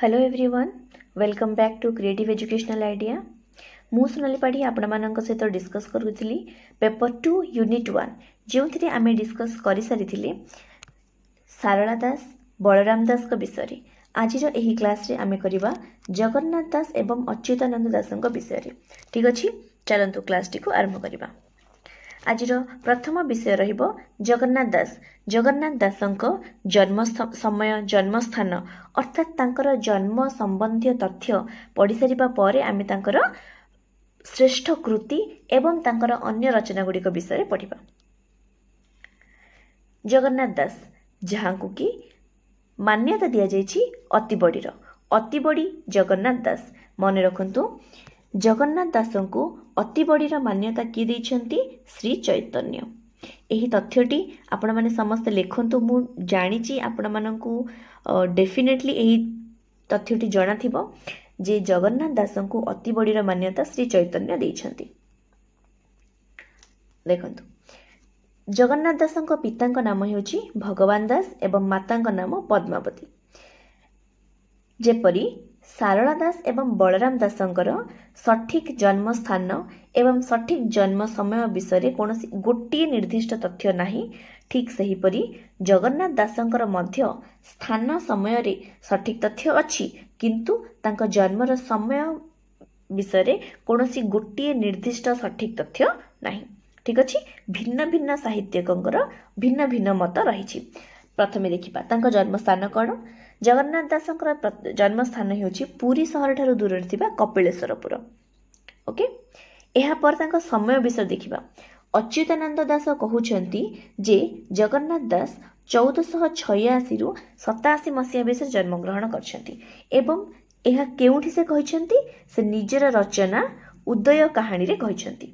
hello everyone welcome back to creative educational idea ମୁଁ ସୋନାଲି ପାଢ଼ୀ ଆପଣମାନଙ୍କ ସହିତ ଡିସ୍କସ୍ କରୁଥିଲି ପେପର୍ ଟୁ ୟୁନିଟ୍ ୱାନ୍ ଯେଉଁଥିରେ ଆମେ ଡିସ୍କସ୍ କରିସାରିଥିଲେ ସାରଳା ଦାସ ବଳରାମ ଦାସଙ୍କ ବିଷୟରେ ଆଜିର ଏହି କ୍ଲାସ୍ରେ ଆମେ କରିବା ଜଗନ୍ନାଥ ଦାସ ଏବଂ ଅଚ୍ୟୁତାନନ୍ଦ ଦାସଙ୍କ ବିଷୟରେ ଠିକ୍ ଅଛି ଚାଲନ୍ତୁ କ୍ଲାସ୍ଟିକୁ ଆରମ୍ଭ କରିବା ଆଜିର ପ୍ରଥମ ବିଷୟ ରହିବ ଜଗନ୍ନାଥ ଦାସ ଜଗନ୍ନାଥ ଦାସଙ୍କ ଜନ୍ମ ସମୟ ଜନ୍ମସ୍ଥାନ ଅର୍ଥାତ୍ ତାଙ୍କର ଜନ୍ମ ସମ୍ବନ୍ଧୀୟ ତଥ୍ୟ ପଢ଼ିସାରିବା ପରେ ଆମେ ତାଙ୍କର ଶ୍ରେଷ୍ଠ କୃତି ଏବଂ ତାଙ୍କର ଅନ୍ୟ ରଚନାଗୁଡ଼ିକ ବିଷୟରେ ପଢ଼ିବା ଜଗନ୍ନାଥ ଦାସ ଯାହାଙ୍କୁ କି ମାନ୍ୟତା ଦିଆଯାଇଛି ଅତିବଡ଼ିର ଅତିବଡ଼ି ଜଗନ୍ନାଥ ଦାସ ମନେ ରଖନ୍ତୁ ଜଗନ୍ନାଥ ଦାସଙ୍କୁ ଅତି ବଡ଼ିର ମାନ୍ୟତା କିଏ ଦେଇଛନ୍ତି ଶ୍ରୀ ଚୈତନ୍ୟ ଏହି ତଥ୍ୟଟି ଆପଣମାନେ ସମସ୍ତେ ଲେଖନ୍ତୁ ମୁଁ ଜାଣିଛି ଆପଣମାନଙ୍କୁ ଡେଫିନେଟଲି ଏହି ତଥ୍ୟଟି ଜଣାଥିବ ଯେ ଜଗନ୍ନାଥ ଦାସଙ୍କୁ ଅତି ବଡ଼ିର ମାନ୍ୟତା ଶ୍ରୀ ଚୈତନ୍ୟ ଦେଇଛନ୍ତି ଦେଖନ୍ତୁ ଜଗନ୍ନାଥ ଦାସଙ୍କ ପିତାଙ୍କ ନାମ ହେଉଛି ଭଗବାନ ଦାସ ଏବଂ ମାତାଙ୍କ ନାମ ପଦ୍ମାବତୀ ଯେପରି ସାରଳା ଦାସ ଏବଂ ବଳରାମ ଦାସଙ୍କର ସଠିକ୍ ଜନ୍ମସ୍ଥାନ ଏବଂ ସଠିକ୍ ଜନ୍ମ ସମୟ ବିଷୟରେ କୌଣସି ଗୋଟିଏ ନିର୍ଦ୍ଦିଷ୍ଟ ତଥ୍ୟ ନାହିଁ ଠିକ୍ ସେହିପରି ଜଗନ୍ନାଥ ଦାସଙ୍କର ମଧ୍ୟ ସ୍ଥାନ ସମୟରେ ସଠିକ୍ ତଥ୍ୟ ଅଛି କିନ୍ତୁ ତାଙ୍କ ଜନ୍ମର ସମୟ ବିଷୟରେ କୌଣସି ଗୋଟିଏ ନିର୍ଦ୍ଦିଷ୍ଟ ସଠିକ୍ ତଥ୍ୟ ନାହିଁ ଠିକ୍ ଅଛି ଭିନ୍ନ ଭିନ୍ନ ସାହିତ୍ୟିକଙ୍କର ଭିନ୍ନ ଭିନ୍ନ ମତ ରହିଛି ପ୍ରଥମେ ଦେଖିବା ତାଙ୍କ ଜନ୍ମସ୍ଥାନ କ'ଣ ଜଗନ୍ନାଥ ଦାସଙ୍କର ଜନ୍ମ ସ୍ଥାନ ହେଉଛି ପୁରୀ ସହର ଠାରୁ ଦୂରରେ ଥିବା କପିଳେଶ୍ୱରପୁର ଓକେ ଏହାପରେ ତାଙ୍କ ସମୟ ବିଷୟରେ ଦେଖିବା ଅଚ୍ୟୁତାନନ୍ଦ ଦାସ କହୁଛନ୍ତି ଯେ ଜଗନ୍ନାଥ ଦାସ ଚଉଦଶହ ଛୟାଅଶୀରୁ ସତାଅଶୀ ମସିହା ବିଷୟରେ ଜନ୍ମଗ୍ରହଣ କରିଛନ୍ତି ଏବଂ ଏହା କେଉଁଠି ସେ କହିଛନ୍ତି ସେ ନିଜର ରଚନା ଉଦୟ କାହାଣୀରେ କହିଛନ୍ତି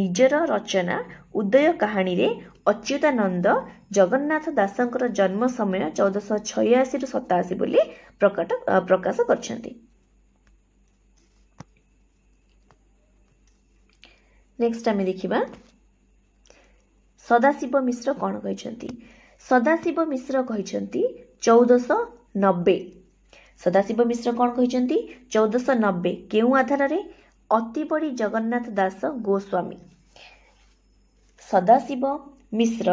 ନିଜର ରଚନା ଉଦୟ କାହାଣୀରେ ଅଚ୍ୟୁତାନନ୍ଦ ଜଗନ୍ନାଥ ଦାସଙ୍କର ଜନ୍ମ ସମୟ ଚଉଦଶହ ଛୟାଅଶୀରୁ ସତାଅଶୀ ବୋଲି ପ୍ରକଟ ପ୍ରକାଶ କରିଛନ୍ତି ନେକ୍ସଟ ଆମେ ଦେଖିବା ସଦାଶିବ ମିଶ୍ର କ'ଣ କହିଛନ୍ତି ସଦାଶିବ ମିଶ୍ର କହିଛନ୍ତି ଚଉଦଶହ ନବେ ସଦାଶିବ ମିଶ୍ର କ'ଣ କହିଛନ୍ତି ଚଉଦଶହ ନବେ କେଉଁ ଆଧାରରେ ଅତି ଅତିବଡ଼ି ଜଗନ୍ନାଥ ଦାସ ଗୋସ୍ୱାମୀ ସଦାଶିବ ମିଶ୍ର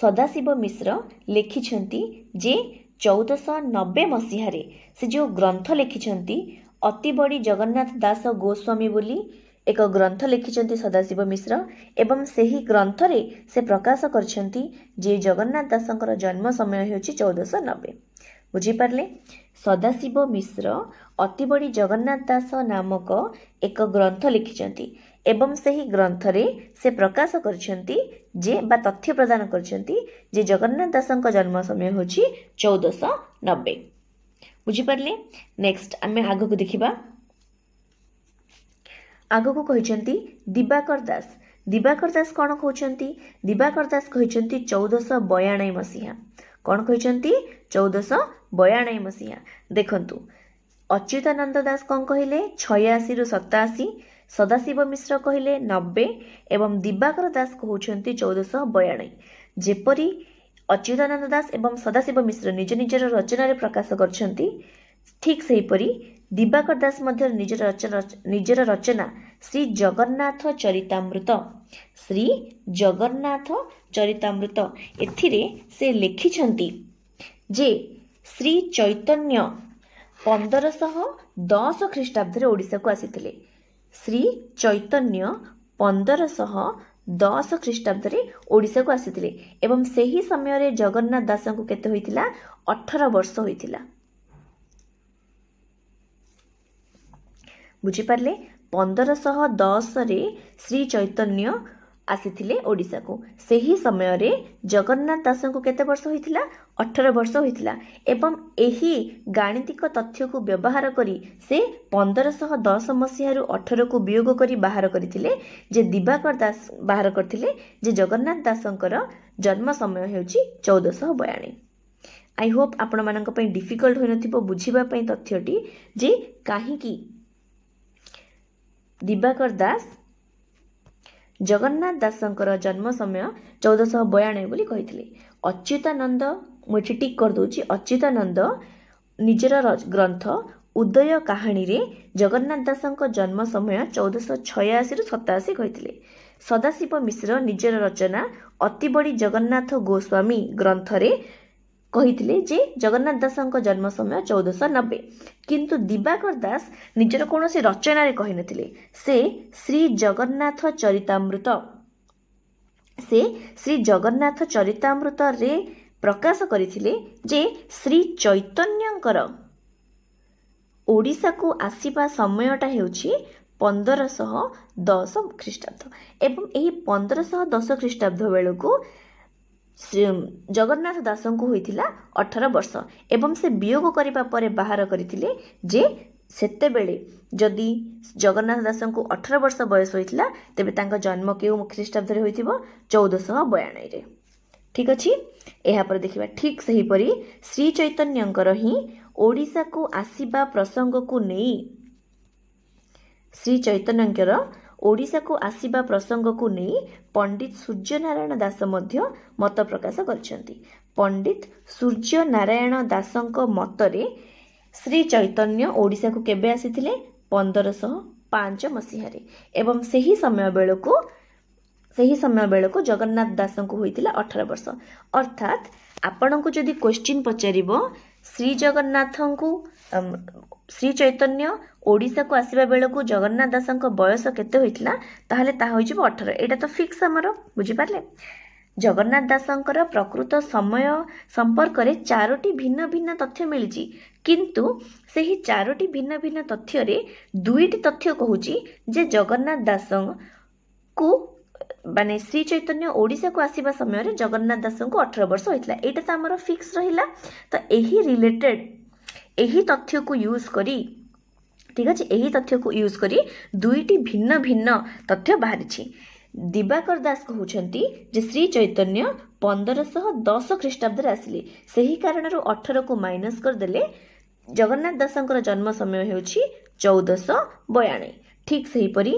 ସଦାଶିବ ମିଶ୍ର ଲେଖିଛନ୍ତି ଯେ ଚଉଦଶହ ନବେ ମସିହାରେ ସେ ଯେଉଁ ଗ୍ରନ୍ଥ ଲେଖିଛନ୍ତି ଅତିବଡ଼ି ଜଗନ୍ନାଥ ଦାସ ଗୋସ୍ୱାମୀ ବୋଲି ଏକ ଗ୍ରନ୍ଥ ଲେଖିଛନ୍ତି ସଦାଶିବ ମିଶ୍ର ଏବଂ ସେହି ଗ୍ରନ୍ଥରେ ସେ ପ୍ରକାଶ କରିଛନ୍ତି ଯେ ଜଗନ୍ନାଥ ଦାସଙ୍କର ଜନ୍ମ ସମୟ ହେଉଛି ଚଉଦଶହ ନବେ ବୁଝିପାରିଲେ ସଦାଶିବ ମିଶ୍ର ଅତିବଡ଼ି ଜଗନ୍ନାଥ ଦାସ ନାମକ ଏକ ଗ୍ରନ୍ଥ ଲେଖିଛନ୍ତି ଏବଂ ସେହି ଗ୍ରନ୍ଥରେ ସେ ପ୍ରକାଶ କରିଛନ୍ତି ଯେ ବା ତଥ୍ୟ ପ୍ରଦାନ କରିଛନ୍ତି ଯେ ଜଗନ୍ନାଥ ଦାସଙ୍କ ଜନ୍ମ ସମୟ ହେଉଛି ଚଉଦଶହ ନବେ ବୁଝିପାରିଲେ ନେକ୍ସଟ ଆମେ ଆଗକୁ ଦେଖିବା ଆଗକୁ କହିଛନ୍ତି ଦିବାକର ଦାସ ଦିବାକର ଦାସ କ'ଣ କହୁଛନ୍ତି ଦିବାକର ଦାସ କହିଛନ୍ତି ଚଉଦଶହ ବୟାଣଇ ମସିହା କ'ଣ କହିଛନ୍ତି ଚଉଦଶହ ବୟାଣଇ ମସିହା ଦେଖନ୍ତୁ ଅଚ୍ୟୁତାନନ୍ଦ ଦାସ କ'ଣ କହିଲେ ଛୟାଅଶୀରୁ ସତାଅଶୀ ସଦାଶିବ ମିଶ୍ର କହିଲେ ନବେ ଏବଂ ଦିବାକର ଦାସ କହୁଛନ୍ତି ଚଉଦଶହ ବୟାନବେ ଯେପରି ଅଚ୍ୟୁତାନନ୍ଦ ଦାସ ଏବଂ ସଦାଶିବ ମିଶ୍ର ନିଜ ନିଜର ରଚନାରେ ପ୍ରକାଶ କରିଛନ୍ତି ଠିକ୍ ସେହିପରି ଦିବାକର ଦାସ ମଧ୍ୟ ନିଜର ନିଜର ରଚନା ଶ୍ରୀ ଜଗନ୍ନାଥ ଚରିତାମୃତ ଶ୍ରୀ ଜଗନ୍ନାଥ ଚରିତାମୃତ ଏଥିରେ ସେ ଲେଖିଛନ୍ତି ଯେ ଶ୍ରୀ ଚୈତନ୍ୟ ପନ୍ଦରଶହ ଦଶ ଖ୍ରୀଷ୍ଟାବ୍ଦରେ ଓଡ଼ିଶାକୁ ଆସିଥିଲେ ଶ୍ରୀ ଚୈତନ୍ୟ ପନ୍ଦରଶହ ଦଶ ଖ୍ରୀଷ୍ଟାବ୍ଦରେ ଓଡ଼ିଶାକୁ ଆସିଥିଲେ ଏବଂ ସେହି ସମୟରେ ଜଗନ୍ନାଥ ଦାସଙ୍କୁ କେତେ ହୋଇଥିଲା ଅଠର ବର୍ଷ ହୋଇଥିଲା ବୁଝିପାରିଲେ ପନ୍ଦରଶହ ଦଶରେ ଶ୍ରୀ ଚୈତନ୍ୟ ଆସିଥିଲେ ଓଡ଼ିଶାକୁ ସେହି ସମୟରେ ଜଗନ୍ନାଥ ଦାସଙ୍କୁ କେତେ ବର୍ଷ ହୋଇଥିଲା ଅଠର ବର୍ଷ ହୋଇଥିଲା ଏବଂ ଏହି ଗାଣିତିକ ତଥ୍ୟକୁ ବ୍ୟବହାର କରି ସେ ପନ୍ଦରଶହ ଦଶ ମସିହାରୁ ଅଠରକୁ ବିୟୋଗ କରି ବାହାର କରିଥିଲେ ଯେ ଦିବାକର ଦାସ ବାହାର କରିଥିଲେ ଯେ ଜଗନ୍ନାଥ ଦାସଙ୍କର ଜନ୍ମ ସମୟ ହେଉଛି ଚଉଦଶହ ବୟାଳି ଆଇ ହୋପ୍ ଆପଣମାନଙ୍କ ପାଇଁ ଡିଫିକଲ୍ଟ ହୋଇନଥିବ ବୁଝିବା ପାଇଁ ତଥ୍ୟଟି ଯେ କାହିଁକି ଦିବାକର ଦାସ ଜଗନ୍ନାଥ ଦାସଙ୍କର ଜନ୍ମ ସମୟ ଚଉଦଶହ ବୟାନବେ ବୋଲି କହିଥିଲେ ଅଚ୍ୟୁତାନନ୍ଦ ମୁଁ ଏଠି ଟିକ୍ କରିଦେଉଛି ଅଚ୍ୟୁତାନନ୍ଦ ନିଜର ଗ୍ରନ୍ଥ ଉଦୟ କାହାଣୀରେ ଜଗନ୍ନାଥ ଦାସଙ୍କ ଜନ୍ମ ସମୟ ଚଉଦଶହ ଛୟାଅଶୀରୁ ସତାଅଶୀ କହିଥିଲେ ସଦାଶିବ ମିଶ୍ର ନିଜର ରଚନା ଅତିବଡ଼ି ଜଗନ୍ନାଥ ଗୋସ୍ୱାମୀ ଗ୍ରନ୍ଥରେ କହିଥିଲେ ଯେ ଜଗନ୍ନାଥ ଦାସଙ୍କ ଜନ୍ମ ସମୟ ଚଉଦଶହ ନବେ କିନ୍ତୁ ଦିବାକର ଦାସ ନିଜର କୌଣସି ରଚନାରେ କହିନଥିଲେ ସେ ଶ୍ରୀ ଜଗନ୍ନାଥ ଚରିତାମୃତ ସେ ଶ୍ରୀ ଜଗନ୍ନାଥ ଚରିତାମୃତରେ ପ୍ରକାଶ କରିଥିଲେ ଯେ ଶ୍ରୀ ଚୈତନ୍ୟଙ୍କର ଓଡ଼ିଶାକୁ ଆସିବା ସମୟଟା ହେଉଛି ପନ୍ଦରଶହ ଦଶ ଖ୍ରୀଷ୍ଟାବ୍ଦ ଏବଂ ଏହି ପନ୍ଦରଶହ ଦଶ ଖ୍ରୀଷ୍ଟାବ୍ଦ ବେଳକୁ ଜଗନ୍ନାଥ ଦାସଙ୍କୁ ହୋଇଥିଲା ଅଠର ବର୍ଷ ଏବଂ ସେ ବିୟୋଗ କରିବା ପରେ ବାହାର କରିଥିଲେ ଯେ ସେତେବେଳେ ଯଦି ଜଗନ୍ନାଥ ଦାସଙ୍କୁ ଅଠର ବର୍ଷ ବୟସ ହୋଇଥିଲା ତେବେ ତାଙ୍କ ଜନ୍ମ କେଉଁ ଖ୍ରୀଷ୍ଟାବ୍ଦରେ ହୋଇଥିବ ଚଉଦଶହ ବୟାନବେରେ ଠିକ୍ ଅଛି ଏହାପରେ ଦେଖିବା ଠିକ୍ ସେହିପରି ଶ୍ରୀ ଚୈତନ୍ୟଙ୍କର ହିଁ ଓଡ଼ିଶାକୁ ଆସିବା ପ୍ରସଙ୍ଗକୁ ନେଇ ଶ୍ରୀ ଚୈତନ୍ୟଙ୍କର ଓଡ଼ିଶାକୁ ଆସିବା ପ୍ରସଙ୍ଗକୁ ନେଇ ପଣ୍ଡିତ ସୂର୍ଯ୍ୟ ନାରାୟଣ ଦାସ ମଧ୍ୟ ମତ ପ୍ରକାଶ କରିଛନ୍ତି ପଣ୍ଡିତ ସୂର୍ଯ୍ୟ ନାରାୟଣ ଦାସଙ୍କ ମତରେ ଶ୍ରୀ ଚୈତନ୍ୟ ଓଡ଼ିଶାକୁ କେବେ ଆସିଥିଲେ ପନ୍ଦରଶହ ପାଞ୍ଚ ମସିହାରେ ଏବଂ ସେହି ସମୟ ବେଳକୁ ସେହି ସମୟ ବେଳକୁ ଜଗନ୍ନାଥ ଦାସଙ୍କୁ ହୋଇଥିଲା ଅଠର ବର୍ଷ ଅର୍ଥାତ୍ ଆପଣଙ୍କୁ ଯଦି କ୍ୱେଶ୍ଚିନ୍ ପଚାରିବ ଶ୍ରୀ ଜଗନ୍ନାଥଙ୍କୁ ଶ୍ରୀ ଚୈତନ୍ୟ ଓଡ଼ିଶାକୁ ଆସିବା ବେଳକୁ ଜଗନ୍ନାଥ ଦାସଙ୍କ ବୟସ କେତେ ହୋଇଥିଲା ତାହେଲେ ତାହା ହୋଇଯିବ ଅଠର ଏଇଟା ତ ଫିକ୍ସ ଆମର ବୁଝିପାରିଲେ ଜଗନ୍ନାଥ ଦାସଙ୍କର ପ୍ରକୃତ ସମୟ ସମ୍ପର୍କରେ ଚାରୋଟି ଭିନ୍ନ ଭିନ୍ନ ତଥ୍ୟ ମିଳିଛି କିନ୍ତୁ ସେହି ଚାରୋଟି ଭିନ୍ନ ଭିନ୍ନ ତଥ୍ୟରେ ଦୁଇଟି ତଥ୍ୟ କହୁଛି ଯେ ଜଗନ୍ନାଥ ଦାସଙ୍କୁ ମାନେ ଶ୍ରୀ ଚୈତନ୍ୟ ଓଡ଼ିଶାକୁ ଆସିବା ସମୟରେ ଜଗନ୍ନାଥ ଦାସଙ୍କୁ ଅଠର ବର୍ଷ ହୋଇଥିଲା ଏଇଟା ତ ଆମର ଫିକ୍ସ ରହିଲା ତ ଏହି ରିଲେଟେଡ଼ ଏହି ତଥ୍ୟକୁ ୟୁଜ୍ କରି ଠିକ୍ ଅଛି ଏହି ତଥ୍ୟକୁ ୟୁଜ୍ କରି ଦୁଇଟି ଭିନ୍ନ ଭିନ୍ନ ତଥ୍ୟ ବାହାରିଛି ଦିବାକର ଦାସ କହୁଛନ୍ତି ଯେ ଶ୍ରୀ ଚୈତନ୍ୟ ପନ୍ଦରଶହ ଦଶ ଖ୍ରୀଷ୍ଟାବ୍ଦରେ ଆସିଲେ ସେହି କାରଣରୁ ଅଠରକୁ ମାଇନସ୍ କରିଦେଲେ ଜଗନ୍ନାଥ ଦାସଙ୍କର ଜନ୍ମ ସମୟ ହେଉଛି ଚଉଦଶହ ବୟାନବେ ଠିକ୍ ସେହିପରି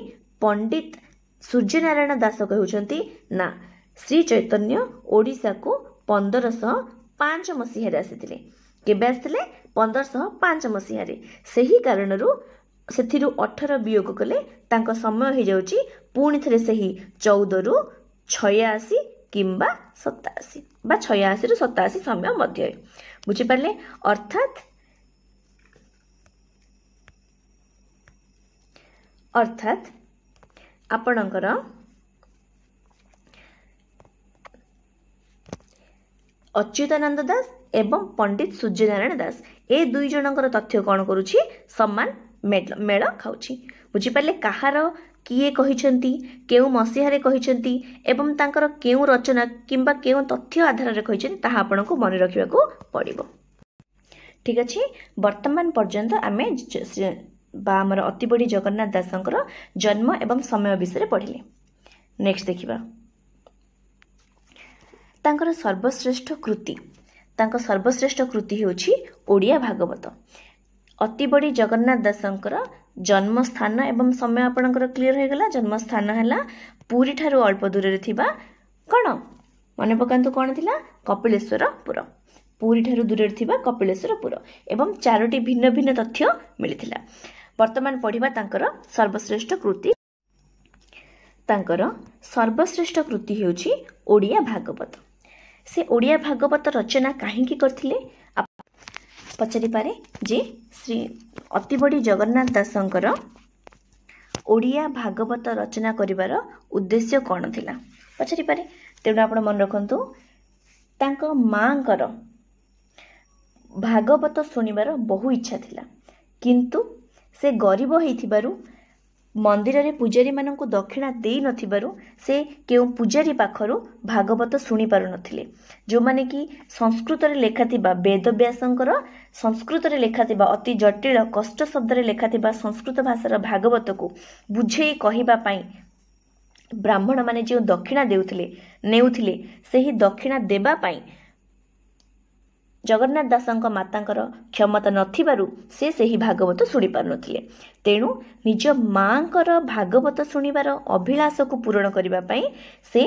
ପଣ୍ଡିତ ସୂର୍ଯ୍ୟନାରାୟଣ ଦାସ କହୁଛନ୍ତି ନା ଶ୍ରୀ ଚୈତନ୍ୟ ଓଡ଼ିଶାକୁ ପନ୍ଦରଶହ ପାଞ୍ଚ ମସିହାରେ ଆସିଥିଲେ କେବେ ଆସିଥିଲେ ପନ୍ଦରଶହ ପାଞ୍ଚ ମସିହାରେ ସେହି କାରଣରୁ ସେଥିରୁ ଅଠର ବିୟୋଗ କଲେ ତାଙ୍କ ସମୟ ହେଇଯାଉଛି ପୁଣି ଥରେ ସେହି ଚଉଦରୁ ଛୟାଅଶୀ କିମ୍ବା ସତାଅଶୀ ବା ଛୟାଅଶୀରୁ ସତାଅଶୀ ସମୟ ମଧ୍ୟ ବୁଝିପାରିଲେ ଅର୍ଥାତ୍ ଅର୍ଥାତ୍ ଆପଣଙ୍କର ଅଚ୍ୟୁତାନନ୍ଦ ଦାସ ଏବଂ ପଣ୍ଡିତ ସୂର୍ଯ୍ୟ ନାରାୟଣ ଦାସ ଏ ଦୁଇ ଜଣଙ୍କର ତଥ୍ୟ କ'ଣ କରୁଛି ସମାନ ମେଳ ଖାଉଛି ବୁଝିପାରିଲେ କାହାର କିଏ କହିଛନ୍ତି କେଉଁ ମସିହାରେ କହିଛନ୍ତି ଏବଂ ତାଙ୍କର କେଉଁ ରଚନା କିମ୍ବା କେଉଁ ତଥ୍ୟ ଆଧାରରେ କହିଛନ୍ତି ତାହା ଆପଣଙ୍କୁ ମନେ ରଖିବାକୁ ପଡ଼ିବ ଠିକ ଅଛି ବର୍ତ୍ତମାନ ପର୍ଯ୍ୟନ୍ତ ଆମେ ବା ଆମର ଅତି ବଢି ଜଗନ୍ନାଥ ଦାସଙ୍କର ଜନ୍ମ ଏବଂ ସମୟ ବିଷୟରେ ପଢ଼ିଲେ ନେକ୍ସଟ ଦେଖିବା ତାଙ୍କର ସର୍ବଶ୍ରେଷ୍ଠ କୃତି ତାଙ୍କ ସର୍ବଶ୍ରେଷ୍ଠ କୃତି ହେଉଛି ଓଡ଼ିଆ ଭାଗବତ ଅତି ବଡ଼ି ଜଗନ୍ନାଥ ଦାସଙ୍କର ଜନ୍ମସ୍ଥାନ ଏବଂ ସମୟ ଆପଣଙ୍କର କ୍ଲିଅର ହୋଇଗଲା ଜନ୍ମସ୍ଥାନ ହେଲା ପୁରୀଠାରୁ ଅଳ୍ପ ଦୂରରେ ଥିବା କ'ଣ ମନେ ପକାନ୍ତୁ କ'ଣ ଥିଲା କପିଳେଶ୍ୱର କପିଳେଶ୍ୱରପୁର ପୁରୀଠାରୁ ଦୂରରେ ଥିବା କପିଳେଶ୍ୱର ପୁର ଏବଂ ଚାରୋଟି ଭିନ୍ନ ଭିନ୍ନ ତଥ୍ୟ ମିଳିଥିଲା ବର୍ତ୍ତମାନ ପଢ଼ିବା ତାଙ୍କର ସର୍ବଶ୍ରେଷ୍ଠ କୃତି ତାଙ୍କର ସର୍ବଶ୍ରେଷ୍ଠ କୃତି ହେଉଛି ଓଡ଼ିଆ ଭାଗବତ ସେ ଓଡ଼ିଆ ଭାଗବତ ରଚନା କାହିଁକି କରିଥିଲେ ପଚାରିପାରେ ଯେ ଶ୍ରୀ ଅତିବଡ଼ି ଜଗନ୍ନାଥ ଦାସଙ୍କର ଓଡ଼ିଆ ଭାଗବତ ରଚନା କରିବାର ଉଦ୍ଦେଶ୍ୟ କ'ଣ ଥିଲା ପଚାରିପାରେ ତେଣୁ ଆପଣ ମନେ ରଖନ୍ତୁ ତାଙ୍କ ମାଆଙ୍କର ଭାଗବତ ଶୁଣିବାର ବହୁ ଇଚ୍ଛା ଥିଲା କିନ୍ତୁ ସେ ଗରିବ ହେଇଥିବାରୁ ମନ୍ଦିରରେ ପୂଜାରୀମାନଙ୍କୁ ଦକ୍ଷିଣା ଦେଇନଥିବାରୁ ସେ କେଉଁ ପୂଜାରୀ ପାଖରୁ ଭାଗବତ ଶୁଣି ପାରୁନଥିଲେ ଯେଉଁମାନେ କି ସଂସ୍କୃତରେ ଲେଖାଥିବା ବେଦବ୍ୟାସଙ୍କର ସଂସ୍କୃତରେ ଲେଖାଥିବା ଅତି ଜଟିଳ କଷ୍ଟ ଶବ୍ଦରେ ଲେଖାଥିବା ସଂସ୍କୃତ ଭାଷାର ଭାଗବତକୁ ବୁଝେଇ କହିବା ପାଇଁ ବ୍ରାହ୍ମଣମାନେ ଯେଉଁ ଦକ୍ଷିଣା ଦେଉଥିଲେ ନେଉଥିଲେ ସେହି ଦକ୍ଷିଣା ଦେବା ପାଇଁ ଜଗନ୍ନାଥ ଦାସଙ୍କ ମାତାଙ୍କର କ୍ଷମତା ନଥିବାରୁ ସେ ସେହି ଭାଗବତ ଶୁଣିପାରୁନଥିଲେ ତେଣୁ ନିଜ ମାଆଙ୍କର ଭାଗବତ ଶୁଣିବାର ଅଭିଳାଷକୁ ପୂରଣ କରିବା ପାଇଁ ସେ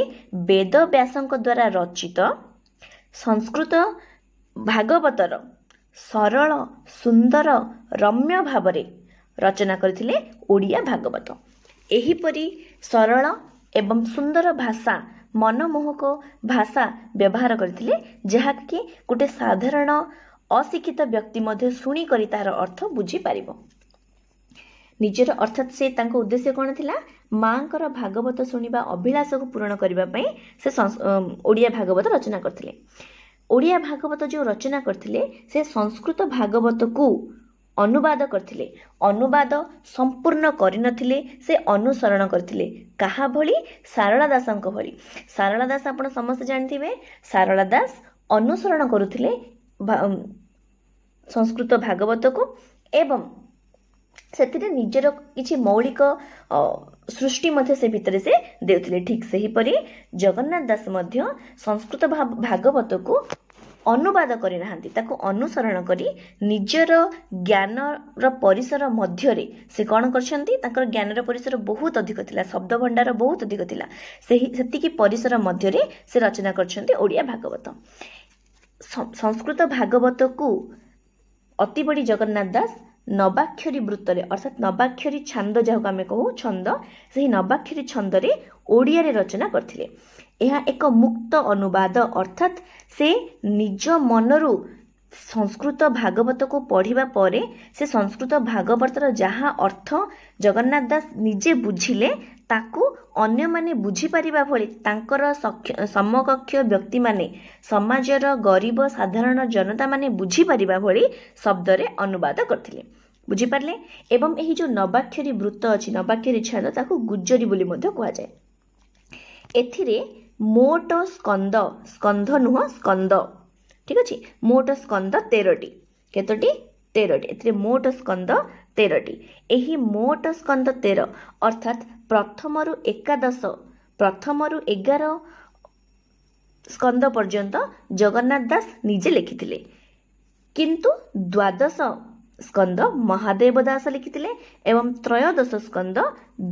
ବେଦବ୍ୟାସଙ୍କ ଦ୍ୱାରା ରଚିତ ସଂସ୍କୃତ ଭାଗବତର ସରଳ ସୁନ୍ଦର ରମ୍ୟ ଭାବରେ ରଚନା କରିଥିଲେ ଓଡ଼ିଆ ଭାଗବତ ଏହିପରି ସରଳ ଏବଂ ସୁନ୍ଦର ଭାଷା ମନମୋହକ ଭାଷା ବ୍ୟବହାର କରିଥିଲେ ଯାହାକି ଗୋଟେ ସାଧାରଣ ଅଶିକ୍ଷିତ ବ୍ୟକ୍ତି ମଧ୍ୟ ଶୁଣିକରି ତାହାର ଅର୍ଥ ବୁଝିପାରିବ ନିଜର ଅର୍ଥାତ୍ ସେ ତାଙ୍କ ଉଦ୍ଦେଶ୍ୟ କ'ଣ ଥିଲା ମାଆଙ୍କର ଭାଗବତ ଶୁଣିବା ଅଭିଳାଷକୁ ପୂରଣ କରିବା ପାଇଁ ସେ ଓଡ଼ିଆ ଭାଗବତ ରଚନା କରିଥିଲେ ଓଡ଼ିଆ ଭାଗବତ ଯେଉଁ ରଚନା କରିଥିଲେ ସେ ସଂସ୍କୃତ ଭାଗବତକୁ ଅନୁବାଦ କରିଥିଲେ ଅନୁବାଦ ସମ୍ପୂର୍ଣ୍ଣ କରିନଥିଲେ ସେ ଅନୁସରଣ କରିଥିଲେ କାହା ଭଳି ସାରଳା ଦାସଙ୍କ ଭଳି ସାରଳା ଦାସ ଆପଣ ସମସ୍ତେ ଜାଣିଥିବେ ସାରଳା ଦାସ ଅନୁସରଣ କରୁଥିଲେ ସଂସ୍କୃତ ଭାଗବତକୁ ଏବଂ ସେଥିରେ ନିଜର କିଛି ମୌଳିକ ସୃଷ୍ଟି ମଧ୍ୟ ସେ ଭିତରେ ସେ ଦେଉଥିଲେ ଠିକ୍ ସେହିପରି ଜଗନ୍ନାଥ ଦାସ ମଧ୍ୟ ସଂସ୍କୃତ ଭାଗବତକୁ ଅନୁବାଦ କରିନାହାନ୍ତି ତାକୁ ଅନୁସରଣ କରି ନିଜର ଜ୍ଞାନର ପରିସର ମଧ୍ୟରେ ସେ କ'ଣ କରିଛନ୍ତି ତାଙ୍କର ଜ୍ଞାନର ପରିସର ବହୁତ ଅଧିକ ଥିଲା ଶବ୍ଦ ଭଣ୍ଡାର ବହୁତ ଅଧିକ ଥିଲା ସେହି ସେତିକି ପରିସର ମଧ୍ୟରେ ସେ ରଚନା କରିଛନ୍ତି ଓଡ଼ିଆ ଭାଗବତ ସଂସ୍କୃତ ଭାଗବତକୁ ଅତି ବଡ଼ି ଜଗନ୍ନାଥ ଦାସ ନବାକ୍ଷରୀ ବୃତ୍ତରେ ଅର୍ଥାତ୍ ନବାକ୍ଷରୀ ଛାନ୍ଦ ଯାହାକୁ ଆମେ କହୁ ଛନ୍ଦ ସେହି ନବାକ୍ଷରୀ ଛନ୍ଦରେ ଓଡ଼ିଆରେ ରଚନା କରିଥିଲେ ଏହା ଏକ ମୁକ୍ତ ଅନୁବାଦ ଅର୍ଥାତ୍ ସେ ନିଜ ମନରୁ ସଂସ୍କୃତ ଭାଗବତକୁ ପଢ଼ିବା ପରେ ସେ ସଂସ୍କୃତ ଭାଗବତର ଯାହା ଅର୍ଥ ଜଗନ୍ନାଥ ଦାସ ନିଜେ ବୁଝିଲେ ତାକୁ ଅନ୍ୟମାନେ ବୁଝିପାରିବା ଭଳି ତାଙ୍କର ସମକକ୍ଷ ବ୍ୟକ୍ତିମାନେ ସମାଜର ଗରିବ ସାଧାରଣ ଜନତାମାନେ ବୁଝିପାରିବା ଭଳି ଶବ୍ଦରେ ଅନୁବାଦ କରିଥିଲେ ବୁଝିପାରିଲେ ଏବଂ ଏହି ଯେଉଁ ନବାକ୍ଷରୀ ବୃତ୍ତ ଅଛି ନବାକ୍ଷରୀ ଛାଦ ତାକୁ ଗୁଜରୀ ବୋଲି ମଧ୍ୟ କୁହାଯାଏ ଏଥିରେ ମୋଟ ସ୍କନ୍ଦ ସ୍କନ୍ଧ ନୁହଁ ସ୍କନ୍ଦ ଠିକ ଅଛି ମୋଟ ସ୍କନ୍ଦ ତେରଟି କେତୋଟି ତେରଟି ଏଥିରେ ମୋଟ ସ୍କନ୍ଦ ତେରଟି ଏହି ମୋଟ ସ୍କନ୍ଦ ତେର ଅର୍ଥାତ୍ ପ୍ରଥମରୁ ଏକାଦଶ ପ୍ରଥମରୁ ଏଗାର ସ୍କନ୍ଦ ପର୍ଯ୍ୟନ୍ତ ଜଗନ୍ନାଥ ଦାସ ନିଜେ ଲେଖିଥିଲେ କିନ୍ତୁ ଦ୍ଵାଦଶ ସ୍କନ୍ଦ ମହାଦେବ ଦାସ ଲେଖିଥିଲେ ଏବଂ ତ୍ରୟୋଦଶ ସ୍କନ୍ଦ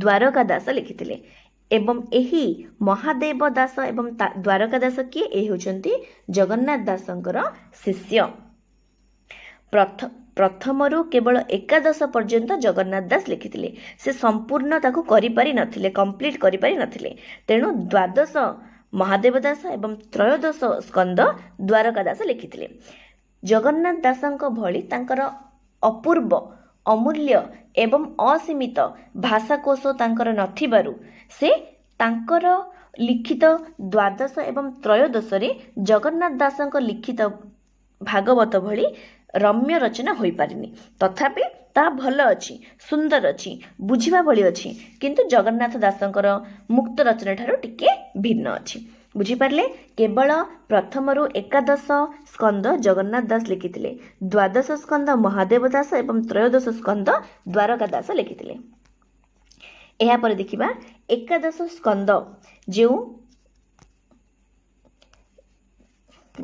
ଦ୍ୱାରକା ଦାସ ଲେଖିଥିଲେ ଏବଂ ଏହି ମହାଦେବ ଦାସ ଏବଂ ଦ୍ୱାରକା ଦାସ କିଏ ଏ ହେଉଛନ୍ତି ଜଗନ୍ନାଥ ଦାସଙ୍କର ଶିଷ୍ୟ ପ୍ରଥମରୁ କେବଳ ଏକାଦଶ ପର୍ଯ୍ୟନ୍ତ ଜଗନ୍ନାଥ ଦାସ ଲେଖିଥିଲେ ସେ ସମ୍ପୂର୍ଣ୍ଣ ତାକୁ କରିପାରି କରିପାରିନଥିଲେ କମ୍ପ୍ଲିଟ୍ ନଥିଲେ ତେଣୁ ଦ୍ଵାଦଶ ମହାଦେବ ଦାସ ଏବଂ ତ୍ରୟୋଦଶ ସ୍କନ୍ଦ ଦ୍ୱାରକା ଦାସ ଲେଖିଥିଲେ ଜଗନ୍ନାଥ ଦାସଙ୍କ ଭଳି ତାଙ୍କର ଅପୂର୍ବ ଅମୂଲ୍ୟ ଏବଂ ଅସୀମିତ ଭାଷାକୋଷ ତାଙ୍କର ନଥିବାରୁ ସେ ତାଙ୍କର ଲିଖିତ ଦ୍ୱାଦଶ ଏବଂ ତ୍ରୟୋଦଶରେ ଜଗନ୍ନାଥ ଦାସଙ୍କ ଲିଖିତ ଭାଗବତ ଭଳି ରମ୍ୟ ରଚନା ହୋଇପାରିନି ତଥାପି ତାହା ଭଲ ଅଛି ସୁନ୍ଦର ଅଛି ବୁଝିବା ଭଳି ଅଛି କିନ୍ତୁ ଜଗନ୍ନାଥ ଦାସଙ୍କର ମୁକ୍ତ ରଚନା ଠାରୁ ଟିକେ ଭିନ୍ନ ଅଛି ବୁଝିପାରିଲେ କେବଳ ପ୍ରଥମରୁ ଏକାଦଶ ସ୍କନ୍ଦ ଜଗନ୍ନାଥ ଦାସ ଲେଖିଥିଲେ ଦ୍ୱାଦଶ ସ୍କନ୍ଦ ମହାଦେବ ଦାସ ଏବଂ ତ୍ରୟୋଦଶ ସ୍କନ୍ଦ ଦ୍ୱାରକା ଦାସ ଲେଖିଥିଲେ ଏହାପରେ ଦେଖିବା ଏକାଦଶ ସ୍କନ୍ଦ ଯେଉଁ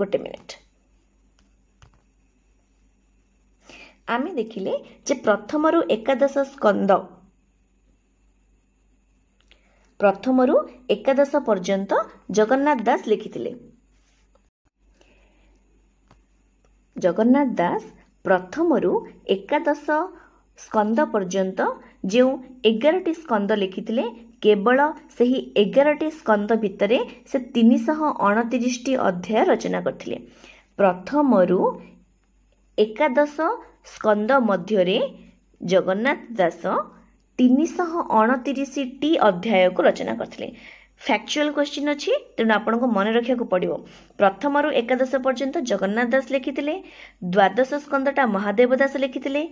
ଗୋଟେ ମିନିଟ୍ ଆମେ ଦେଖିଲେ ଯେ ପ୍ରଥମରୁ ଏକାଦଶ ସ୍କନ୍ଦ ପ୍ରଥମରୁ ଏକାଦଶ ପର୍ଯ୍ୟନ୍ତ ଜଗନ୍ନାଥ ଦାସ ଲେଖିଥିଲେ ଜଗନ୍ନାଥ ଦାସ ପ୍ରଥମରୁ ଏକାଦଶ ସ୍କନ୍ଦ ପର୍ଯ୍ୟନ୍ତ ଯେଉଁ ଏଗାରଟି ସ୍କନ୍ଦ ଲେଖିଥିଲେ କେବଳ ସେହି ଏଗାରଟି ସ୍କନ୍ଦ ଭିତରେ ସେ ତିନିଶହ ଅଣତିରିଶଟି ଅଧ୍ୟାୟ ରଚନା କରିଥିଲେ ପ୍ରଥମରୁ ଏକାଦଶ ସ୍କନ୍ଦ ମଧ୍ୟରେ ଜଗନ୍ନାଥ ଦାସ ତିନିଶହ ଅଣତିରିଶଟି ଅଧ୍ୟାୟକୁ ରଚନା କରିଥିଲେ ଫ୍ୟାକ୍ଚୁଆଲ କ୍ୱେଶ୍ଚିନ୍ ଅଛି ତେଣୁ ଆପଣଙ୍କୁ ମନେ ରଖିବାକୁ ପଡ଼ିବ ପ୍ରଥମରୁ ଏକାଦଶ ପର୍ଯ୍ୟନ୍ତ ଜଗନ୍ନାଥ ଦାସ ଲେଖିଥିଲେ ଦ୍ୱାଦଶ ସ୍କନ୍ଦଟା ମହାଦେବ ଦାସ ଲେଖିଥିଲେ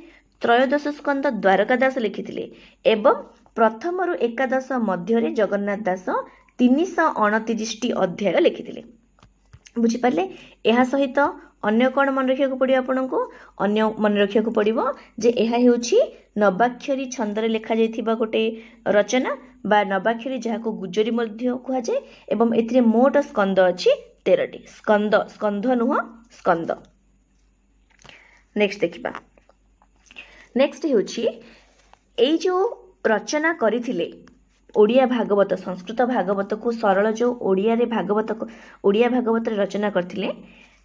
ତ୍ରୟୋଦଶ ସ୍କନ୍ଦ ଦ୍ୱାରକା ଦାସ ଲେଖିଥିଲେ ଏବଂ ପ୍ରଥମରୁ ଏକାଦଶ ମଧ୍ୟରେ ଜଗନ୍ନାଥ ଦାସ ତିନିଶହ ଅଣତିରିଶଟି ଅଧ୍ୟାୟ ଲେଖିଥିଲେ ବୁଝିପାରିଲେ ଏହା ସହିତ ଅନ୍ୟ କ'ଣ ମନେ ରଖିବାକୁ ପଡ଼ିବ ଆପଣଙ୍କୁ ଅନ୍ୟ ମନେ ରଖିବାକୁ ପଡ଼ିବ ଯେ ଏହା ହେଉଛି ନବାକ୍ଷରୀ ଛନ୍ଦରେ ଲେଖାଯାଇଥିବା ଗୋଟେ ରଚନା ବା ନବାକ୍ଷରୀ ଯାହାକୁ ଗୁଜରୀ ମଧ୍ୟ କୁହାଯାଏ ଏବଂ ଏଥିରେ ମୋଟ ସ୍କନ୍ଦ ଅଛି ତେରଟି ସ୍କନ୍ଦ ସ୍କନ୍ଧ ନୁହଁ ସ୍କନ୍ଦ ନେକ୍ସଟ ଦେଖିବା ନେକ୍ସଟ ହେଉଛି ଏଇ ଯେଉଁ ରଚନା କରିଥିଲେ ଓଡ଼ିଆ ଭାଗବତ ସଂସ୍କୃତ ଭାଗବତକୁ ସରଳ ଯେଉଁ ଓଡ଼ିଆରେ ଭାଗବତ ଓଡ଼ିଆ ଭାଗବତରେ ରଚନା କରିଥିଲେ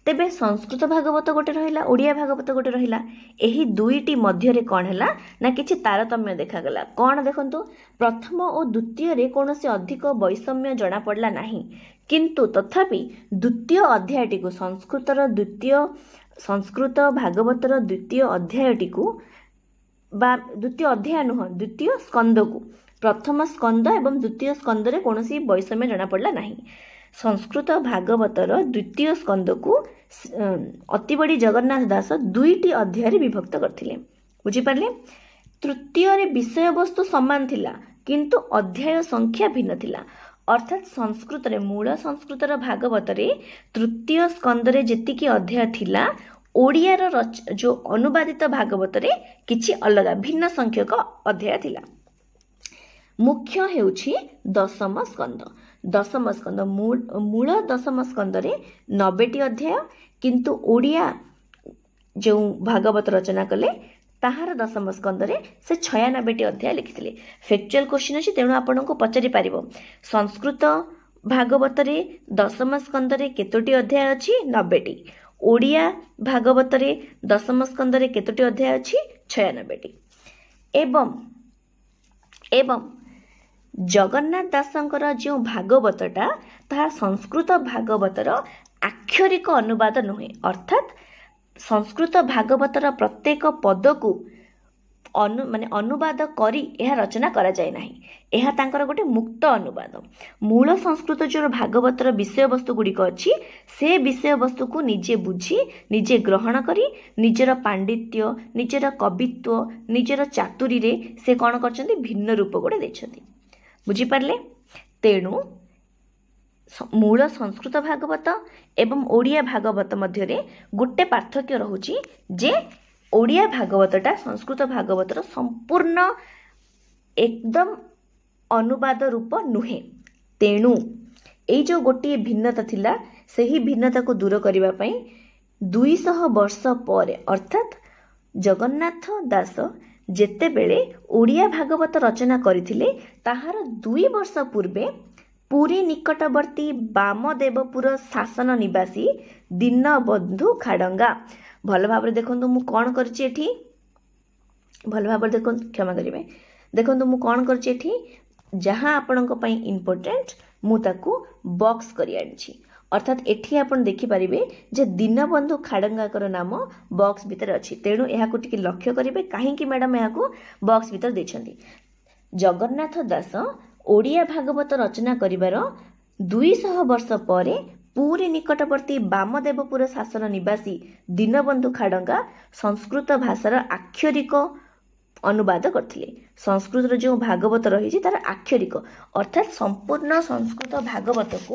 ତେବେ ସଂସ୍କୃତ ଭାଗବତ ଗୋଟେ ରହିଲା ଓଡ଼ିଆ ଭାଗବତ ଗୋଟେ ରହିଲା ଏହି ଦୁଇଟି ମଧ୍ୟରେ କ'ଣ ହେଲା ନା କିଛି ତାରତମ୍ୟ ଦେଖାଗଲା କ'ଣ ଦେଖନ୍ତୁ ପ୍ରଥମ ଓ ଦ୍ୱିତୀୟରେ କୌଣସି ଅଧିକ ବୈଷମ୍ୟ ଜଣାପଡ଼ିଲା ନାହିଁ କିନ୍ତୁ ତଥାପି ଦ୍ୱିତୀୟ ଅଧ୍ୟାୟଟିକୁ ସଂସ୍କୃତର ଦ୍ୱିତୀୟ ସଂସ୍କୃତ ଭାଗବତର ଦ୍ୱିତୀୟ ଅଧ୍ୟାୟଟିକୁ ବା ଦ୍ୱିତୀୟ ଅଧ୍ୟାୟ ନୁହଁ ଦ୍ୱିତୀୟ ସ୍କନ୍ଦକୁ ପ୍ରଥମ ସ୍କନ୍ଦ ଏବଂ ଦ୍ୱିତୀୟ ସ୍କନ୍ଦରେ କୌଣସି ବୈଷମ୍ୟ ଜଣାପଡ଼ିଲା ନାହିଁ ସଂସ୍କୃତ ଭାଗବତର ଦ୍ୱିତୀୟ ସ୍କନ୍ଦକୁ ଅତି ବଡ଼ି ଜଗନ୍ନାଥ ଦାସ ଦୁଇଟି ଅଧ୍ୟାୟରେ ବିଭକ୍ତ କରିଥିଲେ ବୁଝିପାରିଲେ ତୃତୀୟରେ ବିଷୟବସ୍ତୁ ସମାନ ଥିଲା କିନ୍ତୁ ଅଧ୍ୟାୟ ସଂଖ୍ୟା ଭିନ୍ନ ଥିଲା ଅର୍ଥାତ୍ ସଂସ୍କୃତରେ ମୂଳ ସଂସ୍କୃତର ଭାଗବତରେ ତୃତୀୟ ସ୍କନ୍ଦରେ ଯେତିକି ଅଧ୍ୟାୟ ଥିଲା ଓଡ଼ିଆର ଯେଉଁ ଅନୁବାଦିତ ଭାଗବତରେ କିଛି ଅଲଗା ଭିନ୍ନ ସଂଖ୍ୟକ ଅଧ୍ୟାୟ ଥିଲା ମୁଖ୍ୟ ହେଉଛି ଦଶମ ସ୍କନ୍ଦ ଦଶମ ସ୍କନ୍ଦ ମୂଳ ଦଶମ ସ୍କନ୍ଦରେ ନବେଟି ଅଧ୍ୟାୟ କିନ୍ତୁ ଓଡ଼ିଆ ଯେଉଁ ଭାଗବତ ରଚନା କଲେ ତାହାର ଦଶମ ସ୍କନ୍ଦରେ ସେ ଛୟାନବେଟି ଅଧ୍ୟାୟ ଲେଖିଥିଲେ ଫେକ୍ଚୁଆଲ କୋଶ୍ଚିନ୍ ଅଛି ତେଣୁ ଆପଣଙ୍କୁ ପଚାରିପାରିବ ସଂସ୍କୃତ ଭାଗବତରେ ଦଶମ ସ୍କନ୍ଦରେ କେତୋଟି ଅଧ୍ୟାୟ ଅଛି ନବେଟି ଓଡ଼ିଆ ଭାଗବତରେ ଦଶମ ସ୍କନ୍ଦରେ କେତୋଟି ଅଧ୍ୟାୟ ଅଛି ଛୟାନବେଟି ଏବଂ ଏବଂ ଜଗନ୍ନାଥ ଦାସଙ୍କର ଯେଉଁ ଭାଗବତଟା ତାହା ସଂସ୍କୃତ ଭାଗବତର ଆକ୍ଷରିକ ଅନୁବାଦ ନୁହେଁ ଅର୍ଥାତ୍ ସଂସ୍କୃତ ଭାଗବତର ପ୍ରତ୍ୟେକ ପଦକୁ ଅନୁ ମାନେ ଅନୁବାଦ କରି ଏହା ରଚନା କରାଯାଏ ନାହିଁ ଏହା ତାଙ୍କର ଗୋଟିଏ ମୁକ୍ତ ଅନୁବାଦ ମୂଳ ସଂସ୍କୃତ ଯେଉଁ ଭାଗବତର ବିଷୟବସ୍ତୁ ଗୁଡ଼ିକ ଅଛି ସେ ବିଷୟବସ୍ତୁକୁ ନିଜେ ବୁଝି ନିଜେ ଗ୍ରହଣ କରି ନିଜର ପାଣ୍ଡିତ୍ୟ ନିଜର କବିତ୍ୱ ନିଜର ଚାତୁରୀରେ ସେ କ'ଣ କରିଛନ୍ତି ଭିନ୍ନ ରୂପ ଗୋଟେ ଦେଇଛନ୍ତି ବୁଝିପାରିଲେ ତେଣୁ ମୂଳ ସଂସ୍କୃତ ଭାଗବତ ଏବଂ ଓଡ଼ିଆ ଭାଗବତ ମଧ୍ୟରେ ଗୋଟେ ପାର୍ଥକ୍ୟ ରହୁଛି ଯେ ଓଡ଼ିଆ ଭାଗବତଟା ସଂସ୍କୃତ ଭାଗବତର ସମ୍ପୂର୍ଣ୍ଣ ଏକଦମ ଅନୁବାଦ ରୂପ ନୁହେଁ ତେଣୁ ଏଇ ଯେଉଁ ଗୋଟିଏ ଭିନ୍ନତା ଥିଲା ସେହି ଭିନ୍ନତାକୁ ଦୂର କରିବା ପାଇଁ ଦୁଇଶହ ବର୍ଷ ପରେ ଅର୍ଥାତ୍ ଜଗନ୍ନାଥ ଦାସ ଯେତେବେଳେ ଓଡ଼ିଆ ଭାଗବତ ରଚନା କରିଥିଲେ ତାହାର ଦୁଇ ବର୍ଷ ପୂର୍ବେ ପୁରୀ ନିକଟବର୍ତ୍ତୀ ବାମଦେବପୁର ଶାସନ ନିବାସୀ ଦୀନବନ୍ଧୁ ଖାଡ଼ଙ୍ଗା ଭଲ ଭାବରେ ଦେଖନ୍ତୁ ମୁଁ କ'ଣ କରିଛି ଏଠି ଭଲ ଭାବରେ ଦେଖନ୍ତୁ କ୍ଷମା କରିବେ ଦେଖନ୍ତୁ ମୁଁ କ'ଣ କରିଛି ଏଠି ଯାହା ଆପଣଙ୍କ ପାଇଁ ଇମ୍ପୋର୍ଟାଣ୍ଟ ମୁଁ ତାକୁ ବକ୍ସ କରି ଆଣିଛି ଅର୍ଥାତ୍ ଏଠି ଆପଣ ଦେଖିପାରିବେ ଯେ ଦୀନବନ୍ଧୁ ଖାଡ଼ଙ୍ଗାଙ୍କର ନାମ ବକ୍ସ ଭିତରେ ଅଛି ତେଣୁ ଏହାକୁ ଟିକେ ଲକ୍ଷ୍ୟ କରିବେ କାହିଁକି ମ୍ୟାଡ଼ାମ୍ ଏହାକୁ ବକ୍ସ ଭିତରେ ଦେଇଛନ୍ତି ଜଗନ୍ନାଥ ଦାସ ଓଡ଼ିଆ ଭାଗବତ ରଚନା କରିବାର ଦୁଇଶହ ବର୍ଷ ପରେ ପୁରୀ ନିକଟବର୍ତ୍ତୀ ବାମଦେବପୁର ଶାସନ ନିବାସୀ ଦୀନବନ୍ଧୁ ଖାଡ଼ଙ୍ଗା ସଂସ୍କୃତ ଭାଷାର ଆକ୍ଷରିକ ଅନୁବାଦ କରିଥିଲେ ସଂସ୍କୃତର ଯେଉଁ ଭାଗବତ ରହିଛି ତାର ଆକ୍ଷରିକ ଅର୍ଥାତ୍ ସମ୍ପୂର୍ଣ୍ଣ ସଂସ୍କୃତ ଭାଗବତକୁ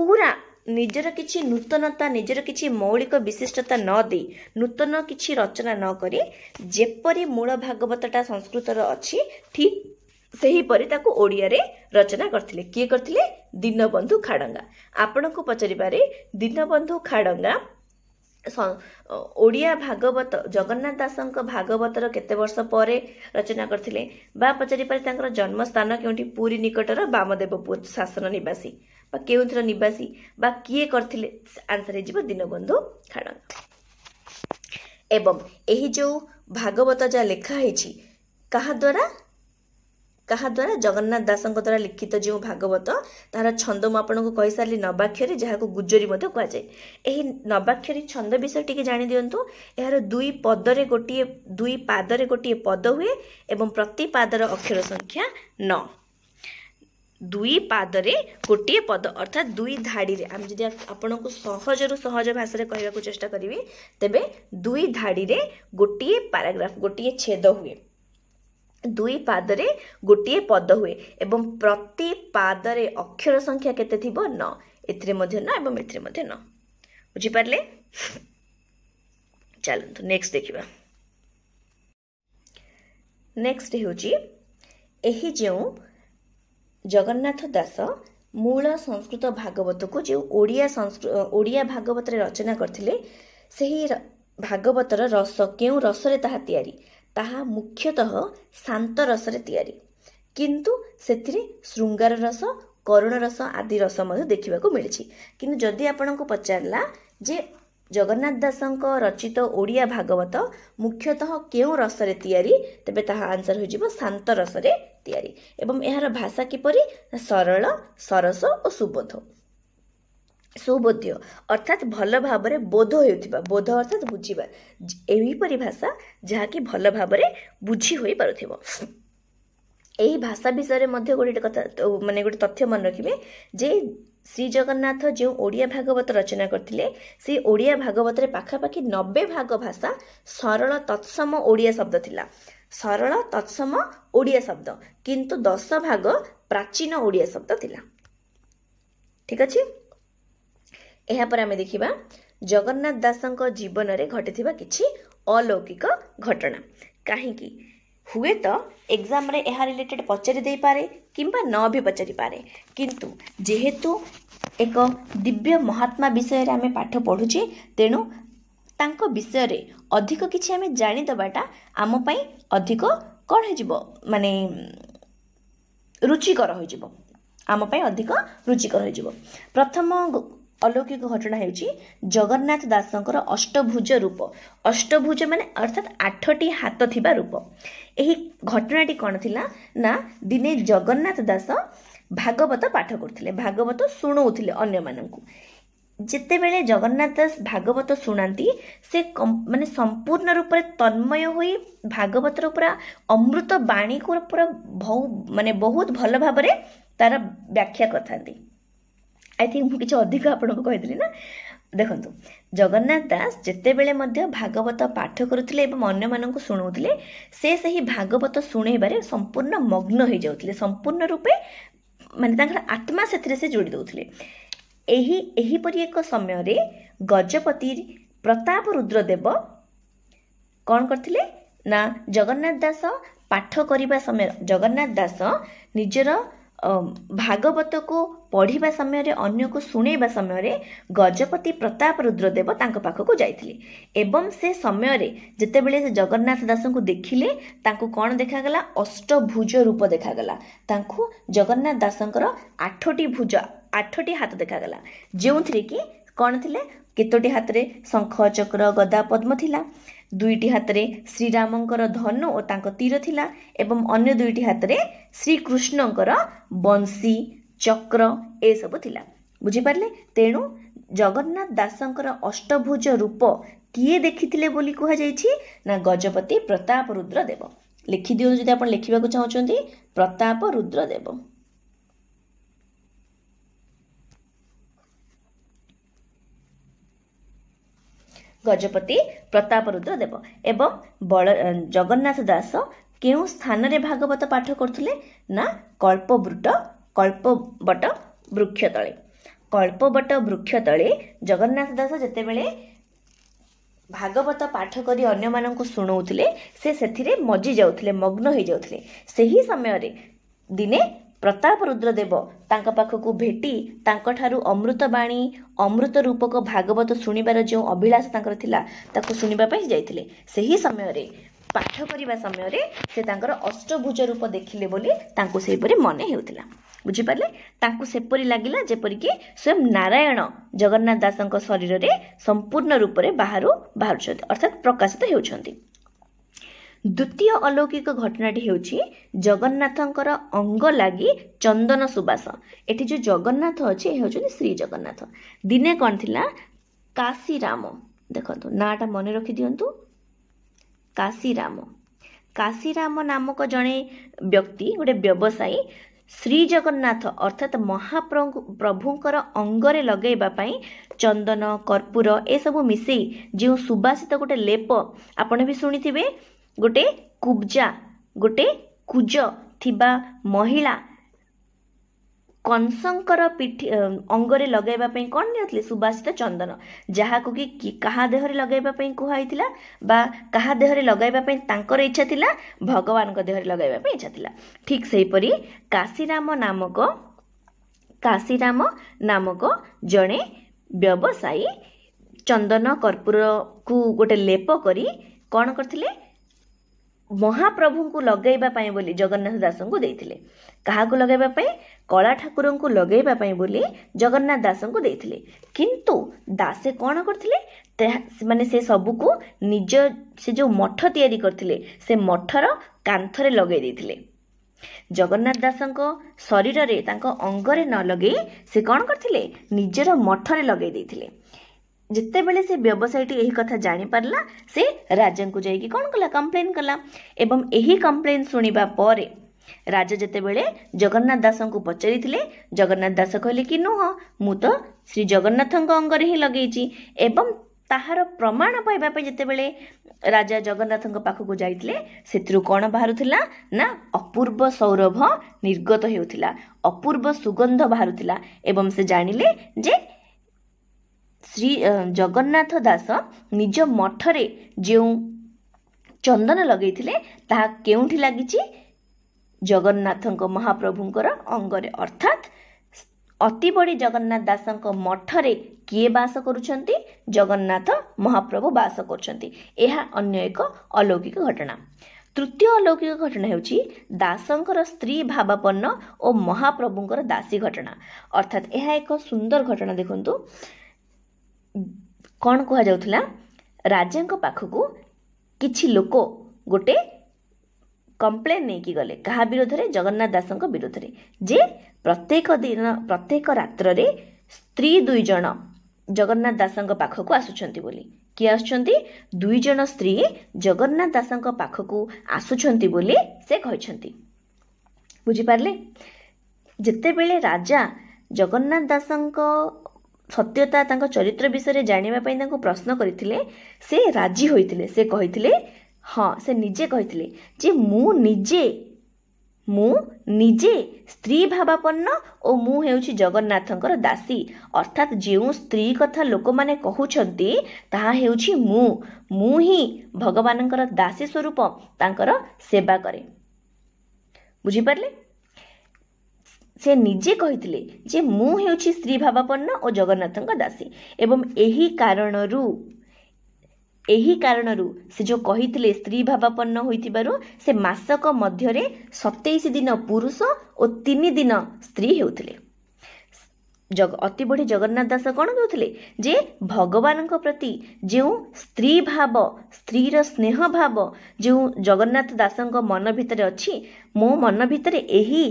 ପୁରା ନିଜର କିଛି ନୂତନତା ନିଜର କିଛି ମୌଳିକ ବିଶିଷ୍ଟତା ନ ଦେଇ ନୂତନ କିଛି ରଚନା ନ କରି ଯେପରି ମୂଳ ଭାଗବତଟା ସଂସ୍କୃତର ଅଛି ଠିକ ସେହିପରି ତାକୁ ଓଡ଼ିଆରେ ରଚନା କରିଥିଲେ କିଏ କରିଥିଲେ ଦୀନବନ୍ଧୁ ଖାଡ଼ଙ୍ଗା ଆପଣଙ୍କୁ ପଚାରିବାରେ ଦୀନବନ୍ଧୁ ଖାଡ଼ଙ୍ଗା ଓଡ଼ିଆ ଭାଗବତ ଜଗନ୍ନାଥ ଦାସଙ୍କ ଭାଗବତର କେତେ ବର୍ଷ ପରେ ରଚନା କରିଥିଲେ ବା ପଚାରିପାରେ ତାଙ୍କର ଜନ୍ମସ୍ଥାନ କେଉଁଠି ପୁରୀ ନିକଟର ବାମଦେବପୁର ଶାସନ ନିବାସୀ ବା କେଉଁଥିର ନିବାସୀ ବା କିଏ କରିଥିଲେ ଆନ୍ସର ହେଇଯିବ ଦୀନବନ୍ଧୁ ଖାଡ଼ଙ୍ଗ ଏବଂ ଏହି ଯେଉଁ ଭାଗବତ ଯାହା ଲେଖା ହେଇଛି କାହା ଦ୍ୱାରା କାହା ଦ୍ୱାରା ଜଗନ୍ନାଥ ଦାସଙ୍କ ଦ୍ୱାରା ଲିଖିତ ଯେଉଁ ଭାଗବତ ତାହାର ଛନ୍ଦ ମୁଁ ଆପଣଙ୍କୁ କହିସାରିଲି ନବାକ୍ଷରୀ ଯାହାକୁ ଗୁଜରୀ ମଧ୍ୟ କୁହାଯାଏ ଏହି ନବାକ୍ଷରୀ ଛନ୍ଦ ବିଷୟରେ ଟିକେ ଜାଣିଦିଅନ୍ତୁ ଏହାର ଦୁଇ ପଦରେ ଗୋଟିଏ ଦୁଇ ପାଦରେ ଗୋଟିଏ ପଦ ହୁଏ ଏବଂ ପ୍ରତି ପାଦର ଅକ୍ଷର ସଂଖ୍ୟା ନଅ ଦୁଇ ପାଦରେ ଗୋଟିଏ ପଦ ଅର୍ଥାତ୍ ଦୁଇ ଧାଡ଼ିରେ ଆମେ ଯଦି ଆପଣଙ୍କୁ ସହଜରୁ ସହଜ ଭାଷାରେ କହିବାକୁ ଚେଷ୍ଟା କରିବି ତେବେ ଦୁଇ ଧାଡ଼ିରେ ଗୋଟିଏ ପାରାଗ୍ରାଫ ଗୋଟିଏ ଛେଦ ହୁଏ ଦୁଇ ପାଦରେ ଗୋଟିଏ ପଦ ହୁଏ ଏବଂ ପ୍ରତି ପାଦରେ ଅକ୍ଷର ସଂଖ୍ୟା କେତେ ଥିବ ନ ଏଥିରେ ମଧ୍ୟ ନ ଏବଂ ଏଥିରେ ମଧ୍ୟ ନ ବୁଝିପାରିଲେ ଚାଲନ୍ତୁ ନେକ୍ସଟ ଦେଖିବା ନେକ୍ସଟ ହେଉଛି ଏହି ଯେଉଁ ଜଗନ୍ନାଥ ଦାସ ମୂଳ ସଂସ୍କୃତ ଭାଗବତକୁ ଯେଉଁ ଓଡ଼ିଆ ସଂସ୍କୃ ଓଡ଼ିଆ ଭାଗବତରେ ରଚନା କରିଥିଲେ ସେହି ଭାଗବତର ରସ କେଉଁ ରସରେ ତାହା ତିଆରି ତାହା ମୁଖ୍ୟତଃ ଶାନ୍ତ ରସରେ ତିଆରି କିନ୍ତୁ ସେଥିରେ ଶୃଙ୍ଗାର ରସ କରୁଣ ରସ ଆଦି ରସ ମଧ୍ୟ ଦେଖିବାକୁ ମିଳିଛି କିନ୍ତୁ ଯଦି ଆପଣଙ୍କୁ ପଚାରିଲା ଯେ ଜଗନ୍ନାଥ ଦାସଙ୍କ ରଚିତ ଓଡ଼ିଆ ଭାଗବତ ମୁଖ୍ୟତଃ କେଉଁ ରସରେ ତିଆରି ତେବେ ତାହା ଆନ୍ସର ହୋଇଯିବ ଶାନ୍ତ ରସରେ ତିଆରି ଏବଂ ଏହାର ଭାଷା କିପରି ସରଳ ସରସ ଓ ସୁବୋଧ ସୁବୋଧ୍ୟ ଅର୍ଥାତ୍ ଭଲ ଭାବରେ ବୋଧ ହେଉଥିବା ବୋଧ ଅର୍ଥାତ୍ ବୁଝିବା ଏହିପରି ଭାଷା ଯାହାକି ଭଲ ଭାବରେ ବୁଝି ହୋଇପାରୁଥିବ ଏହି ଭାଷା ବିଷୟରେ ମଧ୍ୟ ଗୋଟେ କଥା ମାନେ ଗୋଟେ ତଥ୍ୟ ମନେ ରଖିବେ ଯେ ଶ୍ରୀଜଗନ୍ନାଥ ଯେଉଁ ଓଡ଼ିଆ ଭାଗବତ ରଚନା କରିଥିଲେ ସେ ଓଡ଼ିଆ ଭାଗବତରେ ପାଖାପାଖି ନବେ ଭାଗ ଭାଷା ସରଳ ତତ୍ସମ ଓଡ଼ିଆ ଶବ୍ଦ ଥିଲା ସରଳ ତତ୍ସମ ଓଡ଼ିଆ ଶବ୍ଦ କିନ୍ତୁ ଦଶ ଭାଗ ପ୍ରାଚୀନ ଓଡ଼ିଆ ଶବ୍ଦ ଥିଲା ଠିକ ଅଛି ଏହାପରେ ଆମେ ଦେଖିବା ଜଗନ୍ନାଥ ଦାସଙ୍କ ଜୀବନରେ ଘଟିଥିବା କିଛି ଅଲୌକିକ ଘଟଣା କାହିଁକି ହୁଏତ ଏକ୍ଜାମରେ ଏହା ରିଲେଟେଡ଼୍ ପଚାରି ଦେଇପାରେ କିମ୍ବା ନ ବି ପଚାରିପାରେ କିନ୍ତୁ ଯେହେତୁ ଏକ ଦିବ୍ୟ ମହାତ୍ମା ବିଷୟରେ ଆମେ ପାଠ ପଢ଼ୁଛେ ତେଣୁ ତାଙ୍କ ବିଷୟରେ ଅଧିକ କିଛି ଆମେ ଜାଣିଦେବାଟା ଆମ ପାଇଁ ଅଧିକ କ'ଣ ହେଇଯିବ ମାନେ ରୁଚିକର ହୋଇଯିବ ଆମ ପାଇଁ ଅଧିକ ରୁଚିକର ହୋଇଯିବ ପ୍ରଥମ ଅଲୌକିକ ଘଟଣା ହେଉଛି ଜଗନ୍ନାଥ ଦାସଙ୍କର ଅଷ୍ଟଭୁଜ ରୂପ ଅଷ୍ଟଭୁଜ ମାନେ ଅର୍ଥାତ୍ ଆଠଟି ହାତ ଥିବା ରୂପ ଏହି ଘଟଣାଟି କ'ଣ ଥିଲା ନା ଦିନେ ଜଗନ୍ନାଥ ଦାସ ଭାଗବତ ପାଠ କରୁଥିଲେ ଭାଗବତ ଶୁଣାଉଥିଲେ ଅନ୍ୟମାନଙ୍କୁ ଯେତେବେଳେ ଜଗନ୍ନାଥ ଦାସ ଭାଗବତ ଶୁଣାନ୍ତି ସେ ମାନେ ସମ୍ପୂର୍ଣ୍ଣ ରୂପରେ ତନ୍ମୟ ହୋଇ ଭାଗବତର ପୁରା ଅମୃତ ବାଣୀକୁ ପୁରା ବହୁ ମାନେ ବହୁତ ଭଲ ଭାବରେ ତାର ବ୍ୟାଖ୍ୟା କରିଥାନ୍ତି ଆଇ ଥିଙ୍କ ମୁଁ କିଛି ଅଧିକ ଆପଣଙ୍କୁ କହିଥିଲି ନା ଦେଖନ୍ତୁ ଜଗନ୍ନାଥ ଦାସ ଯେତେବେଳେ ମଧ୍ୟ ଭାଗବତ ପାଠ କରୁଥିଲେ ଏବଂ ଅନ୍ୟମାନଙ୍କୁ ଶୁଣାଉଥିଲେ ସେ ସେହି ଭାଗବତ ଶୁଣେଇବାରେ ସମ୍ପୂର୍ଣ୍ଣ ମଗ୍ନ ହୋଇଯାଉଥିଲେ ସମ୍ପୂର୍ଣ୍ଣ ରୂପେ ମାନେ ତାଙ୍କର ଆତ୍ମା ସେଥିରେ ସେ ଯୋଡ଼ି ଦେଉଥିଲେ ଏହି ଏହିପରି ଏକ ସମୟରେ ଗଜପତି ପ୍ରତାପ ରୁଦ୍ରଦେବ କ'ଣ କରିଥିଲେ ନା ଜଗନ୍ନାଥ ଦାସ ପାଠ କରିବା ସମୟରେ ଜଗନ୍ନାଥ ଦାସ ନିଜର ଭାଗବତକୁ ପଢ଼ିବା ସମୟରେ ଅନ୍ୟକୁ ଶୁଣେଇବା ସମୟରେ ଗଜପତି ପ୍ରତାପ ରୁଦ୍ରଦେବ ତାଙ୍କ ପାଖକୁ ଯାଇଥିଲେ ଏବଂ ସେ ସମୟରେ ଯେତେବେଳେ ସେ ଜଗନ୍ନାଥ ଦାସଙ୍କୁ ଦେଖିଲେ ତାଙ୍କୁ କ'ଣ ଦେଖାଗଲା ଅଷ୍ଟଭୁଜ ରୂପ ଦେଖାଗଲା ତାଙ୍କୁ ଜଗନ୍ନାଥ ଦାସଙ୍କର ଆଠଟି ଭୁଜ ଆଠଟି ହାତ ଦେଖାଗଲା ଯେଉଁଥିରେ କି କ'ଣ ଥିଲେ କେତୋଟି ହାତରେ ଶଙ୍ଖ ଚକ୍ର ଗଦା ପଦ୍ମ ଥିଲା ଦୁଇଟି ହାତରେ ଶ୍ରୀରାମଙ୍କର ଧନୁ ଓ ତାଙ୍କ ତୀର ଥିଲା ଏବଂ ଅନ୍ୟ ଦୁଇଟି ହାତରେ ଶ୍ରୀକୃଷ୍ଣଙ୍କର ବଂଶୀ ଚକ୍ର ଏସବୁ ଥିଲା ବୁଝିପାରିଲେ ତେଣୁ ଜଗନ୍ନାଥ ଦାସଙ୍କର ଅଷ୍ଟଭୁଜ ରୂପ କିଏ ଦେଖିଥିଲେ ବୋଲି କୁହାଯାଇଛି ନା ଗଜପତି ପ୍ରତାପ ରୁଦ୍ରଦେବ ଲେଖିଦିଅନ୍ତୁ ଯଦି ଆପଣ ଲେଖିବାକୁ ଚାହୁଁଛନ୍ତି ପ୍ରତାପ ରୁଦ୍ରଦେବ ଗଜପତି ପ୍ରତାପ ରୁଦ୍ର ଦେବ ଏବଂ ବଳ ଜଗନ୍ନାଥ ଦାସ କେଉଁ ସ୍ଥାନରେ ଭାଗବତ ପାଠ କରୁଥିଲେ ନା କଳ୍ପବୃଟ କଳ୍ପବଟ ବୃକ୍ଷ ତଳେ କଳ୍ପବଟ ବୃକ୍ଷ ତଳେ ଜଗନ୍ନାଥ ଦାସ ଯେତେବେଳେ ଭାଗବତ ପାଠ କରି ଅନ୍ୟମାନଙ୍କୁ ଶୁଣାଉଥିଲେ ସେ ସେଥିରେ ମଜି ଯାଉଥିଲେ ମଗ୍ନ ହୋଇଯାଉଥିଲେ ସେହି ସମୟରେ ଦିନେ ପ୍ରତାପ ରୁଦ୍ରଦେବ ତାଙ୍କ ପାଖକୁ ଭେଟି ତାଙ୍କଠାରୁ ଅମୃତବାଣୀ ଅମୃତ ରୂପକ ଭାଗବତ ଶୁଣିବାର ଯେଉଁ ଅଭିଳାଷ ତାଙ୍କର ଥିଲା ତାକୁ ଶୁଣିବା ପାଇଁ ଯାଇଥିଲେ ସେହି ସମୟରେ ପାଠ କରିବା ସମୟରେ ସେ ତାଙ୍କର ଅଷ୍ଟଭୁଜ ରୂପ ଦେଖିଲେ ବୋଲି ତାଙ୍କୁ ସେହିପରି ମନେ ହେଉଥିଲା ବୁଝିପାରିଲେ ତାଙ୍କୁ ସେପରି ଲାଗିଲା ଯେପରିକି ସ୍ୱୟଂ ନାରାୟଣ ଜଗନ୍ନାଥ ଦାସଙ୍କ ଶରୀରରେ ସମ୍ପୂର୍ଣ୍ଣ ରୂପରେ ବାହାରୁ ବାହାରୁଛନ୍ତି ଅର୍ଥାତ୍ ପ୍ରକାଶିତ ହେଉଛନ୍ତି ଦ୍ୱିତୀୟ ଅଲୌକିକ ଘଟଣାଟି ହେଉଛି ଜଗନ୍ନାଥଙ୍କର ଅଙ୍ଗ ଲାଗି ଚନ୍ଦନ ସୁବାସ ଏଠି ଯେଉଁ ଜଗନ୍ନାଥ ଅଛି ଏ ହେଉଛନ୍ତି ଶ୍ରୀ ଜଗନ୍ନାଥ ଦିନେ କ'ଣ ଥିଲା କାଶୀରାମ ଦେଖନ୍ତୁ ନାଁଟା ମନେ ରଖିଦିଅନ୍ତୁ କାଶୀରାମ କାଶୀରାମ ନାମକ ଜଣେ ବ୍ୟକ୍ତି ଗୋଟେ ବ୍ୟବସାୟୀ ଶ୍ରୀ ଜଗନ୍ନାଥ ଅର୍ଥାତ୍ ମହାପ୍ରଭୁ ପ୍ରଭୁଙ୍କର ଅଙ୍ଗରେ ଲଗେଇବା ପାଇଁ ଚନ୍ଦନ କର୍ପୁର ଏସବୁ ମିଶେଇ ଯେଉଁ ସୁବାସିତ ଗୋଟେ ଲେପ ଆପଣ ବି ଶୁଣିଥିବେ ଗୋଟେ କୁବ୍ଜା ଗୋଟେ କୁଜ ଥିବା ମହିଳା କଂସଙ୍କର ପିଠି ଅଙ୍ଗରେ ଲଗାଇବା ପାଇଁ କ'ଣ ନେଇଥିଲେ ସୁବାସିତ ଚନ୍ଦନ ଯାହାକୁ କି କାହା ଦେହରେ ଲଗାଇବା ପାଇଁ କୁହା ହେଇଥିଲା ବା କାହା ଦେହରେ ଲଗାଇବା ପାଇଁ ତାଙ୍କର ଇଚ୍ଛା ଥିଲା ଭଗବାନଙ୍କ ଦେହରେ ଲଗାଇବା ପାଇଁ ଇଚ୍ଛା ଥିଲା ଠିକ୍ ସେହିପରି କାଶୀରାମ ନାମକ କାଶୀରାମ ନାମକ ଜଣେ ବ୍ୟବସାୟୀ ଚନ୍ଦନ କର୍ପୂରକୁ ଗୋଟେ ଲେପ କରି କ'ଣ କରିଥିଲେ ମହାପ୍ରଭୁଙ୍କୁ ଲଗାଇବା ପାଇଁ ବୋଲି ଜଗନ୍ନାଥ ଦାସଙ୍କୁ ଦେଇଥିଲେ କାହାକୁ ଲଗାଇବା ପାଇଁ କଳା ଠାକୁରଙ୍କୁ ଲଗାଇବା ପାଇଁ ବୋଲି ଜଗନ୍ନାଥ ଦାସଙ୍କୁ ଦେଇଥିଲେ କିନ୍ତୁ ଦାସେ କ'ଣ କରିଥିଲେ ମାନେ ସେ ସବୁକୁ ନିଜ ସେ ଯେଉଁ ମଠ ତିଆରି କରିଥିଲେ ସେ ମଠର କାନ୍ଥରେ ଲଗାଇ ଦେଇଥିଲେ ଜଗନ୍ନାଥ ଦାସଙ୍କ ଶରୀରରେ ତାଙ୍କ ଅଙ୍ଗରେ ନ ଲଗେଇ ସେ କ'ଣ କରିଥିଲେ ନିଜର ମଠରେ ଲଗାଇ ଦେଇଥିଲେ ଯେତେବେଳେ ସେ ବ୍ୟବସାୟୀଟି ଏହି କଥା ଜାଣିପାରିଲା ସେ ରାଜାଙ୍କୁ ଯାଇକି କ'ଣ କଲା କମ୍ପ୍ଲେନ୍ କଲା ଏବଂ ଏହି କମ୍ପ୍ଲେନ୍ ଶୁଣିବା ପରେ ରାଜା ଯେତେବେଳେ ଜଗନ୍ନାଥ ଦାସଙ୍କୁ ପଚାରିଥିଲେ ଜଗନ୍ନାଥ ଦାସ କହିଲେ କି ନୁହଁ ମୁଁ ତ ଶ୍ରୀ ଜଗନ୍ନାଥଙ୍କ ଅଙ୍ଗରେ ହିଁ ଲଗେଇଛି ଏବଂ ତାହାର ପ୍ରମାଣ ପାଇବା ପାଇଁ ଯେତେବେଳେ ରାଜା ଜଗନ୍ନାଥଙ୍କ ପାଖକୁ ଯାଇଥିଲେ ସେଥିରୁ କ'ଣ ବାହାରୁଥିଲା ନା ଅପୂର୍ବ ସୌରଭ ନିର୍ଗତ ହେଉଥିଲା ଅପୂର୍ବ ସୁଗନ୍ଧ ବାହାରୁଥିଲା ଏବଂ ସେ ଜାଣିଲେ ଯେ ଶ୍ରୀ ଜଗନ୍ନାଥ ଦାସ ନିଜ ମଠରେ ଯେଉଁ ଚନ୍ଦନ ଲଗେଇଥିଲେ ତାହା କେଉଁଠି ଲାଗିଛି ଜଗନ୍ନାଥଙ୍କ ମହାପ୍ରଭୁଙ୍କର ଅଙ୍ଗରେ ଅର୍ଥାତ୍ ଅତି ବଡ଼ି ଜଗନ୍ନାଥ ଦାସଙ୍କ ମଠରେ କିଏ ବାସ କରୁଛନ୍ତି ଜଗନ୍ନାଥ ମହାପ୍ରଭୁ ବାସ କରୁଛନ୍ତି ଏହା ଅନ୍ୟ ଏକ ଅଲୌକିକ ଘଟଣା ତୃତୀୟ ଅଲୌକିକ ଘଟଣା ହେଉଛି ଦାସଙ୍କର ସ୍ତ୍ରୀ ଭାବାପନ୍ନ ଓ ମହାପ୍ରଭୁଙ୍କର ଦାସୀ ଘଟଣା ଅର୍ଥାତ୍ ଏହା ଏକ ସୁନ୍ଦର ଘଟଣା ଦେଖନ୍ତୁ କ'ଣ କୁହାଯାଉଥିଲା ରାଜାଙ୍କ ପାଖକୁ କିଛି ଲୋକ ଗୋଟେ କମ୍ପ୍ଲେନ୍ ନେଇକି ଗଲେ କାହା ବିରୋଧରେ ଜଗନ୍ନାଥ ଦାସଙ୍କ ବିରୋଧରେ ଯେ ପ୍ରତ୍ୟେକ ଦିନ ପ୍ରତ୍ୟେକ ରାତ୍ରରେ ସ୍ତ୍ରୀ ଦୁଇ ଜଣ ଜଗନ୍ନାଥ ଦାସଙ୍କ ପାଖକୁ ଆସୁଛନ୍ତି ବୋଲି କିଏ ଆସୁଛନ୍ତି ଦୁଇ ଜଣ ସ୍ତ୍ରୀ ଜଗନ୍ନାଥ ଦାସଙ୍କ ପାଖକୁ ଆସୁଛନ୍ତି ବୋଲି ସେ କହିଛନ୍ତି ବୁଝିପାରିଲେ ଯେତେବେଳେ ରାଜା ଜଗନ୍ନାଥ ଦାସଙ୍କ ସତ୍ୟତା ତାଙ୍କ ଚରିତ୍ର ବିଷୟରେ ଜାଣିବା ପାଇଁ ତାଙ୍କୁ ପ୍ରଶ୍ନ କରିଥିଲେ ସେ ରାଜି ହୋଇଥିଲେ ସେ କହିଥିଲେ ହଁ ସେ ନିଜେ କହିଥିଲେ ଯେ ମୁଁ ନିଜେ ମୁଁ ନିଜେ ସ୍ତ୍ରୀ ଭାବାପନ୍ନ ଓ ମୁଁ ହେଉଛି ଜଗନ୍ନାଥଙ୍କର ଦାସୀ ଅର୍ଥାତ୍ ଯେଉଁ ସ୍ତ୍ରୀ କଥା ଲୋକମାନେ କହୁଛନ୍ତି ତାହା ହେଉଛି ମୁଁ ମୁଁ ହିଁ ଭଗବାନଙ୍କର ଦାସୀ ସ୍ୱରୂପ ତାଙ୍କର ସେବା କରେ ବୁଝିପାରିଲେ ସେ ନିଜେ କହିଥିଲେ ଯେ ମୁଁ ହେଉଛି ଶ୍ରୀ ଭାବାପନ୍ନ ଓ ଜଗନ୍ନାଥଙ୍କ ଦାସୀ ଏବଂ ଏହି କାରଣରୁ ଏହି କାରଣରୁ ସେ ଯେଉଁ କହିଥିଲେ ସ୍ତ୍ରୀ ଭାବାପନ୍ନ ହୋଇଥିବାରୁ ସେ ମାସକ ମଧ୍ୟରେ ସତେଇଶ ଦିନ ପୁରୁଷ ଓ ତିନି ଦିନ ସ୍ତ୍ରୀ ହେଉଥିଲେ ଅତି ବଢ଼ି ଜଗନ୍ନାଥ ଦାସ କ'ଣ କହୁଥିଲେ ଯେ ଭଗବାନଙ୍କ ପ୍ରତି ଯେଉଁ ସ୍ତ୍ରୀ ଭାବ ସ୍ତ୍ରୀର ସ୍ନେହ ଭାବ ଯେଉଁ ଜଗନ୍ନାଥ ଦାସଙ୍କ ମନ ଭିତରେ ଅଛି ମୋ ମନ ଭିତରେ ଏହି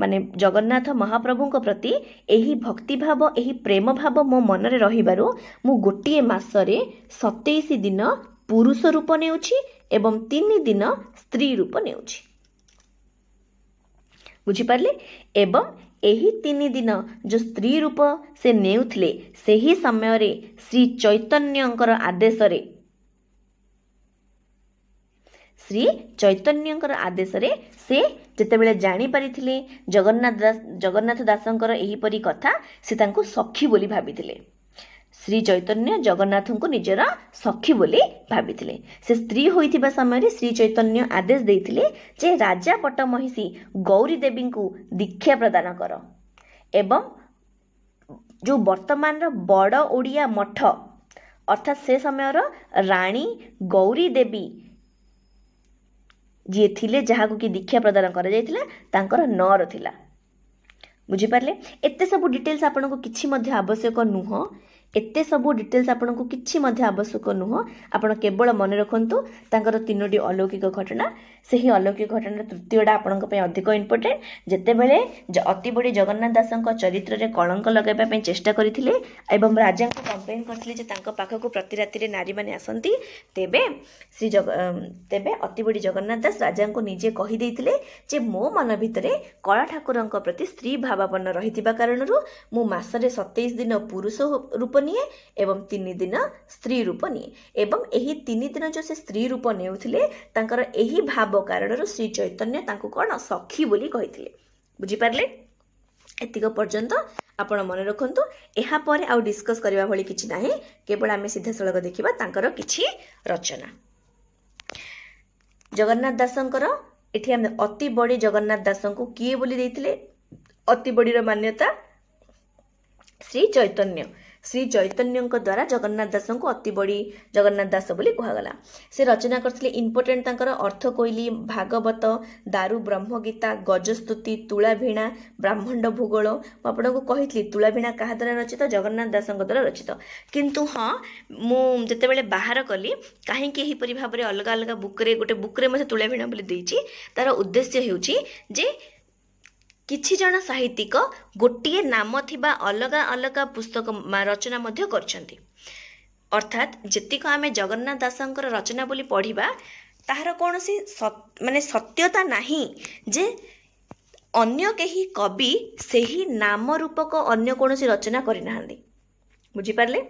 ମାନେ ଜଗନ୍ନାଥ ମହାପ୍ରଭୁଙ୍କ ପ୍ରତି ଏହି ଭକ୍ତିଭାବ ଏହି ପ୍ରେମ ଭାବ ମୋ ମନରେ ରହିବାରୁ ମୁଁ ଗୋଟିଏ ମାସରେ ସତେଇଶ ଦିନ ପୁରୁଷ ରୂପ ନେଉଛି ଏବଂ ତିନି ଦିନ ସ୍ତ୍ରୀ ରୂପ ନେଉଛି ବୁଝିପାରିଲେ ଏବଂ ଏହି ତିନି ଦିନ ଯେଉଁ ସ୍ତ୍ରୀ ରୂପ ସେ ନେଉଥିଲେ ସେହି ସମୟରେ ଶ୍ରୀ ଚୈତନ୍ୟଙ୍କର ଆଦେଶରେ ଶ୍ରୀ ଚୈତନ୍ୟଙ୍କର ଆଦେଶରେ ସେ ଯେତେବେଳେ ଜାଣିପାରିଥିଲେ ଜଗନ୍ନାଥ ଦାସ ଜଗନ୍ନାଥ ଦାସଙ୍କର ଏହିପରି କଥା ସେ ତାଙ୍କୁ ସଖୀ ବୋଲି ଭାବିଥିଲେ ଶ୍ରୀ ଚୈତନ୍ୟ ଜଗନ୍ନାଥଙ୍କୁ ନିଜର ସଖୀ ବୋଲି ଭାବିଥିଲେ ସେ ସ୍ତ୍ରୀ ହୋଇଥିବା ସମୟରେ ଶ୍ରୀ ଚୈତନ୍ୟ ଆଦେଶ ଦେଇଥିଲେ ଯେ ରାଜା ପଟ ମହିଷୀ ଗୌରୀ ଦେବୀଙ୍କୁ ଦୀକ୍ଷା ପ୍ରଦାନ କର ଏବଂ ଯେଉଁ ବର୍ତ୍ତମାନର ବଡ଼ ଓଡ଼ିଆ ମଠ ଅର୍ଥାତ୍ ସେ ସମୟର ରାଣୀ ଗୌରୀ ଦେବୀ ଯିଏ ଥିଲେ ଯାହାକୁ କି ଦୀକ୍ଷା ପ୍ରଦାନ କରାଯାଇଥିଲା ତାଙ୍କର ନଅର ଥିଲା ବୁଝିପାରିଲେ ଏତେ ସବୁ ଡିଟେଲ୍ସ ଆପଣଙ୍କୁ କିଛି ମଧ୍ୟ ଆବଶ୍ୟକ ନୁହଁ ଏତେ ସବୁ ଡିଟେଲ୍ସ ଆପଣଙ୍କୁ କିଛି ମଧ୍ୟ ଆବଶ୍ୟକ ନୁହଁ ଆପଣ କେବଳ ମନେ ରଖନ୍ତୁ ତାଙ୍କର ତିନୋଟି ଅଲୌକିକ ଘଟଣା ସେହି ଅଲୌକିକ ଘଟଣାର ତୃତୀୟଟା ଆପଣଙ୍କ ପାଇଁ ଅଧିକ ଇମ୍ପୋର୍ଟେଣ୍ଟ ଯେତେବେଳେ ଅତିବଡ଼ି ଜଗନ୍ନାଥ ଦାସଙ୍କ ଚରିତ୍ରରେ କଳଙ୍କ ଲଗାଇବା ପାଇଁ ଚେଷ୍ଟା କରିଥିଲେ ଏବଂ ରାଜାଙ୍କୁ କମ୍ପ୍ଲେନ୍ କରିଥିଲେ ଯେ ତାଙ୍କ ପାଖକୁ ପ୍ରତି ରାତିରେ ନାରୀମାନେ ଆସନ୍ତି ତେବେ ଶ୍ରୀ ଜଗ ତେବେ ଅତିବଡ଼ି ଜଗନ୍ନାଥ ଦାସ ରାଜାଙ୍କୁ ନିଜେ କହିଦେଇଥିଲେ ଯେ ମୋ ମନ ଭିତରେ କଳା ଠାକୁରଙ୍କ ପ୍ରତି ସ୍ତ୍ରୀ ଭାବାପନ୍ନ ରହିଥିବା କାରଣରୁ ମୁଁ ମାସରେ ସତେଇଶ ଦିନ ପୁରୁଷ ରୂପରେ ନିଏ ଏବଂ ତିନି ଦିନ ସ୍ତ୍ରୀ ରୂପ ନିଏ ଏବଂ ଏହି ତିନି ଦିନ ଯେଉଁ ସେ ସ୍ତ୍ରୀ ରୂପ ନେଉଥିଲେ ତାଙ୍କର ଏହି ଭାବ କାରଣରୁ ଶ୍ରୀ ଚୈତନ୍ୟ ତାଙ୍କୁ କ'ଣ ସଖୀ ବୋଲି କହିଥିଲେ ବୁଝିପାରିଲେ ଏତିକ ପର୍ଯ୍ୟନ୍ତ ଆପଣ ମନେ ରଖନ୍ତୁ ଏହାପରେ ଆଉ ଡିସ୍କସ୍ କରିବା ଭଳି କିଛି ନାହିଁ କେବଳ ଆମେ ସିଧାସଳଖ ଦେଖିବା ତାଙ୍କର କିଛି ରଚନା ଜଗନ୍ନାଥ ଦାସଙ୍କର ଏଠି ଆମେ ଅତି ବଡ଼ି ଜଗନ୍ନାଥ ଦାସଙ୍କୁ କିଏ ବୋଲି ଦେଇଥିଲେ ଅତି ବଡ଼ିର ମାନ୍ୟତା ଶ୍ରୀ ଚୈତନ୍ୟ ଶ୍ରୀ ଚୈତନ୍ୟଙ୍କ ଦ୍ୱାରା ଜଗନ୍ନାଥ ଦାସଙ୍କୁ ଅତି ବଡ଼ି ଜଗନ୍ନାଥ ଦାସ ବୋଲି କୁହାଗଲା ସେ ରଚନା କରିଥିଲେ ଇମ୍ପୋର୍ଟାଣ୍ଟ ତାଙ୍କର ଅର୍ଥ କୋଇଲି ଭାଗବତ ଦାରୁ ବ୍ରହ୍ମଗୀତା ଗଜସ୍ତୁତି ତୁଳାଭିଣା ବ୍ରାହ୍ମଣ୍ଡ ଭୂଗୋଳ ମୁଁ ଆପଣଙ୍କୁ କହିଥିଲି ତୁଳାଭିଣା କାହା ଦ୍ୱାରା ରଚିତ ଜଗନ୍ନାଥ ଦାସଙ୍କ ଦ୍ୱାରା ରଚିତ କିନ୍ତୁ ହଁ ମୁଁ ଯେତେବେଳେ ବାହାର କଲି କାହିଁକି ଏହିପରି ଭାବରେ ଅଲଗା ଅଲଗା ବୁକ୍ରେ ଗୋଟେ ବୁକ୍ରେ ମଧ୍ୟ ତୁଳାଭିଣା ବୋଲି ଦେଇଛି ତାର ଉଦ୍ଦେଶ୍ୟ ହେଉଛି ଯେ କିଛି ଜଣ ସାହିତ୍ୟିକ ଗୋଟିଏ ନାମ ଥିବା ଅଲଗା ଅଲଗା ପୁସ୍ତକ ରଚନା ମଧ୍ୟ କରିଛନ୍ତି ଅର୍ଥାତ୍ ଯେତିକ ଆମେ ଜଗନ୍ନାଥ ଦାସଙ୍କର ରଚନା ବୋଲି ପଢ଼ିବା ତାହାର କୌଣସି ମାନେ ସତ୍ୟତା ନାହିଁ ଯେ ଅନ୍ୟ କେହି କବି ସେହି ନାମ ରୂପକ ଅନ୍ୟ କୌଣସି ରଚନା କରିନାହାନ୍ତି ବୁଝିପାରିଲେ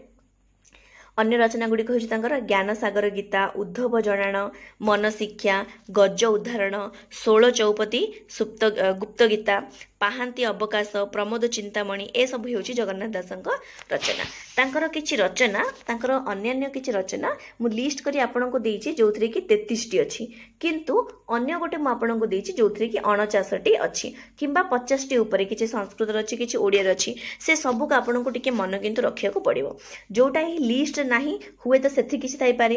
ଅନ୍ୟ ରଚନାଗୁଡ଼ିକ ହେଉଛି ତାଙ୍କର ଜ୍ଞାନସାଗର ଗୀତା ଉଦ୍ଧବ ଜଣାଣ ମନଶିକ୍ଷା ଗଜ ଉଦ୍ଧାରଣ ଷୋଳ ଚୌପତି ସୁପ୍ତ ଗୁପ୍ତ ଗୀତା ପାହାନ୍ତି ଅବକାଶ ପ୍ରମୋଦ ଚିନ୍ତାମଣି ଏସବୁ ହେଉଛି ଜଗନ୍ନାଥ ଦାସଙ୍କ ରଚନା ତାଙ୍କର କିଛି ରଚନା ତାଙ୍କର ଅନ୍ୟାନ୍ୟ କିଛି ରଚନା ମୁଁ ଲିଷ୍ଟ କରି ଆପଣଙ୍କୁ ଦେଇଛି ଯେଉଁଥିରେ କି ତେତିଶଟି ଅଛି କିନ୍ତୁ ଅନ୍ୟ ଗୋଟେ ମୁଁ ଆପଣଙ୍କୁ ଦେଇଛି ଯେଉଁଥିରେ କି ଅଣଚାଶଟି ଅଛି କିମ୍ବା ପଚାଶଟି ଉପରେ କିଛି ସଂସ୍କୃତର ଅଛି କିଛି ଓଡ଼ିଆର ଅଛି ସେ ସବୁକୁ ଆପଣଙ୍କୁ ଟିକେ ମନ କିନ୍ତୁ ରଖିବାକୁ ପଡ଼ିବ ଯେଉଁଟା ଏହି ଲିଷ୍ଟ ନାହିଁ ହୁଏତ ସେଠି କିଛି ଥାଇପାରେ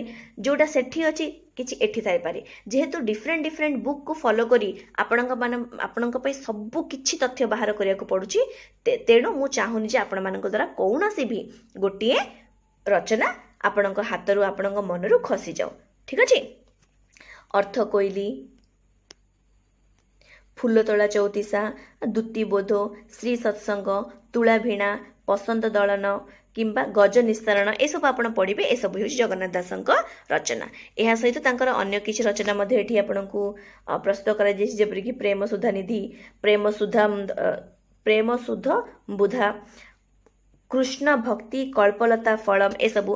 ଯେଉଁଟା ସେଠି ଅଛି କିଛି ଏଠି ଥାଇପାରେ ଯେହେତୁ ଡିଫରେଣ୍ଟ ଡିଫରେଣ୍ଟ ବୁକ୍କୁ ଫଲୋ କରି ଆପଣଙ୍କ ମାନେ ଆପଣଙ୍କ ପାଇଁ ସବୁ କିଛି ତଥ୍ୟ ବାହାର କରିବାକୁ ପଡ଼ୁଛି ତେଣୁ ମୁଁ ଚାହୁଁନି ଯେ ଆପଣମାନଙ୍କ ଦ୍ଵାରା କୌଣସି ବି ଗୋଟିଏ ରଚନା ଆପଣଙ୍କ ହାତରୁ ଆପଣଙ୍କ ମନରୁ ଖସିଯାଉ ଠିକ ଅଛି ଅର୍ଥ କୋଇଲି ଫୁଲ ତୋଳା ଫୁଲତୋଳା ଚୌତିଶା ବୋଧ ଶ୍ରୀ ସତ୍ସଙ୍ଗ ତୁଳାଭିଣା ପସନ୍ଦ ଦଳନ କିମ୍ବା ଗଜ ନିସ୍ତାରଣ ଏସବୁ ଆପଣ ପଢ଼ିବେ ଏସବୁ ହେଉଛି ଜଗନ୍ନାଥ ଦାସଙ୍କ ରଚନା ଏହା ସହିତ ତାଙ୍କର ଅନ୍ୟ କିଛି ରଚନା ମଧ୍ୟ ଏଠି ଆପଣଙ୍କୁ ପ୍ରସ୍ତୁତ କରାଯାଇଛି ଯେପରିକି ପ୍ରେମ ସୁଧାନିଧି ପ୍ରେମ ସୁଧା ପ୍ରେମ ସୁଧ ବୁଧା কৃষ্ণ ভক্তি কল্পলতা ফলম এসবু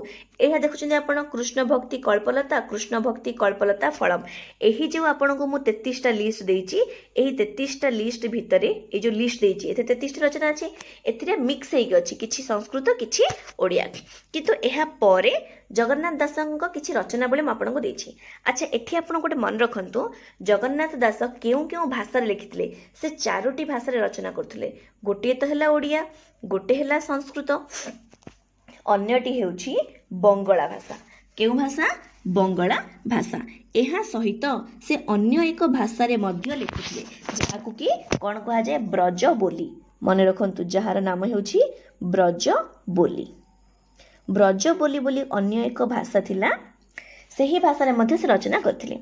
ଏହା ଦେଖୁଛନ୍ତି ଆପଣ କୃଷ୍ଣ ଭକ୍ତି କଳ୍ପଲତା କୃଷ୍ଣ ଭକ୍ତି କଳ୍ପଲତା ଫଳମ୍ ଏହି ଯେଉଁ ଆପଣଙ୍କୁ ମୁଁ ତେତିଶଟା ଲିଷ୍ଟ ଦେଇଛି ଏହି ତେତିଶଟା ଲିଷ୍ଟ ଭିତରେ ଏଇ ଯେଉଁ ଲିଷ୍ଟ ଦେଇଛି ଏଥିରେ ତେତିଶଟା ରଚନା ଅଛି ଏଥିରେ ମିକ୍ସ ହେଇକି ଅଛି କିଛି ସଂସ୍କୃତ କିଛି ଓଡ଼ିଆ କିନ୍ତୁ ଏହା ପରେ ଜଗନ୍ନାଥ ଦାସଙ୍କ କିଛି ରଚନାବଳୀ ମୁଁ ଆପଣଙ୍କୁ ଦେଇଛି ଆଚ୍ଛା ଏଠି ଆପଣ ଗୋଟେ ମନେ ରଖନ୍ତୁ ଜଗନ୍ନାଥ ଦାସ କେଉଁ କେଉଁ ଭାଷାରେ ଲେଖିଥିଲେ ସେ ଚାରୋଟି ଭାଷାରେ ରଚନା କରୁଥିଲେ ଗୋଟିଏ ତ ହେଲା ଓଡ଼ିଆ ଗୋଟେ ହେଲା ସଂସ୍କୃତ ଅନ୍ୟଟି ହେଉଛି ବଙ୍ଗଳା ଭାଷା କେଉଁ ଭାଷା ବଙ୍ଗଳା ଭାଷା ଏହା ସହିତ ସେ ଅନ୍ୟ ଏକ ଭାଷାରେ ମଧ୍ୟ ଲେଖିଥିଲେ ଯାହାକୁ କି କ'ଣ କୁହାଯାଏ ବ୍ରଜ ବୋଲି ମନେ ରଖନ୍ତୁ ଯାହାର ନାମ ହେଉଛି ବ୍ରଜ ବୋଲି ବ୍ରଜ ବୋଲି ବୋଲି ଅନ୍ୟ ଏକ ଭାଷା ଥିଲା ସେହି ଭାଷାରେ ମଧ୍ୟ ସେ ରଚନା କରିଥିଲେ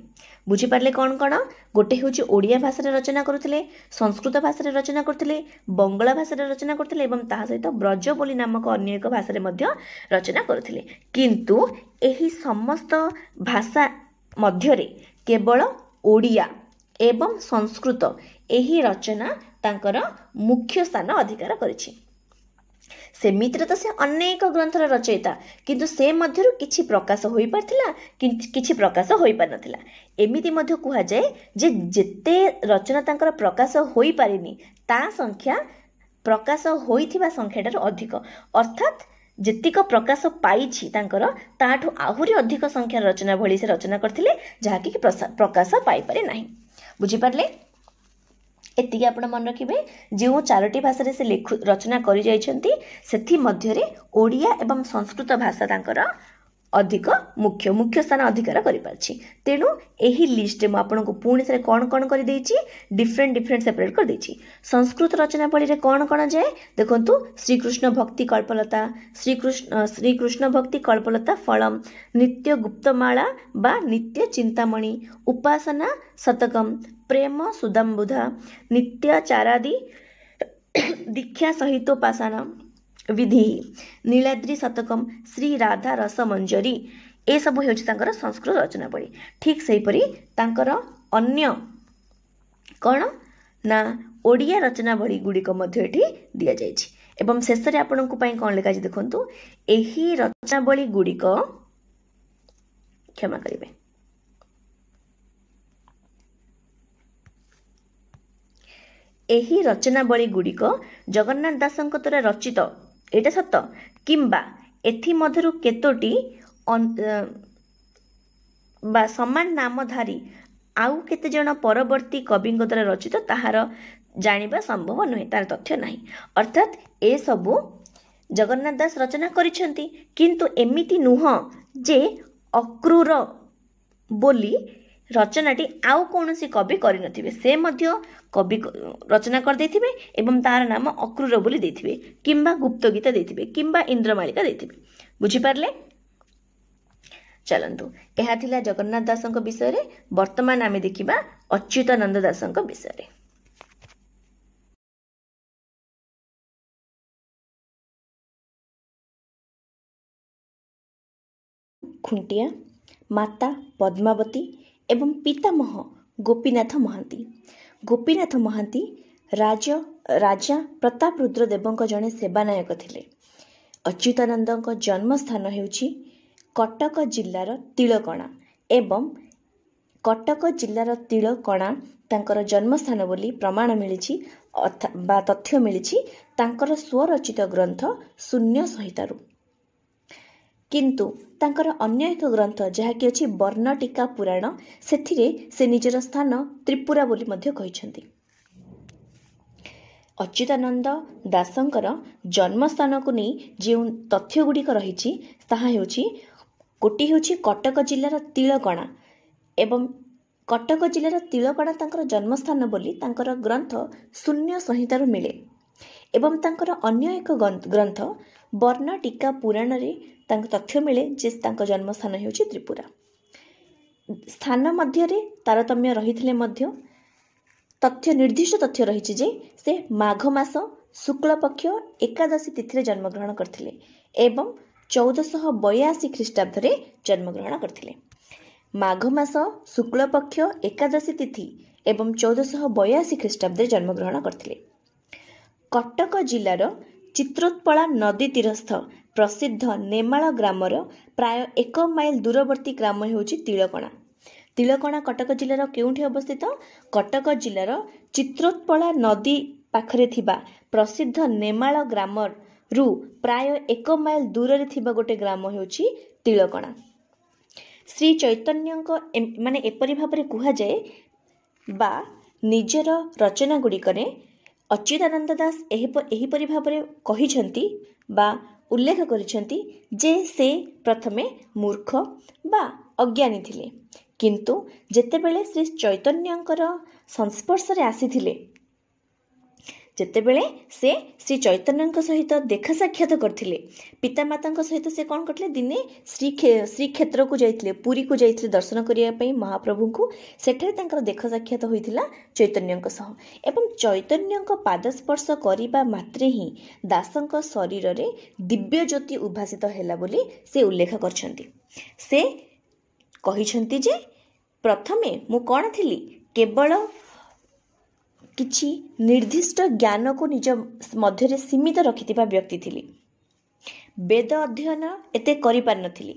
ବୁଝିପାରିଲେ କ'ଣ କ'ଣ ଗୋଟେ ହେଉଛି ଓଡ଼ିଆ ଭାଷାରେ ରଚନା କରୁଥିଲେ ସଂସ୍କୃତ ଭାଷାରେ ରଚନା କରୁଥିଲେ ବଙ୍ଗଳା ଭାଷାରେ ରଚନା କରୁଥିଲେ ଏବଂ ତାହା ସହିତ ବ୍ରଜ ବୋଲି ନାମକ ଅନ୍ୟ ଏକ ଭାଷାରେ ମଧ୍ୟ ରଚନା କରୁଥିଲେ କିନ୍ତୁ ଏହି ସମସ୍ତ ଭାଷା ମଧ୍ୟରେ କେବଳ ଓଡ଼ିଆ ଏବଂ ସଂସ୍କୃତ ଏହି ରଚନା ତାଙ୍କର ମୁଖ୍ୟ ସ୍ଥାନ ଅଧିକାର କରିଛି ସେମିତିରେ ତ ସେ ଅନେକ ଗ୍ରନ୍ଥର ରଚୟିତା କିନ୍ତୁ ସେ ମଧ୍ୟରୁ କିଛି ପ୍ରକାଶ ହୋଇପାରିଥିଲା କିଛି ପ୍ରକାଶ ହୋଇପାରିନଥିଲା ଏମିତି ମଧ୍ୟ କୁହାଯାଏ ଯେ ଯେତେ ରଚନା ତାଙ୍କର ପ୍ରକାଶ ହୋଇପାରିନି ତା ସଂଖ୍ୟା ପ୍ରକାଶ ହୋଇଥିବା ସଂଖ୍ୟାଠାରୁ ଅଧିକ ଅର୍ଥାତ୍ ଯେତିକ ପ୍ରକାଶ ପାଇଛି ତାଙ୍କର ତାଠୁ ଆହୁରି ଅଧିକ ସଂଖ୍ୟାର ରଚନା ଭଳି ସେ ରଚନା କରିଥିଲେ ଯାହାକି ପ୍ରକାଶ ପାଇପାରେ ନାହିଁ ବୁଝିପାରିଲେ ଏତିକି ଆପଣ ମନେ ରଖିବେ ଯେଉଁ ଚାରୋଟି ଭାଷାରେ ସେ ଲେଖୁ ରଚନା କରିଯାଇଛନ୍ତି ସେଥିମଧ୍ୟରେ ଓଡ଼ିଆ ଏବଂ ସଂସ୍କୃତ ଭାଷା ତାଙ୍କର ଅଧିକ ମୁଖ୍ୟ ମୁଖ୍ୟ ସ୍ଥାନ ଅଧିକାର କରିପାରିଛି ତେଣୁ ଏହି ଲିଷ୍ଟରେ ମୁଁ ଆପଣଙ୍କୁ ପୁଣି ଥରେ କ'ଣ କ'ଣ କରିଦେଇଛି ଡିଫରେଣ୍ଟ ଡିଫରେଣ୍ଟ ସେପାରେଟ୍ କରିଦେଇଛି ସଂସ୍କୃତ ରଚନାବଳୀରେ କ'ଣ କ'ଣ ଯାଏ ଦେଖନ୍ତୁ ଶ୍ରୀକୃଷ୍ଣ ଭକ୍ତି କଳ୍ପଲତା ଶ୍ରୀକୃଷ୍ଣ ଶ୍ରୀକୃଷ୍ଣ ଭକ୍ତି କଳ୍ପଲତା ଫଳମ୍ ନିତ୍ୟ ଗୁପ୍ତମାଳା ବା ନିତ୍ୟ ଚିନ୍ତାମଣି ଉପାସନା ଶତକମ୍ ପ୍ରେମ ସୁଦାମ୍ବୁଧା ନିତ୍ୟ ଚାରାଦି ଦୀକ୍ଷା ସହିତ ଉପାସନା ବିଧି ନୀଳାଦ୍ରି ଶତକମ୍ ଶ୍ରୀ ରାଧା ରସମଞ୍ଜରୀ ଏସବୁ ହେଉଛି ତାଙ୍କର ସଂସ୍କୃତ ରଚନାବଳୀ ଠିକ୍ ସେହିପରି ତାଙ୍କର ଅନ୍ୟ କ'ଣ ନା ଓଡ଼ିଆ ରଚନାବଳୀ ଗୁଡ଼ିକ ମଧ୍ୟ ଏଠି ଦିଆଯାଇଛି ଏବଂ ଶେଷରେ ଆପଣଙ୍କ ପାଇଁ କ'ଣ ଲେଖାଯାଇଛି ଦେଖନ୍ତୁ ଏହି ରଚନାବଳୀ ଗୁଡ଼ିକ କ୍ଷମା କରିବେ ଏହି ରଚନାବଳୀ ଗୁଡ଼ିକ ଜଗନ୍ନାଥ ଦାସଙ୍କ ଦ୍ୱାରା ରଚିତ ଏଇଟା ସତ କିମ୍ବା ଏଥିମଧ୍ୟରୁ କେତୋଟି ବା ସମାନ ନାମଧାରୀ ଆଉ କେତେଜଣ ପରବର୍ତ୍ତୀ କବିଙ୍କ ଦ୍ୱାରା ରଚିତ ତାହାର ଜାଣିବା ସମ୍ଭବ ନୁହେଁ ତାର ତଥ୍ୟ ନାହିଁ ଅର୍ଥାତ୍ ଏସବୁ ଜଗନ୍ନାଥ ଦାସ ରଚନା କରିଛନ୍ତି କିନ୍ତୁ ଏମିତି ନୁହଁ ଯେ ଅକ୍ରୁର ବୋଲି ରଚନାଟି ଆଉ କୌଣସି କବି କରିନଥିବେ ସେ ମଧ୍ୟ କବି ରଚନା କରିଦେଇଥିବେ ଏବଂ ତାର ନାମ ଅକ୍ରୁର ବୋଲି ଦେଇଥିବେ କିମ୍ବା ଗୁପ୍ତ ଗୀତ ଦେଇଥିବେ କିମ୍ବା ଇନ୍ଦ୍ରମାଳିକା ଦେଇଥିବେ ବୁଝିପାରିଲେ ଚାଲନ୍ତୁ ଏହା ଥିଲା ଜଗନ୍ନାଥ ଦାସଙ୍କ ବିଷୟରେ ବର୍ତ୍ତମାନ ଆମେ ଦେଖିବା ଅଚ୍ୟୁତାନନ୍ଦ ଦାସଙ୍କ ବିଷୟରେ ଖୁଣ୍ଟିଆ ମାତା ପଦ୍ମାବତୀ ଏବଂ ପିତାମହ ଗୋପୀନାଥ ମହାନ୍ତି ଗୋପୀନାଥ ମହାନ୍ତି ରାଜ ରାଜା ପ୍ରତାପ ରୁଦ୍ର ଦେବଙ୍କ ଜଣେ ସେବାନାୟକ ଥିଲେ ଅଚ୍ୟୁତାନନ୍ଦଙ୍କ ଜନ୍ମସ୍ଥାନ ହେଉଛି କଟକ ଜିଲ୍ଲାର ତିଳକଣା ଏବଂ କଟକ ଜିଲ୍ଲାର ତିଳକଣା ତାଙ୍କର ଜନ୍ମସ୍ଥାନ ବୋଲି ପ୍ରମାଣ ମିଳିଛି ବା ତଥ୍ୟ ମିଳିଛି ତାଙ୍କର ସ୍ୱରଚିତ ଗ୍ରନ୍ଥ ଶୂନ୍ୟ ସହିତାରୁ କିନ୍ତୁ ତାଙ୍କର ଅନ୍ୟ ଏକ ଗ୍ରନ୍ଥ ଯାହାକି ଅଛି ବର୍ଣ୍ଣ ବର୍ଣ୍ଣଟିକା ପୁରାଣ ସେଥିରେ ସେ ନିଜର ସ୍ଥାନ ତ୍ରିପୁରା ବୋଲି ମଧ୍ୟ କହିଛନ୍ତି ଅଚ୍ୟୁତାନନ୍ଦ ଦାସଙ୍କର ଜନ୍ମସ୍ଥାନକୁ ନେଇ ଯେଉଁ ତଥ୍ୟଗୁଡ଼ିକ ରହିଛି ତାହା ହେଉଛି ଗୋଟିଏ ହେଉଛି କଟକ ଜିଲ୍ଲାର ତିଳକଣା ଏବଂ କଟକ ଜିଲ୍ଲାର ତିଳକଣା ତାଙ୍କର ଜନ୍ମସ୍ଥାନ ବୋଲି ତାଙ୍କର ଗ୍ରନ୍ଥ ଶୂନ୍ୟ ସଂହିତାରୁ ମିଳେ ଏବଂ ତାଙ୍କର ଅନ୍ୟ ଏକ ଗ୍ରନ୍ଥ ବର୍ଣ୍ଣ ଟିକା ପୁରାଣରେ ତାଙ୍କୁ ତଥ୍ୟ ମିଳେ ଯେ ତାଙ୍କ ଜନ୍ମସ୍ଥାନ ହେଉଛି ତ୍ରିପୁରା ସ୍ଥାନ ମଧ୍ୟରେ ତାରତମ୍ୟ ରହିଥିଲେ ମଧ୍ୟ ତଥ୍ୟ ନିର୍ଦ୍ଦିଷ୍ଟ ତଥ୍ୟ ରହିଛି ଯେ ସେ ମାଘ ମାସ ଶୁକ୍ଳପକ୍ଷ ଏକାଦଶୀ ତିଥିରେ ଜନ୍ମଗ୍ରହଣ କରିଥିଲେ ଏବଂ ଚଉଦଶହ ବୟାଅଶୀ ଖ୍ରୀଷ୍ଟାବ୍ଦରେ ଜନ୍ମଗ୍ରହଣ କରିଥିଲେ ମାଘ ମାସ ଶୁକ୍ଳପକ୍ଷ ଏକାଦଶୀ ତିଥି ଏବଂ ଚଉଦଶହ ବୟାଅଶୀ ଖ୍ରୀଷ୍ଟାବ୍ଦରେ ଜନ୍ମଗ୍ରହଣ କରିଥିଲେ କଟକ ଜିଲ୍ଲାର ଚିତ୍ରୋତ୍ପଳା ନଦୀ ତୀରସ୍ଥ ପ୍ରସିଦ୍ଧ ନେମାଳ ଗ୍ରାମର ପ୍ରାୟ ଏକ ମାଇଲ ଦୂରବର୍ତ୍ତୀ ଗ୍ରାମ ହେଉଛି ତିଳକଣା ତିଳକଣା କଟକ ଜିଲ୍ଲାର କେଉଁଠି ଅବସ୍ଥିତ କଟକ ଜିଲ୍ଲାର ଚିତ୍ରୋତ୍ପଳା ନଦୀ ପାଖରେ ଥିବା ପ୍ରସିଦ୍ଧ ନେମାଳ ଗ୍ରାମରୁ ପ୍ରାୟ ଏକ ମାଇଲ ଦୂରରେ ଥିବା ଗୋଟିଏ ଗ୍ରାମ ହେଉଛି ତିଳକଣା ଶ୍ରୀ ଚୈତନ୍ୟଙ୍କ ମାନେ ଏପରି ଭାବରେ କୁହାଯାଏ ବା ନିଜର ରଚନା ଗୁଡ଼ିକରେ ଅଚ୍ୟୁତାନନ୍ଦ ଦାସ ଏହିପରି ଭାବରେ କହିଛନ୍ତି ବା ଉଲ୍ଲେଖ କରିଛନ୍ତି ଯେ ସେ ପ୍ରଥମେ ମୂର୍ଖ ବା ଅଜ୍ଞାନୀ ଥିଲେ କିନ୍ତୁ ଯେତେବେଳେ ଶ୍ରୀ ଚୈତନ୍ୟଙ୍କର ସଂସ୍ପର୍ଶରେ ଆସିଥିଲେ ଯେତେବେଳେ ସେ ଶ୍ରୀ ଚୈତନ୍ୟଙ୍କ ସହିତ ଦେଖା ସାକ୍ଷାତ କରିଥିଲେ ପିତାମାତାଙ୍କ ସହିତ ସେ କ'ଣ କରିଥିଲେ ଦିନେ ଶ୍ରୀ ଶ୍ରୀକ୍ଷେତ୍ରକୁ ଯାଇଥିଲେ ପୁରୀକୁ ଯାଇଥିଲେ ଦର୍ଶନ କରିବା ପାଇଁ ମହାପ୍ରଭୁଙ୍କୁ ସେଠାରେ ତାଙ୍କର ଦେଖା ସାକ୍ଷାତ ହୋଇଥିଲା ଚୈତନ୍ୟଙ୍କ ସହ ଏବଂ ଚୈତନ୍ୟଙ୍କ ପାଦସ୍ପର୍ଶ କରିବା ମାତ୍ରେ ହିଁ ଦାସଙ୍କ ଶରୀରରେ ଦିବ୍ୟ ଜ୍ୟୋତି ଉଦ୍ଭାସିତ ହେଲା ବୋଲି ସେ ଉଲ୍ଲେଖ କରିଛନ୍ତି ସେ କହିଛନ୍ତି ଯେ ପ୍ରଥମେ ମୁଁ କ'ଣ ଥିଲି କେବଳ କିଛି ନିର୍ଦ୍ଦିଷ୍ଟ ଜ୍ଞାନକୁ ନିଜ ମଧ୍ୟରେ ସୀମିତ ରଖିଥିବା ବ୍ୟକ୍ତି ଥିଲି ବେଦ ଅଧ୍ୟୟନ ଏତେ କରିପାରିନଥିଲି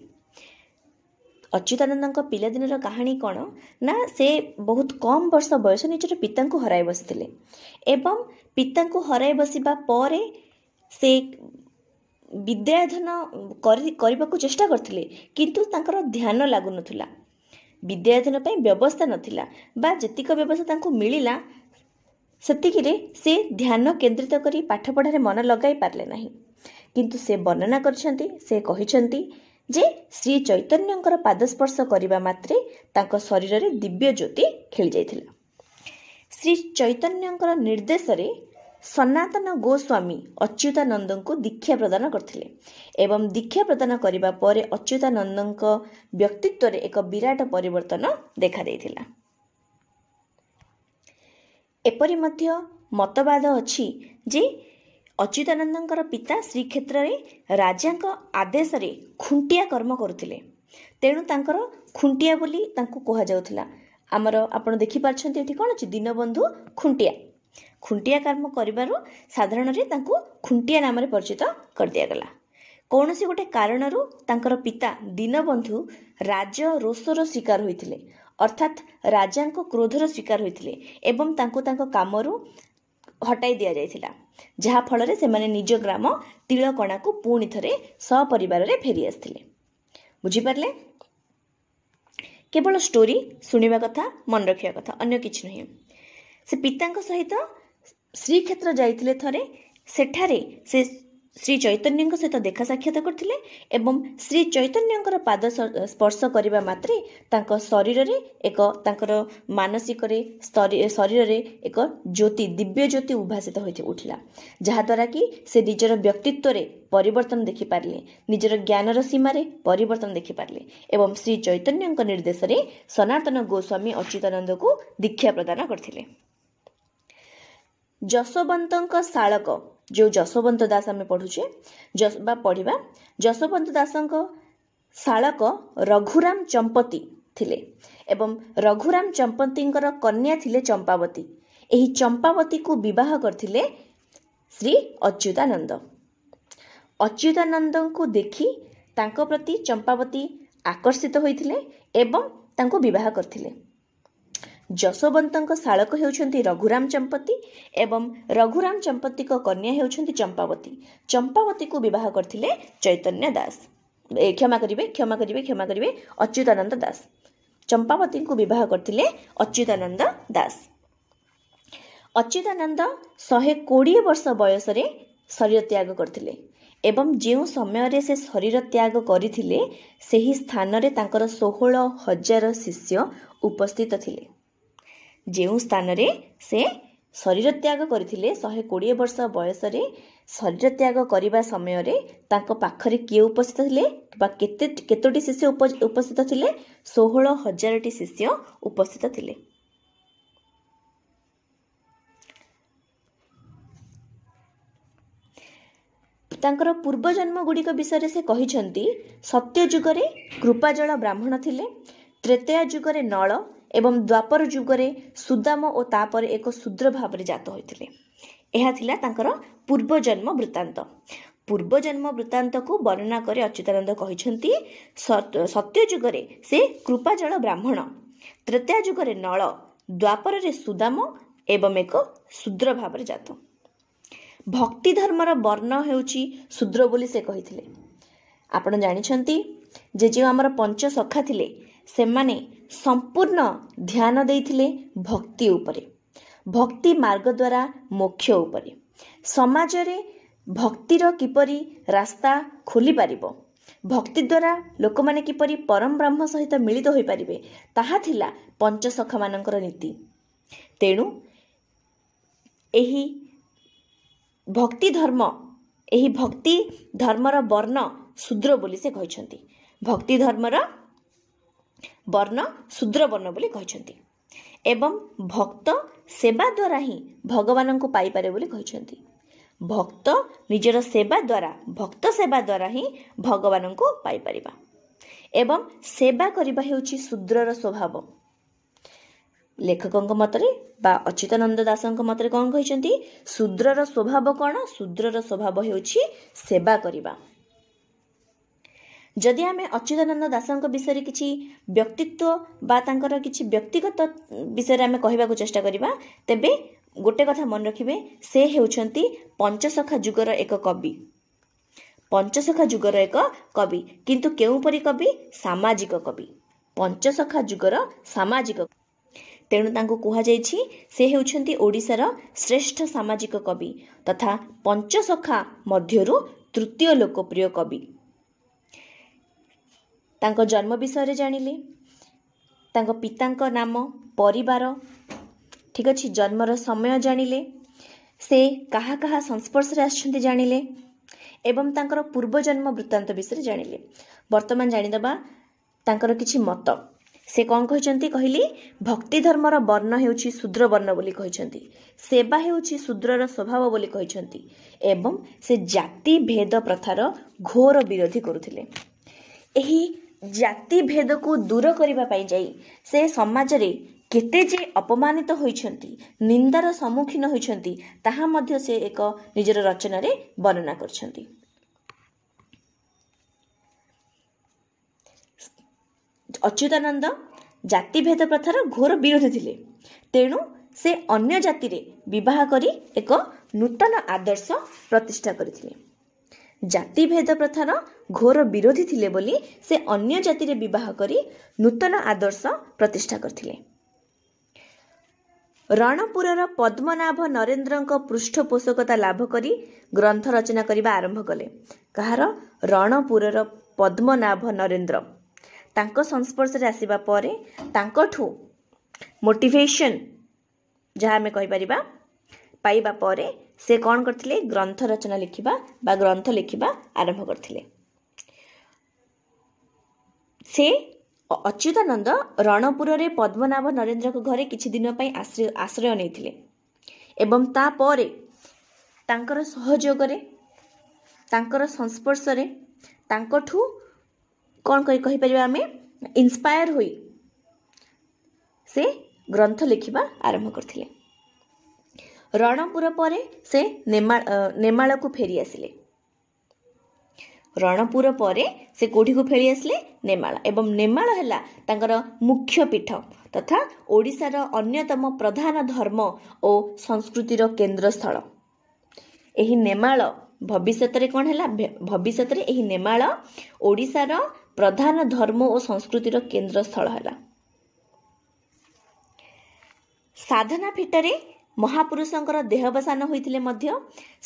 ଅଚ୍ୟୁତାନନ୍ଦଙ୍କ ପିଲାଦିନର କାହାଣୀ କ'ଣ ନା ସେ ବହୁତ କମ୍ ବର୍ଷ ବୟସ ନିଜର ପିତାଙ୍କୁ ହରାଇ ବସିଥିଲେ ଏବଂ ପିତାଙ୍କୁ ହରାଇ ବସିବା ପରେ ସେ କରି କରିବାକୁ ଚେଷ୍ଟା କରିଥିଲେ କିନ୍ତୁ ତାଙ୍କର ଧ୍ୟାନ ଲାଗୁନଥିଲା ବିଦ୍ୟାଧ୍ୟୟନ ପାଇଁ ବ୍ୟବସ୍ଥା ନଥିଲା ବା ଯେତିକ ବ୍ୟବସ୍ଥା ତାଙ୍କୁ ମିଳିଲା ସେତିକିରେ ସେ ଧ୍ୟାନ କେନ୍ଦ୍ରିତ କରି ପାଠପଢ଼ାରେ ମନ ଲଗାଇ ପାରିଲେ ନାହିଁ କିନ୍ତୁ ସେ ବର୍ଣ୍ଣନା କରିଛନ୍ତି ସେ କହିଛନ୍ତି ଯେ ଶ୍ରୀ ଚୈତନ୍ୟଙ୍କର ପାଦସ୍ପର୍ଶ କରିବା ମାତ୍ରେ ତାଙ୍କ ଶରୀରରେ ଦିବ୍ୟ ଜ୍ୟୋତି ଖେଳିଯାଇଥିଲା ଶ୍ରୀ ଚୈତନ୍ୟଙ୍କର ନିର୍ଦ୍ଦେଶରେ ସନାତନ ଗୋସ୍ୱାମୀ ଅଚ୍ୟୁତାନନ୍ଦଙ୍କୁ ଦୀକ୍ଷା ପ୍ରଦାନ କରିଥିଲେ ଏବଂ ଦୀକ୍ଷା ପ୍ରଦାନ କରିବା ପରେ ଅଚ୍ୟୁତାନନ୍ଦଙ୍କ ବ୍ୟକ୍ତିତ୍ୱରେ ଏକ ବିରାଟ ପରିବର୍ତ୍ତନ ଦେଖାଦେଇଥିଲା ଏପରି ମଧ୍ୟ ମତବାଦ ଅଛି ଯେ ଅଚ୍ୟୁତାନନ୍ଦଙ୍କର ପିତା ଶ୍ରୀକ୍ଷେତ୍ରରେ ରାଜାଙ୍କ ଆଦେଶରେ ଖୁଣ୍ଟିଆ କର୍ମ କରୁଥିଲେ ତେଣୁ ତାଙ୍କର ଖୁଣ୍ଟିଆ ବୋଲି ତାଙ୍କୁ କୁହାଯାଉଥିଲା ଆମର ଆପଣ ଦେଖିପାରୁଛନ୍ତି ଏଠି କ'ଣ ଅଛି ଦୀନବନ୍ଧୁ ଖୁଣ୍ଟିଆ ଖୁଣ୍ଟିଆ କର୍ମ କରିବାରୁ ସାଧାରଣରେ ତାଙ୍କୁ ଖୁଣ୍ଟିଆ ନାମରେ ପରିଚିତ କରିଦିଆଗଲା କୌଣସି ଗୋଟିଏ କାରଣରୁ ତାଙ୍କର ପିତା ଦୀନବନ୍ଧୁ ରାଜ ରୋଷର ଶିକାର ହୋଇଥିଲେ ଅର୍ଥାତ୍ ରାଜାଙ୍କ କ୍ରୋଧର ଶିକାର ହୋଇଥିଲେ ଏବଂ ତାଙ୍କୁ ତାଙ୍କ କାମରୁ ହଟାଇ ଦିଆଯାଇଥିଲା ଯାହାଫଳରେ ସେମାନେ ନିଜ ଗ୍ରାମ ତିଳକଣାକୁ ପୁଣି ଥରେ ସପରିବାରରେ ଫେରି ଆସିଥିଲେ ବୁଝିପାରିଲେ କେବଳ ଷ୍ଟୋରୀ ଶୁଣିବା କଥା ମନେ ରଖିବା କଥା ଅନ୍ୟ କିଛି ନୁହେଁ ସେ ପିତାଙ୍କ ସହିତ ଶ୍ରୀକ୍ଷେତ୍ର ଯାଇଥିଲେ ଥରେ ସେଠାରେ ସେ ଶ୍ରୀ ଚୈତନ୍ୟଙ୍କ ସହିତ ଦେଖା ସାକ୍ଷାତ କରିଥିଲେ ଏବଂ ଶ୍ରୀ ଚୈତନ୍ୟଙ୍କର ପାଦ ସ୍ପର୍ଶ କରିବା ମାତ୍ରେ ତାଙ୍କ ଶରୀରରେ ଏକ ତାଙ୍କର ମାନସିକରେ ଶରୀରରେ ଏକ ଜ୍ୟୋତି ଦିବ୍ୟ ଜ୍ୟୋତି ଉଭାସିତ ହୋଇ ଉଠିଲା ଯାହାଦ୍ୱାରା କି ସେ ନିଜର ବ୍ୟକ୍ତିତ୍ୱରେ ପରିବର୍ତ୍ତନ ଦେଖିପାରିଲେ ନିଜର ଜ୍ଞାନର ସୀମାରେ ପରିବର୍ତ୍ତନ ଦେଖିପାରିଲେ ଏବଂ ଶ୍ରୀ ଚୈତନ୍ୟଙ୍କ ନିର୍ଦ୍ଦେଶରେ ସନାତନ ଗୋସ୍ୱାମୀ ଅଚ୍ୟୁତାନନ୍ଦକୁ ଦୀକ୍ଷା ପ୍ରଦାନ କରିଥିଲେ ଯଶୋବନ୍ତଙ୍କ ଶାଳକ ଯେଉଁ ଯଶୋବନ୍ତ ଦାସ ଆମେ ପଢ଼ୁଛେ ବା ପଢ଼ିବା ଯଶୋବନ୍ତ ଦାସଙ୍କ ଶାଳକ ରଘୁରାମ ଚମ୍ପତି ଥିଲେ ଏବଂ ରଘୁରାମ ଚମ୍ପତିଙ୍କର କନ୍ୟା ଥିଲେ ଚମ୍ପାବତୀ ଏହି ଚମ୍ପାବତୀକୁ ବିବାହ କରିଥିଲେ ଶ୍ରୀ ଅଚ୍ୟୁତାନନ୍ଦ ଅଚ୍ୟୁତାନନ୍ଦଙ୍କୁ ଦେଖି ତାଙ୍କ ପ୍ରତି ଚମ୍ପାବତୀ ଆକର୍ଷିତ ହୋଇଥିଲେ ଏବଂ ତାଙ୍କୁ ବିବାହ କରିଥିଲେ ଯଶୋବନ୍ତଙ୍କ ଶାଳକ ହେଉଛନ୍ତି ରଘୁରାମ ଚମ୍ପତି ଏବଂ ରଘୁରାମ ଚମ୍ପତିଙ୍କ କନ୍ୟା ହେଉଛନ୍ତି ଚମ୍ପାବତୀ ଚମ୍ପାବତୀକୁ ବିବାହ କରିଥିଲେ ଚୈତନ୍ୟ ଦାସ କ୍ଷମା କରିବେ କ୍ଷମା କରିବେ କ୍ଷମା କରିବେ ଅଚ୍ୟୁତାନନ୍ଦ ଦାସ ଚମ୍ପାବତୀଙ୍କୁ ବିବାହ କରିଥିଲେ ଅଚ୍ୟୁତାନନ୍ଦ ଦାସ ଅଚ୍ୟୁତାନନ୍ଦ ଶହେ କୋଡ଼ିଏ ବର୍ଷ ବୟସରେ ଶରୀର ତ୍ୟାଗ କରିଥିଲେ ଏବଂ ଯେଉଁ ସମୟରେ ସେ ଶରୀର ତ୍ୟାଗ କରିଥିଲେ ସେହି ସ୍ଥାନରେ ତାଙ୍କର ଷୋହଳ ହଜାର ଶିଷ୍ୟ ଉପସ୍ଥିତ ଥିଲେ ଯେଉଁ ସ୍ଥାନରେ ସେ ଶରୀର ତ୍ୟାଗ କରିଥିଲେ ଶହେ କୋଡ଼ିଏ ବର୍ଷ ବୟସରେ ଶରୀର ତ୍ୟାଗ କରିବା ସମୟରେ ତାଙ୍କ ପାଖରେ କିଏ ଉପସ୍ଥିତ ଥିଲେ ବା କେତେ କେତୋଟି ଶିଷ୍ୟ ଉପସ୍ଥିତ ଥିଲେ ଷୋହଳ ହଜାରଟି ଶିଷ୍ୟ ଉପସ୍ଥିତ ଥିଲେ ତାଙ୍କର ପୂର୍ବଜନ୍ମ ଗୁଡ଼ିକ ବିଷୟରେ ସେ କହିଛନ୍ତି ସତ୍ୟ ଯୁଗରେ କୃପାଜଳ ବ୍ରାହ୍ମଣ ଥିଲେ ତ୍ରେତୟା ଯୁଗରେ ନଳ ଏବଂ ଦ୍ୱାପର ଯୁଗରେ ସୁଦାମ ଓ ତାପରେ ଏକ ଶୂଦ୍ର ଭାବରେ ଜାତ ହୋଇଥିଲେ ଏହା ଥିଲା ତାଙ୍କର ପୂର୍ବଜନ୍ମ ବୃତ୍ତାନ୍ତ ପୂର୍ବଜନ୍ମ ବୃତ୍ତାନ୍ତକୁ ବର୍ଣ୍ଣନା କରି ଅଚ୍ୟୁତାନନ୍ଦ କହିଛନ୍ତି ସତ୍ୟ ଯୁଗରେ ସେ କୃପାଜଳ ବ୍ରାହ୍ମଣ ତୃତୀୟ ଯୁଗରେ ନଳ ଦ୍ୱାପରରେ ସୁଦାମ ଏବଂ ଏକ ଶୂଦ୍ର ଭାବରେ ଜାତ ଭକ୍ତି ଧର୍ମର ବର୍ଣ୍ଣ ହେଉଛି ଶୂଦ୍ର ବୋଲି ସେ କହିଥିଲେ ଆପଣ ଜାଣିଛନ୍ତି ଯେ ଯେଉଁ ଆମର ପଞ୍ଚ ସଖା ଥିଲେ ସେମାନେ ସମ୍ପୂର୍ଣ୍ଣ ଧ୍ୟାନ ଦେଇଥିଲେ ଭକ୍ତି ଉପରେ ଭକ୍ତି ମାର୍ଗ ଦ୍ୱାରା ମୋକ୍ଷ ଉପରେ ସମାଜରେ ଭକ୍ତିର କିପରି ରାସ୍ତା ଖୋଲିପାରିବ ଭକ୍ତି ଦ୍ୱାରା ଲୋକମାନେ କିପରି ପରମ ବ୍ରହ୍ମ ସହିତ ମିଳିତ ହୋଇପାରିବେ ତାହା ଥିଲା ପଞ୍ଚସଖମାନଙ୍କର ନୀତି ତେଣୁ ଏହି ଭକ୍ତି ଧର୍ମ ଏହି ଭକ୍ତି ଧର୍ମର ବର୍ଣ୍ଣ ଶୂଦ୍ର ବୋଲି ସେ କହିଛନ୍ତି ଭକ୍ତି ଧର୍ମର ବର୍ଣ୍ଣ ଶୂଦ୍ରବର୍ଣ୍ଣ ବୋଲି କହିଛନ୍ତି ଏବଂ ଭକ୍ତ ସେବା ଦ୍ୱାରା ହିଁ ଭଗବାନଙ୍କୁ ପାଇପାରେ ବୋଲି କହିଛନ୍ତି ଭକ୍ତ ନିଜର ସେବା ଦ୍ୱାରା ଭକ୍ତ ସେବା ଦ୍ୱାରା ହିଁ ଭଗବାନଙ୍କୁ ପାଇପାରିବା ଏବଂ ସେବା କରିବା ହେଉଛି ଶୂଦ୍ରର ସ୍ୱଭାବ ଲେଖକଙ୍କ ମତରେ ବା ଅଚ୍ୟୁତାନନ୍ଦ ଦାସଙ୍କ ମତରେ କ'ଣ କହିଛନ୍ତି ଶୂଦ୍ରର ସ୍ୱଭାବ କ'ଣ ଶୂଦ୍ରର ସ୍ୱଭାବ ହେଉଛି ସେବା କରିବା ଯଦି ଆମେ ଅଚ୍ୟୁତାନନ୍ଦ ଦାସଙ୍କ ବିଷୟରେ କିଛି ବ୍ୟକ୍ତିତ୍ୱ ବା ତାଙ୍କର କିଛି ବ୍ୟକ୍ତିଗତ ବିଷୟରେ ଆମେ କହିବାକୁ ଚେଷ୍ଟା କରିବା ତେବେ ଗୋଟେ କଥା ମନେ ରଖିବେ ସେ ହେଉଛନ୍ତି ପଞ୍ଚସଖା ଯୁଗର ଏକ କବି ପଞ୍ଚସଖା ଯୁଗର ଏକ କବି କିନ୍ତୁ କେଉଁପରି କବି ସାମାଜିକ କବି ପଞ୍ଚସଖା ଯୁଗର ସାମାଜିକ ତେଣୁ ତାଙ୍କୁ କୁହାଯାଇଛି ସେ ହେଉଛନ୍ତି ଓଡ଼ିଶାର ଶ୍ରେଷ୍ଠ ସାମାଜିକ କବି ତଥା ପଞ୍ଚସଖା ମଧ୍ୟରୁ ତୃତୀୟ ଲୋକପ୍ରିୟ କବି ତାଙ୍କ ଜନ୍ମ ବିଷୟରେ ଜାଣିଲି ତାଙ୍କ ପିତାଙ୍କ ନାମ ପରିବାର ଠିକ୍ ଅଛି ଜନ୍ମର ସମୟ ଜାଣିଲେ ସେ କାହା କାହା ସଂସ୍ପର୍ଶରେ ଆସିଛନ୍ତି ଜାଣିଲେ ଏବଂ ତାଙ୍କର ପୂର୍ବ ଜନ୍ମ ବୃତ୍ତାନ୍ତ ବିଷୟରେ ଜାଣିଲେ ବର୍ତ୍ତମାନ ଜାଣିଦେବା ତାଙ୍କର କିଛି ମତ ସେ କ'ଣ କହିଛନ୍ତି କହିଲି ଭକ୍ତି ଧର୍ମର ବର୍ଣ୍ଣ ହେଉଛି ଶୂଦ୍ର ବର୍ଣ୍ଣ ବୋଲି କହିଛନ୍ତି ସେବା ହେଉଛି ଶୂଦ୍ରର ସ୍ୱଭାବ ବୋଲି କହିଛନ୍ତି ଏବଂ ସେ ଜାତି ଭେଦ ପ୍ରଥାର ଘୋର ବିରୋଧୀ କରୁଥିଲେ ଏହି ଜାତିଭେଦକୁ ଦୂର କରିବା ପାଇଁ ଯାଇ ସେ ସମାଜରେ କେତେ ଯେ ଅପମାନିତ ହୋଇଛନ୍ତି ନିନ୍ଦାର ସମ୍ମୁଖୀନ ହୋଇଛନ୍ତି ତାହା ମଧ୍ୟ ସେ ଏକ ନିଜର ରଚନାରେ ବର୍ଣ୍ଣନା କରିଛନ୍ତି ଅଚ୍ୟୁତାନନ୍ଦ ଜାତିଭେଦ ପ୍ରଥାର ଘୋର ବିରୋଧୀ ଥିଲେ ତେଣୁ ସେ ଅନ୍ୟ ଜାତିରେ ବିବାହ କରି ଏକ ନୂତନ ଆଦର୍ଶ ପ୍ରତିଷ୍ଠା କରିଥିଲେ ଜାତିଭେଦ ପ୍ରଥାର ଘୋର ବିରୋଧୀ ଥିଲେ ବୋଲି ସେ ଅନ୍ୟ ଜାତିରେ ବିବାହ କରି ନୂତନ ଆଦର୍ଶ ପ୍ରତିଷ୍ଠା କରିଥିଲେ ରଣପୁରର ପଦ୍ମନାଭ ନରେନ୍ଦ୍ରଙ୍କ ପୃଷ୍ଠପୋଷକତା ଲାଭ କରି ଗ୍ରନ୍ଥ ରଚନା କରିବା ଆରମ୍ଭ କଲେ କାହାର ରଣପୁରର ପଦ୍ମନାଭ ନରେନ୍ଦ୍ର ତାଙ୍କ ସଂସ୍ପର୍ଶରେ ଆସିବା ପରେ ତାଙ୍କଠୁ ମୋଟିଭେସନ୍ ଯାହା ଆମେ କହିପାରିବା ପାଇବା ପରେ ସେ କ'ଣ କରିଥିଲେ ଗ୍ରନ୍ଥ ରଚନା ଲେଖିବା ବା ଗ୍ରନ୍ଥ ଲେଖିବା ଆରମ୍ଭ କରିଥିଲେ ସେ ଅଚ୍ୟୁତାନନ୍ଦ ରଣପୁରରେ ପଦ୍ମନାଭ ନରେନ୍ଦ୍ରଙ୍କ ଘରେ କିଛି ଦିନ ପାଇଁ ଆଶ୍ରୟ ନେଇଥିଲେ ଏବଂ ତାପରେ ତାଙ୍କର ସହଯୋଗରେ ତାଙ୍କର ସଂସ୍ପର୍ଶରେ ତାଙ୍କଠୁ କ'ଣ କରି କହିପାରିବା ଆମେ ଇନ୍ସପାୟାର ହୋଇ ସେ ଗ୍ରନ୍ଥ ଲେଖିବା ଆରମ୍ଭ କରିଥିଲେ ରଣପୁର ପରେ ସେ ନେମା ନେମାଳକୁ ଫେରି ଆସିଲେ ରଣପୁର ପରେ ସେ କୋଉଠିକୁ ଫେରି ଆସିଲେ ନେମାଳ ଏବଂ ନେମାଳ ହେଲା ତାଙ୍କର ମୁଖ୍ୟ ପୀଠ ତଥା ଓଡ଼ିଶାର ଅନ୍ୟତମ ପ୍ରଧାନ ଧର୍ମ ଓ ସଂସ୍କୃତିର କେନ୍ଦ୍ରସ୍ଥଳ ଏହି ନେମାଳ ଭବିଷ୍ୟତରେ କ'ଣ ହେଲା ଭବିଷ୍ୟତରେ ଏହି ନେମାଳ ଓଡ଼ିଶାର ପ୍ରଧାନ ଧର୍ମ ଓ ସଂସ୍କୃତିର କେନ୍ଦ୍ରସ୍ଥଳ ହେଲା ସାଧନା ଫିଟରେ ମହାପୁରୁଷଙ୍କର ଦେହବସାନ ହୋଇଥିଲେ ମଧ୍ୟ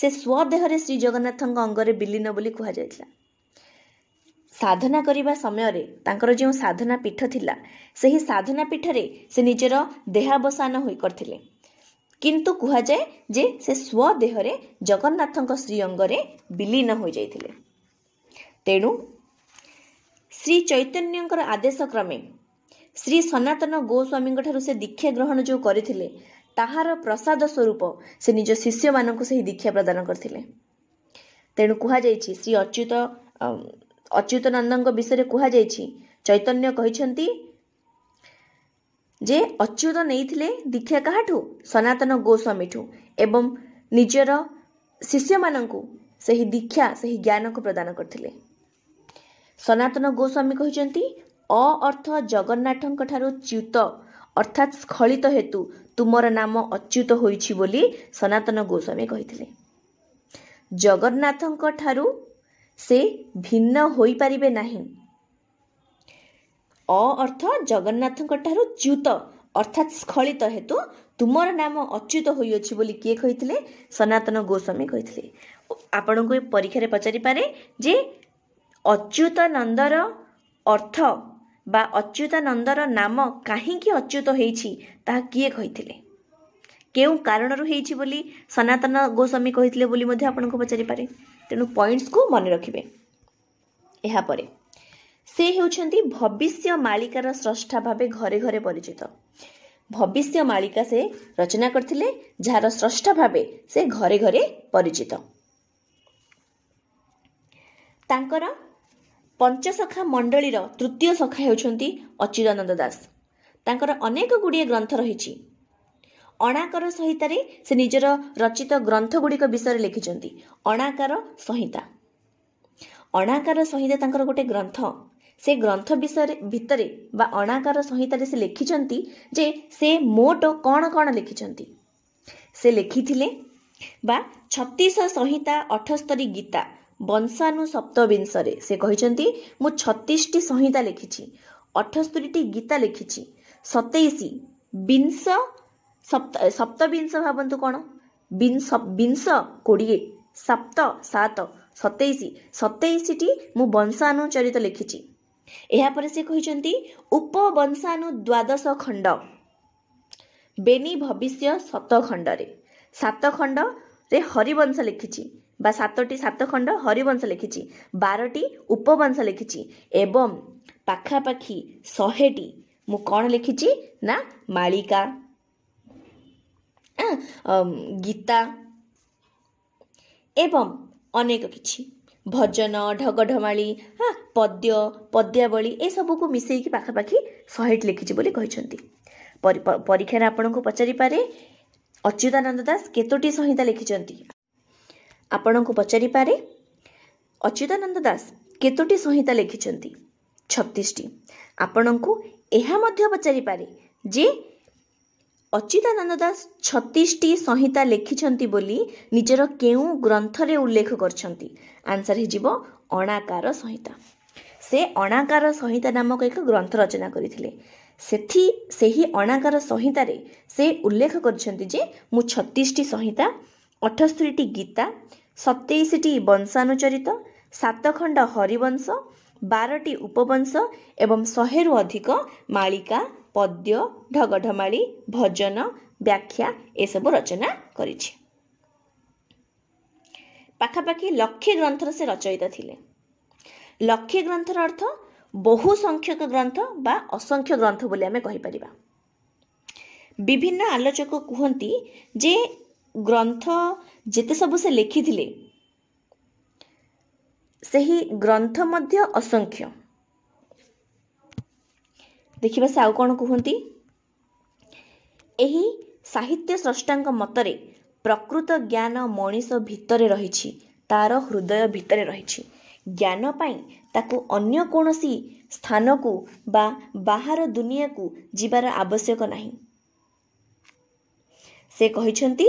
ସେ ସ୍ୱଦେହରେ ଜଗନ୍ନାଥଙ୍କ ଅଙ୍ଗରେ ବିଲୀନ ବୋଲି କୁହାଯାଇଥିଲା ସାଧନା କରିବା ସମୟରେ ତାଙ୍କର ଯେଉଁ ସାଧନା ପୀଠ ଥିଲା ସେହି ସାଧନା ପୀଠରେ ସେ ନିଜର ଦେହାବସାନ ହୋଇ କରିଥିଲେ କିନ୍ତୁ କୁହାଯାଏ ଯେ ସେ ସ୍ୱଦେହରେ ଜଗନ୍ନାଥଙ୍କ ଶ୍ରୀ ଅଙ୍ଗରେ ବିଲୀନ ହୋଇଯାଇଥିଲେ ତେଣୁ ଶ୍ରୀ ଚୈତନ୍ୟଙ୍କର ଆଦେଶ କ୍ରମେ ଶ୍ରୀ ସନାତନ ଗୋସ୍ୱାମୀଙ୍କଠାରୁ ସେ ଦୀକ୍ଷା ଗ୍ରହଣ ଯେଉଁ କରିଥିଲେ ତାହାର ପ୍ରସାଦ ସ୍ୱରୂପ ସେ ନିଜ ଶିଷ୍ୟମାନଙ୍କୁ ସେହି ଦୀକ୍ଷା ପ୍ରଦାନ କରିଥିଲେ ତେଣୁ କୁହାଯାଇଛି ଶ୍ରୀ ଅଚ୍ୟୁତ ଅଚ୍ୟୁତ ନନ୍ଦଙ୍କ ବିଷୟରେ କୁହାଯାଇଛି ଚୈତନ୍ୟ କହିଛନ୍ତି ଯେ ଅଚ୍ୟୁତ ନେଇଥିଲେ ଦୀକ୍ଷା କାହାଠୁ ସନାତନ ଗୋସ୍ୱାମୀଠୁ ଏବଂ ନିଜର ଶିଷ୍ୟମାନଙ୍କୁ ସେହି ଦୀକ୍ଷା ସେହି ଜ୍ଞାନକୁ ପ୍ରଦାନ କରିଥିଲେ ସନାତନ ଗୋସ୍ୱାମୀ କହିଛନ୍ତି ଅ ଅର୍ଥ ଜଗନ୍ନାଥଙ୍କ ଠାରୁ ଚ୍ୟୁତ ଅର୍ଥାତ୍ ସ୍ଖଳିତ ହେତୁ ତୁମର ନାମ ଅଚ୍ୟୁତ ହୋଇଛି ବୋଲି ସନାତନ ଗୋସ୍ୱାମୀ କହିଥିଲେ ଜଗନ୍ନାଥଙ୍କ ଠାରୁ ସେ ଭିନ୍ନ ହୋଇପାରିବେ ନାହିଁ ଅ ଅର୍ଥ ଜଗନ୍ନାଥଙ୍କ ଠାରୁ ଚ୍ୟୁତ ଅର୍ଥାତ୍ ସ୍ଖଳିତ ହେତୁ ତୁମର ନାମ ଅଚ୍ୟୁତ ହୋଇଅଛି ବୋଲି କିଏ କହିଥିଲେ ସନାତନ ଗୋସ୍ୱାମୀ କହିଥିଲେ ଆପଣଙ୍କୁ ପରୀକ୍ଷାରେ ପଚାରିପାରେ ଯେ ଅଚ୍ୟୁତ ନନ୍ଦର ଅର୍ଥ ବା ଅଚ୍ୟୁତାନନ୍ଦର ନାମ କାହିଁକି ଅଚ୍ୟୁତ ହେଇଛି ତାହା କିଏ କହିଥିଲେ କେଉଁ କାରଣରୁ ହେଇଛି ବୋଲି ସନାତନ ଗୋସ୍ୱାମୀ କହିଥିଲେ ବୋଲି ମଧ୍ୟ ଆପଣଙ୍କୁ ପଚାରିପାରେ ତେଣୁ ପଏଣ୍ଟସକୁ ମନେ ରଖିବେ ଏହାପରେ ସେ ହେଉଛନ୍ତି ଭବିଷ୍ୟ ମାଳିକାର ସ୍ରଷ୍ଟା ଭାବେ ଘରେ ଘରେ ପରିଚିତ ଭବିଷ୍ୟ ମାଳିକା ସେ ରଚନା କରିଥିଲେ ଯାହାର ସ୍ରଷ୍ଟା ଭାବେ ସେ ଘରେ ଘରେ ପରିଚିତ ତାଙ୍କର ପଞ୍ଚଶଖା ମଣ୍ଡଳୀର ତୃତୀୟ ସଖା ହେଉଛନ୍ତି ଅଚ୍ୟୁତାନନ୍ଦ ଦାସ ତାଙ୍କର ଅନେକ ଗୁଡ଼ିଏ ଗ୍ରନ୍ଥ ରହିଛି ଅଣାକର ସହିତାରେ ସେ ନିଜର ରଚିତ ଗ୍ରନ୍ଥ ଗୁଡ଼ିକ ବିଷୟରେ ଲେଖିଛନ୍ତି ଅଣାକାର ସଂହିତା ଅଣାକାର ସଂହିତା ତାଙ୍କର ଗୋଟିଏ ଗ୍ରନ୍ଥ ସେ ଗ୍ରନ୍ଥ ବିଷୟରେ ଭିତରେ ବା ଅଣାକାର ସଂହିତାରେ ସେ ଲେଖିଛନ୍ତି ଯେ ସେ ମୋଟ କ'ଣ କ'ଣ ଲେଖିଛନ୍ତି ସେ ଲେଖିଥିଲେ ବା ଛତିଶ ସଂହିତା ଅଠସ୍ତରୀ ଗୀତା ବଂଶାନୁ ସପ୍ତବିଂଶରେ ସେ କହିଛନ୍ତି ମୁଁ ଛତିଶଟି ସଂହିତା ଲେଖିଛି ଅଠସ୍ତରୀଟି ଗୀତା ଲେଖିଛି ସତେଇଶ ବିଂଶ ସପ୍ତବିଂଶ ଭାବନ୍ତୁ କ'ଣ ବିଂଶ କୋଡ଼ିଏ ସପ୍ତ ସାତ ସତେଇଶ ସତେଇଶଟି ମୁଁ ବଂଶାନୁଚରିତ ଲେଖିଛି ଏହାପରେ ସେ କହିଛନ୍ତି ଉପବଂଶାନୁ ଦ୍ୱାଦଶ ଖଣ୍ଡ ବେନି ଭବିଷ୍ୟ ସତ ଖଣ୍ଡରେ ସାତ ଖଣ୍ଡରେ ହରିବଂଶ ଲେଖିଛି ବା ସାତଟି ସାତ ଖଣ୍ଡ ହରିବଂଶ ଲେଖିଛି ବାରଟି ଉପବଂଶ ଲେଖିଛି ଏବଂ ପାଖାପାଖି ଶହେଟି ମୁଁ କ'ଣ ଲେଖିଛି ନା ମାଳିକା ଗୀତା ଏବଂ ଅନେକ କିଛି ଭଜନ ଢଗଢମାଳି ହଁ ପଦ୍ୟ ପଦ୍ୟାବଳୀ ଏସବୁକୁ ମିଶେଇକି ପାଖାପାଖି ଶହେଟି ଲେଖିଛି ବୋଲି କହିଛନ୍ତି ପରୀକ୍ଷାରେ ଆପଣଙ୍କୁ ପଚାରିପାରେ ଅଚ୍ୟୁତାନନ୍ଦ ଦାସ କେତୋଟି ସଂହିତା ଲେଖିଛନ୍ତି ଆପଣଙ୍କୁ ପଚାରିପାରେ ଅଚ୍ୟୁତାନନ୍ଦ ଦାସ କେତୋଟି ସଂହିତା ଲେଖିଛନ୍ତି ଛତିଶଟି ଆପଣଙ୍କୁ ଏହା ମଧ୍ୟ ପଚାରିପାରେ ଯେ ଅଚ୍ୟୁତାନନ୍ଦ ଦାସ ଛତିଶଟି ସଂହିତା ଲେଖିଛନ୍ତି ବୋଲି ନିଜର କେଉଁ ଗ୍ରନ୍ଥରେ ଉଲ୍ଲେଖ କରିଛନ୍ତି ଆନ୍ସର ହେଇଯିବ ଅଣାକାର ସଂହିତା ସେ ଅଣାକାର ସଂହିତା ନାମକ ଏକ ଗ୍ରନ୍ଥ ରଚନା କରିଥିଲେ ସେଥି ସେହି ଅଣାକାର ସଂହିତାରେ ସେ ଉଲ୍ଲେଖ କରିଛନ୍ତି ଯେ ମୁଁ ଛତିଶଟି ସଂହିତା ଅଠସ୍ତରୀଟି ଗୀତା ସତେଇଶଟି ବଂଶାନୁଚରିତ ସାତ ଖଣ୍ଡ ହରିବଂଶ ବାରଟି ଉପବଂଶ ଏବଂ ଶହେରୁ ଅଧିକ ମାଳିକା ପଦ୍ୟ ଢଗଢମାଳି ଭଜନ ବ୍ୟାଖ୍ୟା ଏସବୁ ରଚନା କରିଛି ପାଖାପାଖି ଲକ୍ଷେ ଗ୍ରନ୍ଥର ସେ ରଚୟିତ ଥିଲେ ଲକ୍ଷେ ଗ୍ରନ୍ଥର ଅର୍ଥ ବହୁ ସଂଖ୍ୟକ ଗ୍ରନ୍ଥ ବା ଅସଂଖ୍ୟ ଗ୍ରନ୍ଥ ବୋଲି ଆମେ କହିପାରିବା ବିଭିନ୍ନ ଆଲୋଚକ କୁହନ୍ତି ଯେ ଗ୍ରନ୍ଥ ଯେତେ ସବୁ ସେ ଲେଖିଥିଲେ ସେହି ଗ୍ରନ୍ଥ ମଧ୍ୟ ଅସଂଖ୍ୟ ଦେଖିବା ସେ ଆଉ କ'ଣ କୁହନ୍ତି ଏହି ସାହିତ୍ୟ ସ୍ରଷ୍ଟାଙ୍କ ମତରେ ପ୍ରକୃତ ଜ୍ଞାନ ମଣିଷ ଭିତରେ ରହିଛି ତାର ହୃଦୟ ଭିତରେ ରହିଛି ଜ୍ଞାନ ପାଇଁ ତାକୁ ଅନ୍ୟ କୌଣସି ସ୍ଥାନକୁ ବା ବାହାର ଦୁନିଆକୁ ଯିବାର ଆବଶ୍ୟକ ନାହିଁ ସେ କହିଛନ୍ତି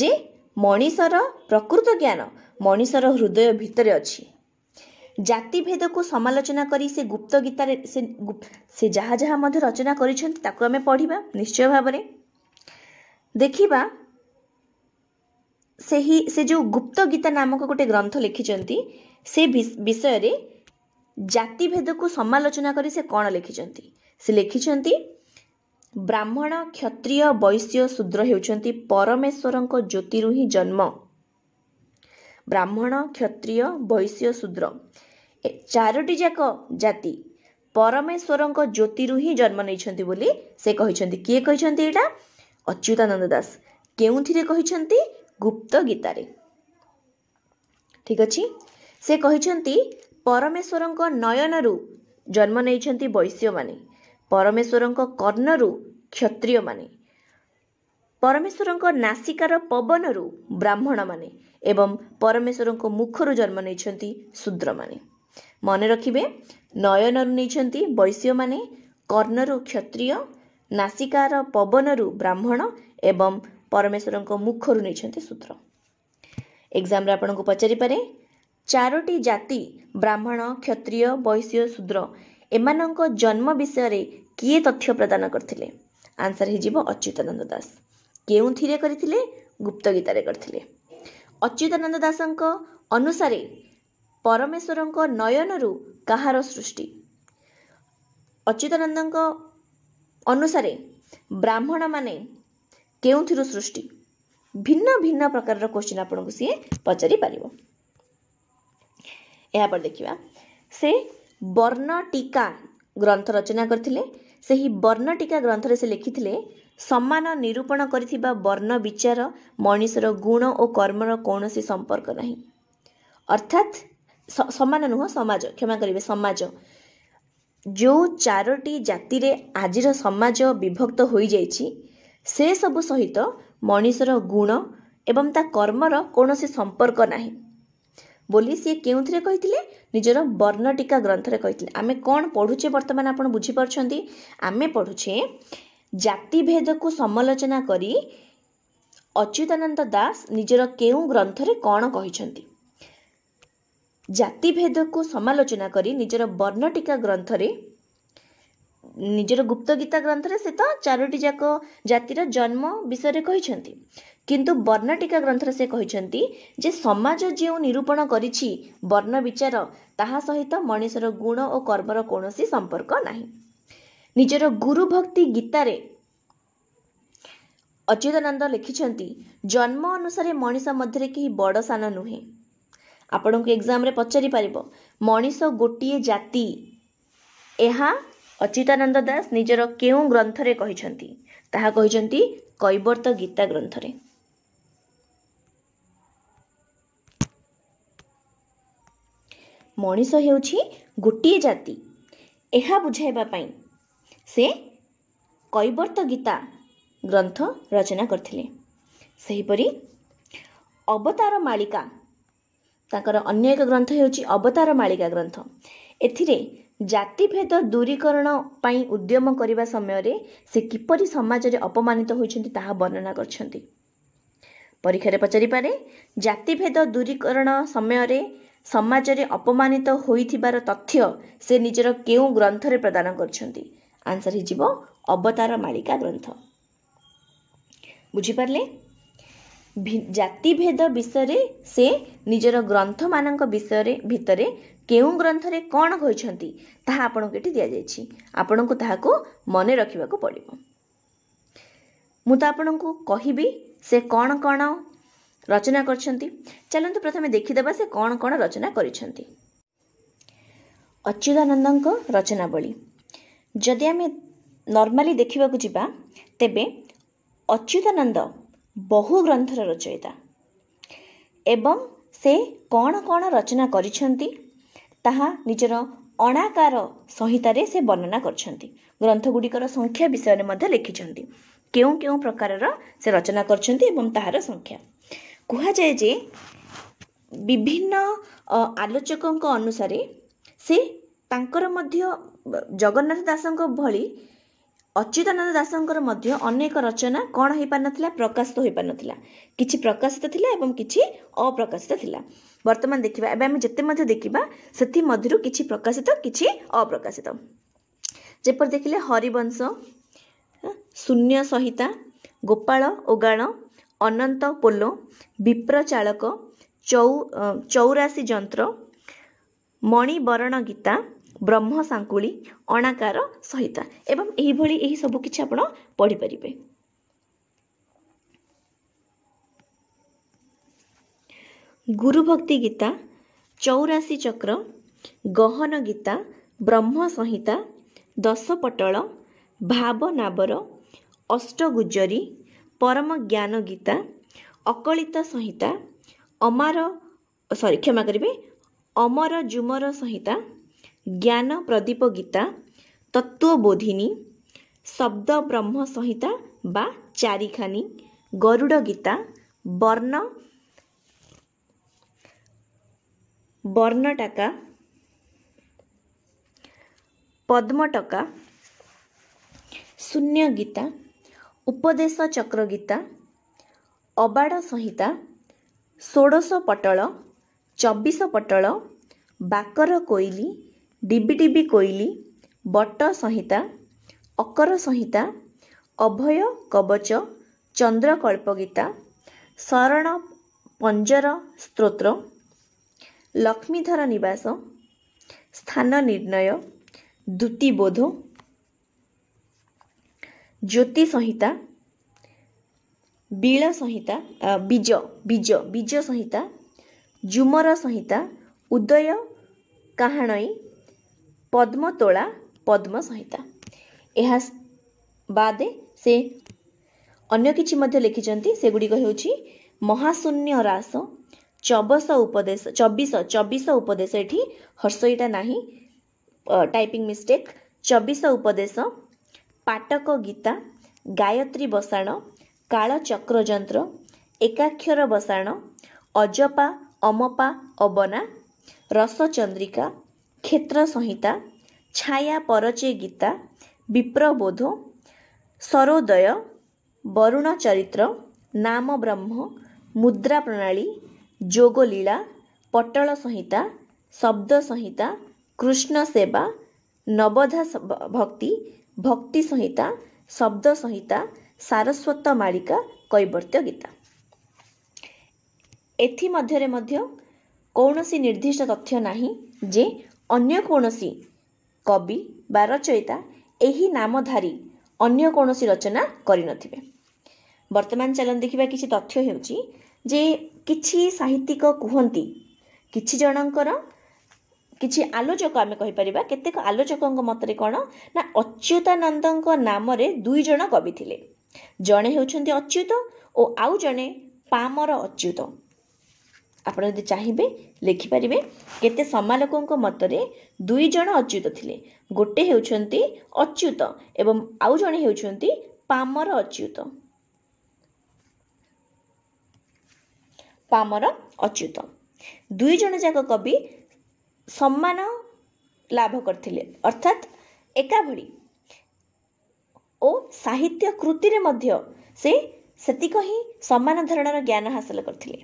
ଯେ ମଣିଷର ପ୍ରକୃତ ଜ୍ଞାନ ମଣିଷର ହୃଦୟ ଭିତରେ ଅଛି ଜାତିଭେଦକୁ ସମାଲୋଚନା କରି ସେ ଗୁପ୍ତ ଗୀତାରେ ସେ ସେ ଯାହା ଯାହା ମଧ୍ୟ ରଚନା କରିଛନ୍ତି ତାକୁ ଆମେ ପଢ଼ିବା ନିଶ୍ଚୟ ଭାବରେ ଦେଖିବା ସେହି ସେ ଯେଉଁ ଗୁପ୍ତ ଗୀତା ନାମକ ଗୋଟେ ଗ୍ରନ୍ଥ ଲେଖିଛନ୍ତି ସେ ବିଷୟରେ ଜାତିଭେଦକୁ ସମାଲୋଚନା କରି ସେ କ'ଣ ଲେଖିଛନ୍ତି ସେ ଲେଖିଛନ୍ତି ବ୍ରାହ୍ମଣ କ୍ଷତ୍ରିୟ ବୈଶ୍ୟ ଶୂଦ୍ର ହେଉଛନ୍ତି ପରମେଶ୍ୱରଙ୍କ ଜ୍ୟୋତିରୁ ହିଁ ଜନ୍ମ ବ୍ରାହ୍ମଣ କ୍ଷତ୍ରିୟ ବୈଶ୍ୟ ଶୂଦ୍ର ଏ ଚାରୋଟି ଯାକ ଜାତି ପରମେଶ୍ୱରଙ୍କ ଜ୍ୟୋତିରୁ ହିଁ ଜନ୍ମ ନେଇଛନ୍ତି ବୋଲି ସେ କହିଛନ୍ତି କିଏ କହିଛନ୍ତି ଏଇଟା ଅଚ୍ୟୁତାନନ୍ଦ ଦାସ କେଉଁଥିରେ କହିଛନ୍ତି ଗୁପ୍ତ ଗୀତାରେ ଠିକ ଅଛି ସେ କହିଛନ୍ତି ପରମେଶ୍ୱରଙ୍କ ନୟନରୁ ଜନ୍ମ ନେଇଛନ୍ତି ବୈଶ୍ୟମାନେ ପରମେଶ୍ୱରଙ୍କ କର୍ଣ୍ଣରୁ କ୍ଷତ୍ରିୟମାନେ ପରମେଶ୍ୱରଙ୍କ ନାସିକାର ପବନରୁ ବ୍ରାହ୍ମଣମାନେ ଏବଂ ପରମେଶ୍ୱରଙ୍କ ମୁଖରୁ ଜନ୍ମ ନେଇଛନ୍ତି ଶୂଦ୍ରମାନେ ମନେ ରଖିବେ ନୟନରୁ ନେଇଛନ୍ତି ବୈଶ୍ୟମାନେ କର୍ଣ୍ଣରୁ କ୍ଷତ୍ରିୟ ନାସିକାର ପବନରୁ ବ୍ରାହ୍ମଣ ଏବଂ ପରମେଶ୍ୱରଙ୍କ ମୁଖରୁ ନେଇଛନ୍ତି ଶୂଦ୍ର ଏକ୍ଜାମ୍ରେ ଆପଣଙ୍କୁ ପଚାରିପାରେ ଚାରୋଟି ଜାତି ବ୍ରାହ୍ମଣ କ୍ଷତ୍ରିୟ ବୈଶ୍ୟ ଶୂଦ୍ର ଏମାନଙ୍କ ଜନ୍ମ ବିଷୟରେ କିଏ ତଥ୍ୟ ପ୍ରଦାନ କରିଥିଲେ ଆନ୍ସର ହେଇଯିବ ଅଚ୍ୟୁତାନନ୍ଦ ଦାସ କେଉଁଥିରେ କରିଥିଲେ ଗୁପ୍ତ ଗୀତାରେ କରିଥିଲେ ଅଚ୍ୟୁତାନନ୍ଦ ଦାସଙ୍କ ଅନୁସାରେ ପରମେଶ୍ୱରଙ୍କ ନୟନରୁ କାହାର ସୃଷ୍ଟି ଅଚ୍ୟୁତାନନ୍ଦଙ୍କ ଅନୁସାରେ ବ୍ରାହ୍ମଣମାନେ କେଉଁଥିରୁ ସୃଷ୍ଟି ଭିନ୍ନ ଭିନ୍ନ ପ୍ରକାରର କୋଶ୍ଚିନ୍ ଆପଣଙ୍କୁ ସିଏ ପଚାରି ପାରିବ ଏହାପରେ ଦେଖିବା ସେ ବର୍ଣ୍ଣଟିକା ଗ୍ରନ୍ଥ ରଚନା କରିଥିଲେ ସେହି ବର୍ଣ୍ଣଟିକା ଗ୍ରନ୍ଥରେ ସେ ଲେଖିଥିଲେ ସମାନ ନିରୂପଣ କରିଥିବା ବର୍ଣ୍ଣ ବିଚାର ମଣିଷର ଗୁଣ ଓ କର୍ମର କୌଣସି ସମ୍ପର୍କ ନାହିଁ ଅର୍ଥାତ୍ ସମାନ ନୁହଁ ସମାଜ କ୍ଷମା କରିବେ ସମାଜ ଯେଉଁ ଚାରୋଟି ଜାତିରେ ଆଜିର ସମାଜ ବିଭକ୍ତ ହୋଇଯାଇଛି ସେସବୁ ସହିତ ମଣିଷର ଗୁଣ ଏବଂ ତା କର୍ମର କୌଣସି ସମ୍ପର୍କ ନାହିଁ ବୋଲି ସିଏ କେଉଁଥିରେ କହିଥିଲେ ନିଜର ବର୍ଣ୍ଣଟିକା ଗ୍ରନ୍ଥରେ କହିଥିଲେ ଆମେ କ'ଣ ପଢ଼ୁଛେ ବର୍ତ୍ତମାନ ଆପଣ ବୁଝିପାରୁଛନ୍ତି ଆମେ ପଢ଼ୁଛେ ଜାତିଭେଦକୁ ସମାଲୋଚନା କରି ଅଚ୍ୟୁତାନନ୍ଦ ଦାସ ନିଜର କେଉଁ ଗ୍ରନ୍ଥରେ କ'ଣ କହିଛନ୍ତି ଜାତିଭେଦକୁ ସମାଲୋଚନା କରି ନିଜର ବର୍ଣ୍ଣଟିକା ଗ୍ରନ୍ଥରେ ନିଜର ଗୁପ୍ତ ଗୀତା ଗ୍ରନ୍ଥରେ ସେ ତ ଚାରୋଟି ଯାକ ଜାତିର ଜନ୍ମ ବିଷୟରେ କହିଛନ୍ତି କିନ୍ତୁ ବର୍ଣ୍ଣାଟିକା ଗ୍ରନ୍ଥରେ ସେ କହିଛନ୍ତି ଯେ ସମାଜ ଯେଉଁ ନିରୂପଣ କରିଛି ବର୍ଣ୍ଣ ବିଚାର ତାହା ସହିତ ମଣିଷର ଗୁଣ ଓ କର୍ମର କୌଣସି ସମ୍ପର୍କ ନାହିଁ ନିଜର ଗୁରୁ ଭକ୍ତି ଗୀତାରେ ଅଚ୍ୟୁତାନନ୍ଦ ଲେଖିଛନ୍ତି ଜନ୍ମ ଅନୁସାରେ ମଣିଷ ମଧ୍ୟରେ କେହି ବଡ଼ ସାନ ନୁହେଁ ଆପଣଙ୍କୁ ଏକ୍ଜାମରେ ପଚାରିପାରିବ ମଣିଷ ଗୋଟିଏ ଜାତି ଏହା ଅଚ୍ୟୁତାନନ୍ଦ ଦାସ ନିଜର କେଉଁ ଗ୍ରନ୍ଥରେ କହିଛନ୍ତି ତାହା କହିଛନ୍ତି କୈବର୍ତ୍ତ ଗୀତା ଗ୍ରନ୍ଥରେ ମଣିଷ ହେଉଛି ଗୋଟିଏ ଜାତି ଏହା ବୁଝାଇବା ପାଇଁ ସେ କୈବର୍ତ୍ତ ଗୀତା ଗ୍ରନ୍ଥ ରଚନା କରିଥିଲେ ସେହିପରି ଅବତାର ମାଳିକା ତାଙ୍କର ଅନ୍ୟ ଏକ ଗ୍ରନ୍ଥ ହେଉଛି ଅବତାର ମାଳିକା ଗ୍ରନ୍ଥ ଏଥିରେ ଜାତିଭେଦ ଦୂରୀକରଣ ପାଇଁ ଉଦ୍ୟମ କରିବା ସମୟରେ ସେ କିପରି ସମାଜରେ ଅପମାନିତ ହୋଇଛନ୍ତି ତାହା ବର୍ଣ୍ଣନା କରିଛନ୍ତି ପରୀକ୍ଷାରେ ପଚାରିପାରେ ଜାତିଭେଦ ଦୂରୀକରଣ ସମୟରେ ସମାଜରେ ଅପମାନିତ ହୋଇଥିବାର ତଥ୍ୟ ସେ ନିଜର କେଉଁ ଗ୍ରନ୍ଥରେ ପ୍ରଦାନ କରିଛନ୍ତି ଆନ୍ସର ହେଇଯିବ ଅବତାର ମାଳିକା ଗ୍ରନ୍ଥ ବୁଝିପାରିଲେ ଜାତିଭେଦ ବିଷୟରେ ସେ ନିଜର ଗ୍ରନ୍ଥମାନଙ୍କ ବିଷୟରେ ଭିତରେ କେଉଁ ଗ୍ରନ୍ଥରେ କ'ଣ କହିଛନ୍ତି ତାହା ଆପଣଙ୍କୁ ଏଠି ଦିଆଯାଇଛି ଆପଣଙ୍କୁ ତାହାକୁ ମନେ ରଖିବାକୁ ପଡ଼ିବ ମୁଁ ତ ଆପଣଙ୍କୁ କହିବି ସେ କ'ଣ କ'ଣ ରଚନା କରିଛନ୍ତି ଚାଲନ୍ତୁ ପ୍ରଥମେ ଦେଖିଦେବା ସେ କ'ଣ କ'ଣ ରଚନା କରିଛନ୍ତି ଅଚ୍ୟୁତାନନ୍ଦଙ୍କ ରଚନାବଳୀ ଯଦି ଆମେ ନର୍ମାଲି ଦେଖିବାକୁ ଯିବା ତେବେ ଅଚ୍ୟୁତାନନ୍ଦ ବହୁ ଗ୍ରନ୍ଥର ରଚୟିତା ଏବଂ ସେ କ'ଣ କ'ଣ ରଚନା କରିଛନ୍ତି ତାହା ନିଜର ଅଣାକାର ସଂହିତାରେ ସେ ବର୍ଣ୍ଣନା କରିଛନ୍ତି ଗ୍ରନ୍ଥଗୁଡ଼ିକର ସଂଖ୍ୟା ବିଷୟରେ ମଧ୍ୟ ଲେଖିଛନ୍ତି କେଉଁ କେଉଁ ପ୍ରକାରର ସେ ରଚନା କରିଛନ୍ତି ଏବଂ ତାହାର ସଂଖ୍ୟା କୁହାଯାଏ ଯେ ବିଭିନ୍ନ ଆଲୋଚକଙ୍କ ଅନୁସାରେ ସେ ତାଙ୍କର ମଧ୍ୟ ଜଗନ୍ନାଥ ଦାସଙ୍କ ଭଳି ଅଚ୍ୟୁତାନନ୍ଦ ଦାସଙ୍କର ମଧ୍ୟ ଅନେକ ରଚନା କ'ଣ ହୋଇପାରିନଥିଲା ପ୍ରକାଶିତ ହୋଇପାରିନଥିଲା କିଛି ପ୍ରକାଶିତ ଥିଲା ଏବଂ କିଛି ଅପ୍ରକାଶିତ ଥିଲା ବର୍ତ୍ତମାନ ଦେଖିବା ଏବେ ଆମେ ଯେତେ ମଧ୍ୟ ଦେଖିବା ସେଥିମଧ୍ୟରୁ କିଛି ପ୍ରକାଶିତ କିଛି ଅପ୍ରକାଶିତ ଯେପରି ଦେଖିଲେ ହରିବଂଶ ଶୂନ୍ୟ ସହିତା ଗୋପାଳ ଓଗାଣ ଅନନ୍ତ ପୋଲ ବିପ୍ରଚାଳକ ଚଉ ଚଉରାଶି ଯନ୍ତ୍ର ମଣିବରଣ ଗୀତା ବ୍ରହ୍ମ ସାଙ୍କୁଳି ଅଣାକାର ସହିତ ଏବଂ ଏହିଭଳି ଏହି ସବୁ କିଛି ଆପଣ ପଢ଼ିପାରିବେ ଗୁରୁଭକ୍ତି ଗୀତା ଚୌରାଶୀ ଚକ୍ର ଗହନ ଗୀତା ବ୍ରହ୍ମ ସଂହିତା ଦଶ ପଟଳ ଭାବନାବର ଅଷ୍ଟଗୁଜରୀ ପରମ ଜ୍ଞାନ ଗୀତା ଅକଳିତ ସଂହିତା ଅମାର ସରି କ୍ଷମା କରିବେ ଅମର ଜୁମର ସଂହିତା ଜ୍ଞାନ ପ୍ରଦୀପ ଗୀତା ତତ୍ତ୍ୱବୋଧିନୀ ଶବ୍ଦ ବ୍ରହ୍ମ ସଂହିତା ବା ଚାରିଖାନି ଗରୁଡ଼ ଗୀତା ବର୍ଣ୍ଣ ବର୍ଣ୍ଣଟାକା ପଦ୍ମଟକା ଶୂନ୍ୟ ଗୀତା ଉପଦେଶ ଚକ୍ର ଗୀତା ଅବାଡ଼ ସଂହିତା ଷୋଡ଼ଶ ପଟଳ ଚବିଶ ପଟଳ ବାକର କୋଇଲି ଡିବି ଡିବି କୋଇଲି ବଟ ସଂହିତା ଅକର ସଂହିତା ଅଭୟ କବଚ ଚନ୍ଦ୍ରକଳ୍ପ ଗୀତା ଶରଣ ପଞ୍ଜର ସ୍ତ୍ରୋତ୍ର ଲକ୍ଷ୍ମୀଧର ନିବାସ ସ୍ଥାନ ନିର୍ଣ୍ଣୟ ଦ୍ୟୁତିବୋଧ ଜ୍ୟୋତି ସଂହିତା ବୀଳ ସଂହିତା ବୀଜ ବୀଜ ବୀଜ ସଂହିତା ଜୁମର ସଂହିତା ଉଦୟ କାହାଣଇ ପଦ୍ମତୋଳା ପଦ୍ମ ସଂହିତା ଏହା ବାଦେ ସେ ଅନ୍ୟ କିଛି ମଧ୍ୟ ଲେଖିଛନ୍ତି ସେଗୁଡ଼ିକ ହେଉଛି ମହାଶୂନ୍ୟ ହ୍ରାସ ଚବସ ଉପଦେଶ ଚବିଶ ଚବିଶ ଉପଦେଶ ଏଠି ହର୍ଷଇଟା ନାହିଁ ଟାଇପିଂ ମିଷ୍ଟେକ୍ ଚବିଶ ଉପଦେଶ ପାଟକ ଗୀତା ଗାୟତ୍ରୀ ବସାଣ କାଳଚକ୍ରଯନ୍ତ୍ର ଏକାକ୍ଷର ବସାଣ ଅଜପା ଅମପା ଅବନା ରସଚନ୍ଦ୍ରିକା କ୍ଷେତ୍ର ସଂହିତା ଛାୟା ପରଚେ ଗୀତା ବିପ୍ରବୋଧ ସରୋଦୟ ବରୁଣ ଚରିତ୍ର ନାମ ବ୍ରହ୍ମ ମୁଦ୍ରା ପ୍ରଣାଳୀ ଯୋଗଲୀଳା ପଟଳ ସଂହିତା ଶବ୍ଦ ସଂହିତା କୃଷ୍ଣ ସେବା ନବଧା ଭକ୍ତି ଭକ୍ତି ସଂହିତା ଶବ୍ଦ ସଂହିତା ସାରସ୍ୱତ ମାଳିକା କୈବର୍ତ୍ତ୍ୟ ଗୀତା ଏଥିମଧ୍ୟରେ ମଧ୍ୟ କୌଣସି ନିର୍ଦ୍ଦିଷ୍ଟ ତଥ୍ୟ ନାହିଁ ଯେ ଅନ୍ୟ କୌଣସି କବି ବା ରଚୟିତା ଏହି ନାମ ଧାରି ଅନ୍ୟ କୌଣସି ରଚନା କରିନଥିବେ ବର୍ତ୍ତମାନ ଚାଲନ୍ତୁ ଦେଖିବା କିଛି ତଥ୍ୟ ହେଉଛି ଯେ କିଛି ସାହିତ୍ୟିକ କୁହନ୍ତି କିଛି ଜଣଙ୍କର କିଛି ଆଲୋଚକ ଆମେ କହିପାରିବା କେତେକ ଆଲୋଚକଙ୍କ ମତରେ କ'ଣ ନା ଅଚ୍ୟୁତାନନ୍ଦଙ୍କ ନାମରେ ଦୁଇ ଜଣ କବି ଥିଲେ ଜଣେ ହେଉଛନ୍ତି ଅଚ୍ୟୁତ ଓ ଆଉ ଜଣେ ପାମର ଅଚ୍ୟୁତ ଆପଣ ଯଦି ଚାହିଁବେ ଲେଖିପାରିବେ କେତେ ସମାଲୋକଙ୍କ ମତରେ ଦୁଇ ଜଣ ଅଚ୍ୟୁତ ଥିଲେ ଗୋଟେ ହେଉଛନ୍ତି ଅଚ୍ୟୁତ ଏବଂ ଆଉ ଜଣେ ହେଉଛନ୍ତି ପାମର ଅଚ୍ୟୁତ ପାମର ଅଚ୍ୟୁତ ଦୁଇ ଜଣ ଯାକ କବି ସମ୍ମାନ ଲାଭ କରିଥିଲେ ଅର୍ଥାତ୍ ଏକାଭଳି ଓ ସାହିତ୍ୟ କୃତିରେ ମଧ୍ୟ ସେ ସେତିକ ହିଁ ସମାନ ଧରଣର ଜ୍ଞାନ ହାସଲ କରିଥିଲେ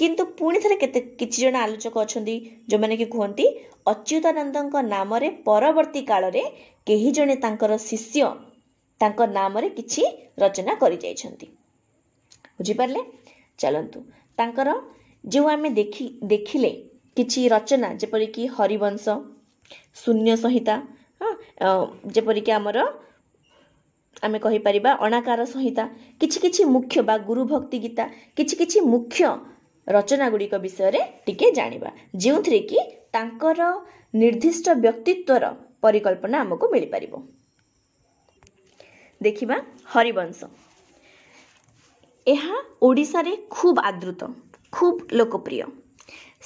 କିନ୍ତୁ ପୁଣି ଥରେ କେତେ କିଛି ଜଣ ଆଲୋଚକ ଅଛନ୍ତି ଯେଉଁମାନେ କି କୁହନ୍ତି ଅଚ୍ୟୁତାନନ୍ଦଙ୍କ ନାମରେ ପରବର୍ତ୍ତୀ କାଳରେ କେହି ଜଣେ ତାଙ୍କର ଶିଷ୍ୟ ତାଙ୍କ ନାମରେ କିଛି ରଚନା କରିଯାଇଛନ୍ତି ବୁଝିପାରିଲେ ଚାଲନ୍ତୁ ତାଙ୍କର ଯେଉଁ ଆମେ ଦେଖି ଦେଖିଲେ କିଛି ରଚନା ଯେପରିକି ହରିବଂଶ ଶୂନ୍ୟ ସଂହିତା ଯେପରିକି ଆମର ଆମେ କହିପାରିବା ଅଣାକାର ସଂହିତା କିଛି କିଛି ମୁଖ୍ୟ ବା ଗୁରୁ ଭକ୍ତି ଗୀତା କିଛି କିଛି ମୁଖ୍ୟ ରଚନା ଗୁଡ଼ିକ ବିଷୟରେ ଟିକେ ଜାଣିବା ଯେଉଁଥିରେ କି ତାଙ୍କର ନିର୍ଦ୍ଦିଷ୍ଟ ବ୍ୟକ୍ତିତ୍ୱର ପରିକଳ୍ପନା ଆମକୁ ମିଳିପାରିବ ଦେଖିବା ହରିବଂଶ ଏହା ଓଡ଼ିଶାରେ ଖୁବ୍ ଆଦୃତ ଖୁବ୍ ଲୋକପ୍ରିୟ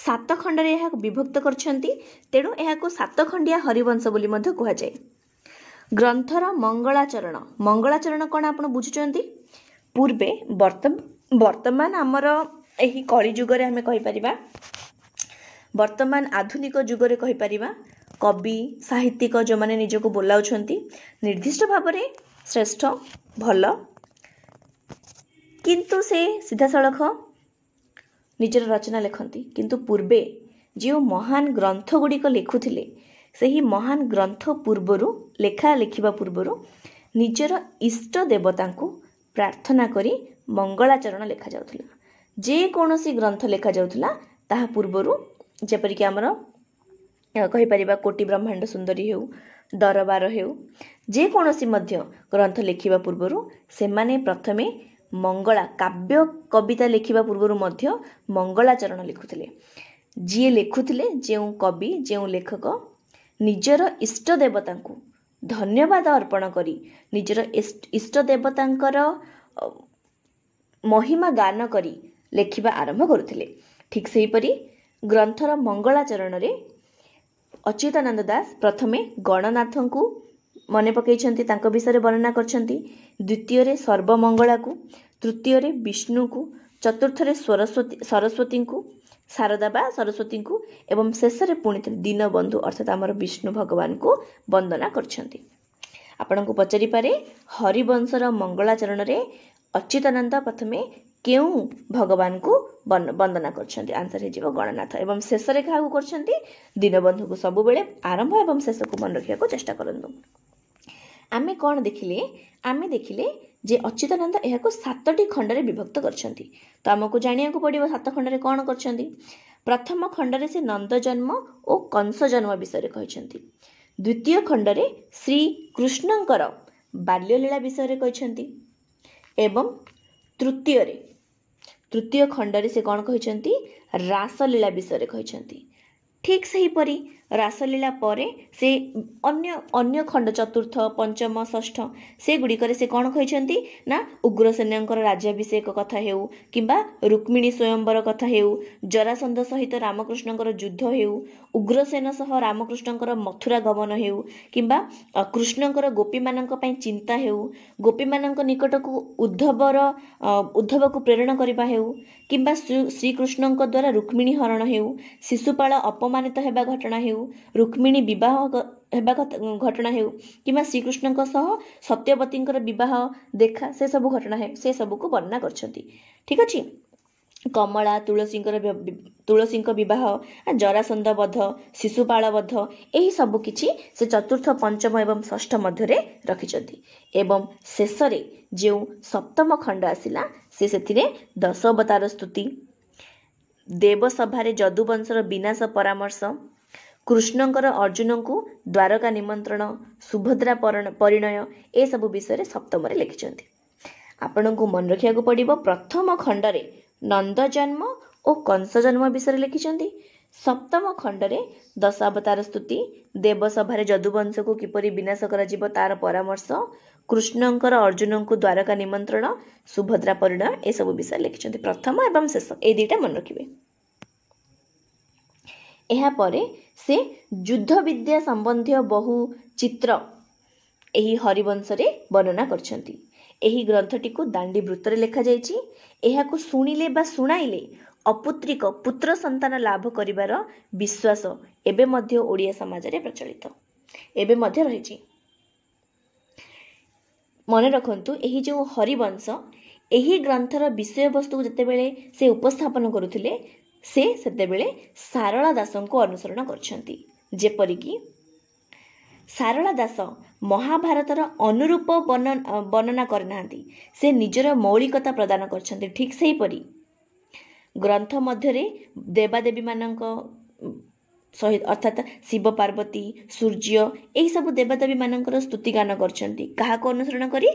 ସାତ ଖଣ୍ଡରେ ଏହାକୁ ବିଭକ୍ତ କରିଛନ୍ତି ତେଣୁ ଏହାକୁ ସାତ ଖଣ୍ଡିଆ ହରିବଂଶ ବୋଲି ମଧ୍ୟ କୁହାଯାଏ ଗ୍ରନ୍ଥର ମଙ୍ଗଳାଚରଣ ମଙ୍ଗଳାଚରଣ କ'ଣ ଆପଣ ବୁଝୁଛନ୍ତି ପୂର୍ବେ ବର୍ତ୍ତମାନ ଆମର ଏହି କଳି ଯୁଗରେ ଆମେ କହିପାରିବା ବର୍ତ୍ତମାନ ଆଧୁନିକ ଯୁଗରେ କହିପାରିବା କବି ସାହିତ୍ୟିକ ଯେଉଁମାନେ ନିଜକୁ ବୋଲାଉଛନ୍ତି ନିର୍ଦ୍ଦିଷ୍ଟ ଭାବରେ ଶ୍ରେଷ୍ଠ ଭଲ କିନ୍ତୁ ସେ ସିଧାସଳଖ ନିଜର ରଚନା ଲେଖନ୍ତି କିନ୍ତୁ ପୂର୍ବେ ଯେଉଁ ମହାନ ଗୁଡ଼ିକ ଲେଖୁଥିଲେ ସେହି ମହାନ ଗ୍ରନ୍ଥ ପୂର୍ବରୁ ଲେଖା ଲେଖିବା ପୂର୍ବରୁ ନିଜର ଇଷ୍ଟ ଦେବତାଙ୍କୁ ପ୍ରାର୍ଥନା କରି ମଙ୍ଗଳାଚରଣ ଲେଖାଯାଉଥିଲା ଯେକୌଣସି ଗ୍ରନ୍ଥ ଲେଖାଯାଉଥିଲା ତାହା ପୂର୍ବରୁ ଯେପରିକି ଆମର କହିପାରିବା କୋଟି ବ୍ରହ୍ମାଣ୍ଡ ସୁନ୍ଦରୀ ହେଉ ଦରବାର ହେଉ ଯେକୌଣସି ମଧ୍ୟ ଗ୍ରନ୍ଥ ଲେଖିବା ପୂର୍ବରୁ ସେମାନେ ପ୍ରଥମେ ମଙ୍ଗଳା କାବ୍ୟ କବିତା ଲେଖିବା ପୂର୍ବରୁ ମଧ୍ୟ ମଙ୍ଗଳାଚରଣ ଲେଖୁଥିଲେ ଯିଏ ଲେଖୁଥିଲେ ଯେଉଁ କବି ଯେଉଁ ଲେଖକ ନିଜର ଇଷ୍ଟ ଦେବତାଙ୍କୁ ଧନ୍ୟବାଦ ଅର୍ପଣ କରି ନିଜର ଇଷ୍ଟ ଦେବତାଙ୍କର ମହିମା ଗାନ କରି ଲେଖିବା ଆରମ୍ଭ କରୁଥିଲେ ଠିକ୍ ସେହିପରି ଗ୍ରନ୍ଥର ମଙ୍ଗଳାଚରଣରେ ଅଚ୍ୟୁତାନନ୍ଦ ଦାସ ପ୍ରଥମେ ଗଣନାଥଙ୍କୁ ମନେ ପକାଇଛନ୍ତି ତାଙ୍କ ବିଷୟରେ ବର୍ଣ୍ଣନା କରିଛନ୍ତି ଦ୍ୱିତୀୟରେ ସର୍ବମଙ୍ଗଳାକୁ ତୃତୀୟରେ ବିଷ୍ଣୁକୁ ଚତୁର୍ଥରେ ସରସ୍ୱତୀ ସରସ୍ୱତୀଙ୍କୁ ଶାରଦା ବା ସରସ୍ୱତୀଙ୍କୁ ଏବଂ ଶେଷରେ ପୁଣି ଥରେ ଦୀନବନ୍ଧୁ ଅର୍ଥାତ୍ ଆମର ବିଷ୍ଣୁ ଭଗବାନଙ୍କୁ ବନ୍ଦନା କରିଛନ୍ତି ଆପଣଙ୍କୁ ପଚାରିପାରେ ହରିବଂଶର ମଙ୍ଗଳାଚରଣରେ ଅଚ୍ୟୁତାନନ୍ଦ ପ୍ରଥମେ କେଉଁ ଭଗବାନଙ୍କୁ ବନ୍ଦନା କରିଛନ୍ତି ଆନ୍ସର ହେଇଯିବ ଗଣନାଥ ଏବଂ ଶେଷରେ କାହାକୁ କରିଛନ୍ତି ଦୀନବନ୍ଧୁକୁ ସବୁବେଳେ ଆରମ୍ଭ ଏବଂ ଶେଷକୁ ମନେ ରଖିବାକୁ ଚେଷ୍ଟା କରନ୍ତୁ ଆମେ କ'ଣ ଦେଖିଲେ ଆମେ ଦେଖିଲେ ଯେ ଅଚ୍ୟୁତାନନ୍ଦ ଏହାକୁ ସାତଟି ଖଣ୍ଡରେ ବିଭକ୍ତ କରିଛନ୍ତି ତ ଆମକୁ ଜାଣିବାକୁ ପଡ଼ିବ ସାତ ଖଣ୍ଡରେ କ'ଣ କରିଛନ୍ତି ପ୍ରଥମ ଖଣ୍ଡରେ ସେ ନନ୍ଦ ଜନ୍ମ ଓ କଂସ ଜନ୍ମ ବିଷୟରେ କହିଛନ୍ତି ଦ୍ୱିତୀୟ ଖଣ୍ଡରେ ଶ୍ରୀକୃଷ୍ଣଙ୍କର ବାଲ୍ୟଲୀଳା ବିଷୟରେ କହିଛନ୍ତି ଏବଂ ତୃତୀୟରେ ତୃତୀୟ ଖଣ୍ଡରେ ସେ କ'ଣ କହିଛନ୍ତି ରାସଲୀଳା ବିଷୟରେ କହିଛନ୍ତି ଠିକ୍ ସେହିପରି ରାସଲୀଳା ପରେ ସେ ଅନ୍ୟ ଅନ୍ୟ ଖଣ୍ଡ ଚତୁର୍ଥ ପଞ୍ଚମ ଷଷ୍ଠ ସେଗୁଡ଼ିକରେ ସେ କ'ଣ କହିଛନ୍ତି ନା ଉଗ୍ରସେନଙ୍କର ରାଜ୍ୟାଭିଷେକ କଥା ହେଉ କିମ୍ବା ରୁକ୍ମିଣୀ ସ୍ୱୟମ୍ବର କଥା ହେଉ ଜରାସନ୍ଧ ସହିତ ରାମକୃଷ୍ଣଙ୍କର ଯୁଦ୍ଧ ହେଉ ଉଗ୍ରସେନ ସହ ରାମକୃଷ୍ଣଙ୍କର ମଥୁରା ଗମନ ହେଉ କିମ୍ବା କୃଷ୍ଣଙ୍କର ଗୋପୀମାନଙ୍କ ପାଇଁ ଚିନ୍ତା ହେଉ ଗୋପୀମାନଙ୍କ ନିକଟକୁ ଉଦ୍ଧବର ଉଦ୍ଧବକୁ ପ୍ରେରଣ କରିବା ହେଉ କିମ୍ବା ଶ୍ରୀକୃଷ୍ଣଙ୍କ ଦ୍ୱାରା ରୁକ୍ମିଣୀ ହରଣ ହେଉ ଶିଶୁପାଳ ଅପମାନିତ ହେବା ଘଟଣା ହେଉ ହେଉ ରୁକ୍ମିଣୀ ବିବାହ ହେବା ଘଟଣା ହେଉ କିମ୍ବା ଶ୍ରୀକୃଷ୍ଣଙ୍କ ସହ ସତ୍ୟବତୀଙ୍କର ବିବାହ ଦେଖା ସେସବୁ ଘଟଣା ହେଉ ସେ ସବୁକୁ ବର୍ଣ୍ଣନା କରିଛନ୍ତି ଠିକ ଅଛି କମଳା ତୁଳସୀଙ୍କର ତୁଳସୀଙ୍କ ବିବାହ ଜରାସନ୍ଦ ବଦ୍ଧ ଶିଶୁପାଳ ବଦ୍ଧ ଏହି ସବୁ କିଛି ସେ ଚତୁର୍ଥ ପଞ୍ଚମ ଏବଂ ଷଷ୍ଠ ମଧ୍ୟରେ ରଖିଛନ୍ତି ଏବଂ ଶେଷରେ ଯେଉଁ ସପ୍ତମ ଖଣ୍ଡ ଆସିଲା ସେ ସେଥିରେ ଦଶବତାର ସ୍ତୁତି ଦେବସଭାରେ ଯଦୁବଂଶର ବିନାଶ ପରାମର୍ଶ କୃଷ୍ଣଙ୍କର ଅର୍ଜୁନଙ୍କୁ ଦ୍ୱାରକା ନିମନ୍ତ୍ରଣ ସୁଭଦ୍ରା ପରିଣୟ ଏସବୁ ବିଷୟରେ ସପ୍ତମରେ ଲେଖିଛନ୍ତି ଆପଣଙ୍କୁ ମନେ ରଖିବାକୁ ପଡ଼ିବ ପ୍ରଥମ ଖଣ୍ଡରେ ନନ୍ଦ ଜନ୍ମ ଓ କଂସ ଜନ୍ମ ବିଷୟରେ ଲେଖିଛନ୍ତି ସପ୍ତମ ଖଣ୍ଡରେ ଦଶାବତାର ସ୍ତୁତି ଦେବସଭାରେ ଯଦୁବଂଶକୁ କିପରି ବିନାଶ କରାଯିବ ତାର ପରାମର୍ଶ କୃଷ୍ଣଙ୍କର ଅର୍ଜୁନଙ୍କୁ ଦ୍ୱାରକା ନିମନ୍ତ୍ରଣ ସୁଭଦ୍ରା ପରିଣୟ ଏସବୁ ବିଷୟରେ ଲେଖିଛନ୍ତି ପ୍ରଥମ ଏବଂ ଶେଷ ଏଇ ଦୁଇଟା ମନେ ରଖିବେ ଏହାପରେ ସେ ଯୁଦ୍ଧ ବିଦ୍ୟା ସମ୍ବନ୍ଧୀୟ ବହୁ ଚିତ୍ର ଏହି ହରିବଂଶରେ ବର୍ଣ୍ଣନା କରିଛନ୍ତି ଏହି ଗ୍ରନ୍ଥଟିକୁ ଦାଣ୍ଡି ବୃତ୍ତରେ ଲେଖାଯାଇଛି ଏହାକୁ ଶୁଣିଲେ ବା ଶୁଣାଇଲେ ଅପୁତ୍ରିକ ପୁତ୍ର ସନ୍ତାନ ଲାଭ କରିବାର ବିଶ୍ୱାସ ଏବେ ମଧ୍ୟ ଓଡ଼ିଆ ସମାଜରେ ପ୍ରଚଳିତ ଏବେ ମଧ୍ୟ ରହିଛି ମନେ ରଖନ୍ତୁ ଏହି ଯେଉଁ ହରିବଂଶ ଏହି ଗ୍ରନ୍ଥର ବିଷୟବସ୍ତୁକୁ ଯେତେବେଳେ ସେ ଉପସ୍ଥାପନ କରୁଥିଲେ ସେ ସେତେବେଳେ ସାରଳା ଦାସଙ୍କୁ ଅନୁସରଣ କରିଛନ୍ତି ଯେପରିକି ସାରଳା ଦାସ ମହାଭାରତର ଅନୁରୂପ ବର୍ଣ୍ଣନା କରିନାହାନ୍ତି ସେ ନିଜର ମୌଳିକତା ପ୍ରଦାନ କରିଛନ୍ତି ଠିକ୍ ସେହିପରି ଗ୍ରନ୍ଥ ମଧ୍ୟରେ ଦେବାଦେବୀମାନଙ୍କ ସହିତ ଅର୍ଥାତ୍ ଶିବ ପାର୍ବତୀ ସୂର୍ଯ୍ୟ ଏହିସବୁ ଦେବାଦେବୀମାନଙ୍କର ସ୍ତୁତିଗାନ କରିଛନ୍ତି କାହାକୁ ଅନୁସରଣ କରି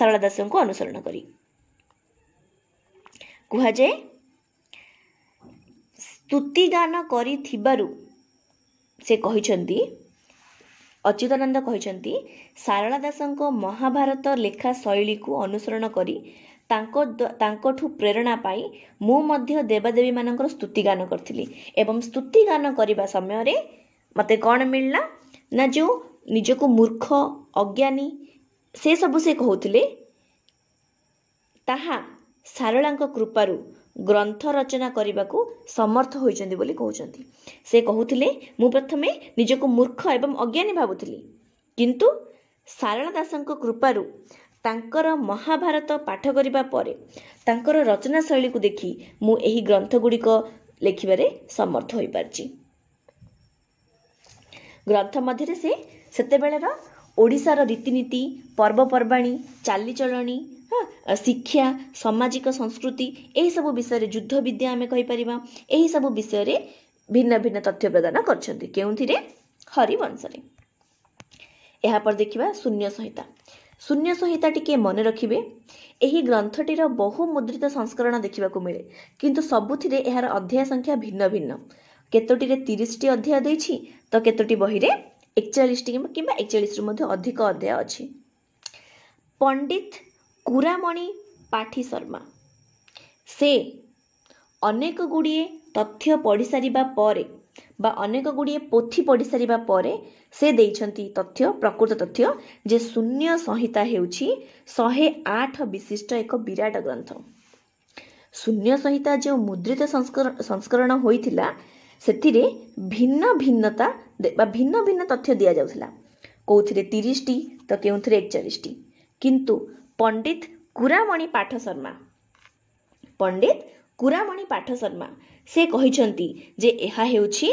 ସାରଳା ଦାସଙ୍କୁ ଅନୁସରଣ କରି କୁହାଯାଏ ସ୍ତୁତିଗାନ କରିଥିବାରୁ ସେ କହିଛନ୍ତି ଅଚ୍ୟୁତାନନ୍ଦ କହିଛନ୍ତି ସାରଳା ଦାସଙ୍କ ମହାଭାରତ ଲେଖା ଶୈଳୀକୁ ଅନୁସରଣ କରି ତାଙ୍କ ତାଙ୍କଠୁ ପ୍ରେରଣା ପାଇ ମୁଁ ମଧ୍ୟ ଦେବାଦେବୀମାନଙ୍କର ସ୍ତୁତିଗାନ କରିଥିଲି ଏବଂ ସ୍ତୁତିଗାନ କରିବା ସମୟରେ ମୋତେ କ'ଣ ମିଳିଲା ନା ଯେଉଁ ନିଜକୁ ମୂର୍ଖ ଅଜ୍ଞାନୀ ସେସବୁ ସେ କହୁଥିଲେ ତାହା ସାରଳାଙ୍କ କୃପାରୁ ଗ୍ରନ୍ଥ ରଚନା କରିବାକୁ ସମର୍ଥ ହୋଇଛନ୍ତି ବୋଲି କହୁଛନ୍ତି ସେ କହୁଥିଲେ ମୁଁ ପ୍ରଥମେ ନିଜକୁ ମୂର୍ଖ ଏବଂ ଅଜ୍ଞାନୀ ଭାବୁଥିଲି କିନ୍ତୁ ସାରଳା ଦାସଙ୍କ କୃପାରୁ ତାଙ୍କର ମହାଭାରତ ପାଠ କରିବା ପରେ ତାଙ୍କର ରଚନା ଶୈଳୀକୁ ଦେଖି ମୁଁ ଏହି ଗ୍ରନ୍ଥଗୁଡ଼ିକ ଲେଖିବାରେ ସମର୍ଥ ହୋଇପାରିଛି ଗ୍ରନ୍ଥ ମଧ୍ୟରେ ସେ ସେତେବେଳର ଓଡ଼ିଶାର ରୀତିନୀତି ପର୍ବପର୍ବାଣି ଚାଲିଚଳଣି ଶିକ୍ଷା ସାମାଜିକ ସଂସ୍କୃତି ଏହିସବୁ ବିଷୟରେ ଯୁଦ୍ଧ ବିଦ୍ୟା ଆମେ କହିପାରିବା ଏହିସବୁ ବିଷୟରେ ଭିନ୍ନ ଭିନ୍ନ ତଥ୍ୟ ପ୍ରଦାନ କରିଛନ୍ତି କେଉଁଥିରେ ହରିବଂଶରେ ଏହାପରେ ଦେଖିବା ଶୂନ୍ୟ ସଂହିତା ଶୂନ୍ୟ ସଂହିତା ଟିକିଏ ମନେ ରଖିବେ ଏହି ଗ୍ରନ୍ଥଟିର ବହୁ ମୁଦ୍ରିତ ସଂସ୍କରଣ ଦେଖିବାକୁ ମିଳେ କିନ୍ତୁ ସବୁଥିରେ ଏହାର ଅଧ୍ୟାୟ ସଂଖ୍ୟା ଭିନ୍ନ ଭିନ୍ନ କେତୋଟିରେ ତିରିଶଟି ଅଧ୍ୟାୟ ଦେଇଛି ତ କେତୋଟି ବହିରେ ଏକଚାଳିଶଟି କିମ୍ବା ଏକଚାଳିଶରୁ ମଧ୍ୟ ଅଧିକ ଅଧ୍ୟାୟ ଅଛି ପଣ୍ଡିତ କୁରାମଣି ପାଠୀ ଶର୍ମା ସେ ଅନେକ ଗୁଡ଼ିଏ ତଥ୍ୟ ପଢ଼ିସାରିବା ପରେ ବା ଅନେକ ଗୁଡ଼ିଏ ପୋଥି ପଢ଼ିସାରିବା ପରେ ସେ ଦେଇଛନ୍ତି ତଥ୍ୟ ପ୍ରକୃତ ତଥ୍ୟ ଯେ ଶୂନ୍ୟ ସଂହିତା ହେଉଛି ଶହେ ଆଠ ବିଶିଷ୍ଟ ଏକ ବିରାଟ ଗ୍ରନ୍ଥ ଶୂନ୍ୟ ସଂହିତା ଯେଉଁ ମୁଦ୍ରିତ ସଂସ୍କରଣ ହୋଇଥିଲା ସେଥିରେ ଭିନ୍ନ ଭିନ୍ନତା ବା ଭିନ୍ନ ଭିନ୍ନ ତଥ୍ୟ ଦିଆଯାଉଥିଲା କେଉଁଥିରେ ତିରିଶଟି ତ କେଉଁଥିରେ ଏକଚାଳିଶଟି କିନ୍ତୁ ପଣ୍ଡିତ କୁରାମଣି ପାଠ ଶର୍ମା ପଣ୍ଡିତ କୁରାମଣି ପାଠ ଶର୍ମା ସେ କହିଛନ୍ତି ଯେ ଏହା ହେଉଛି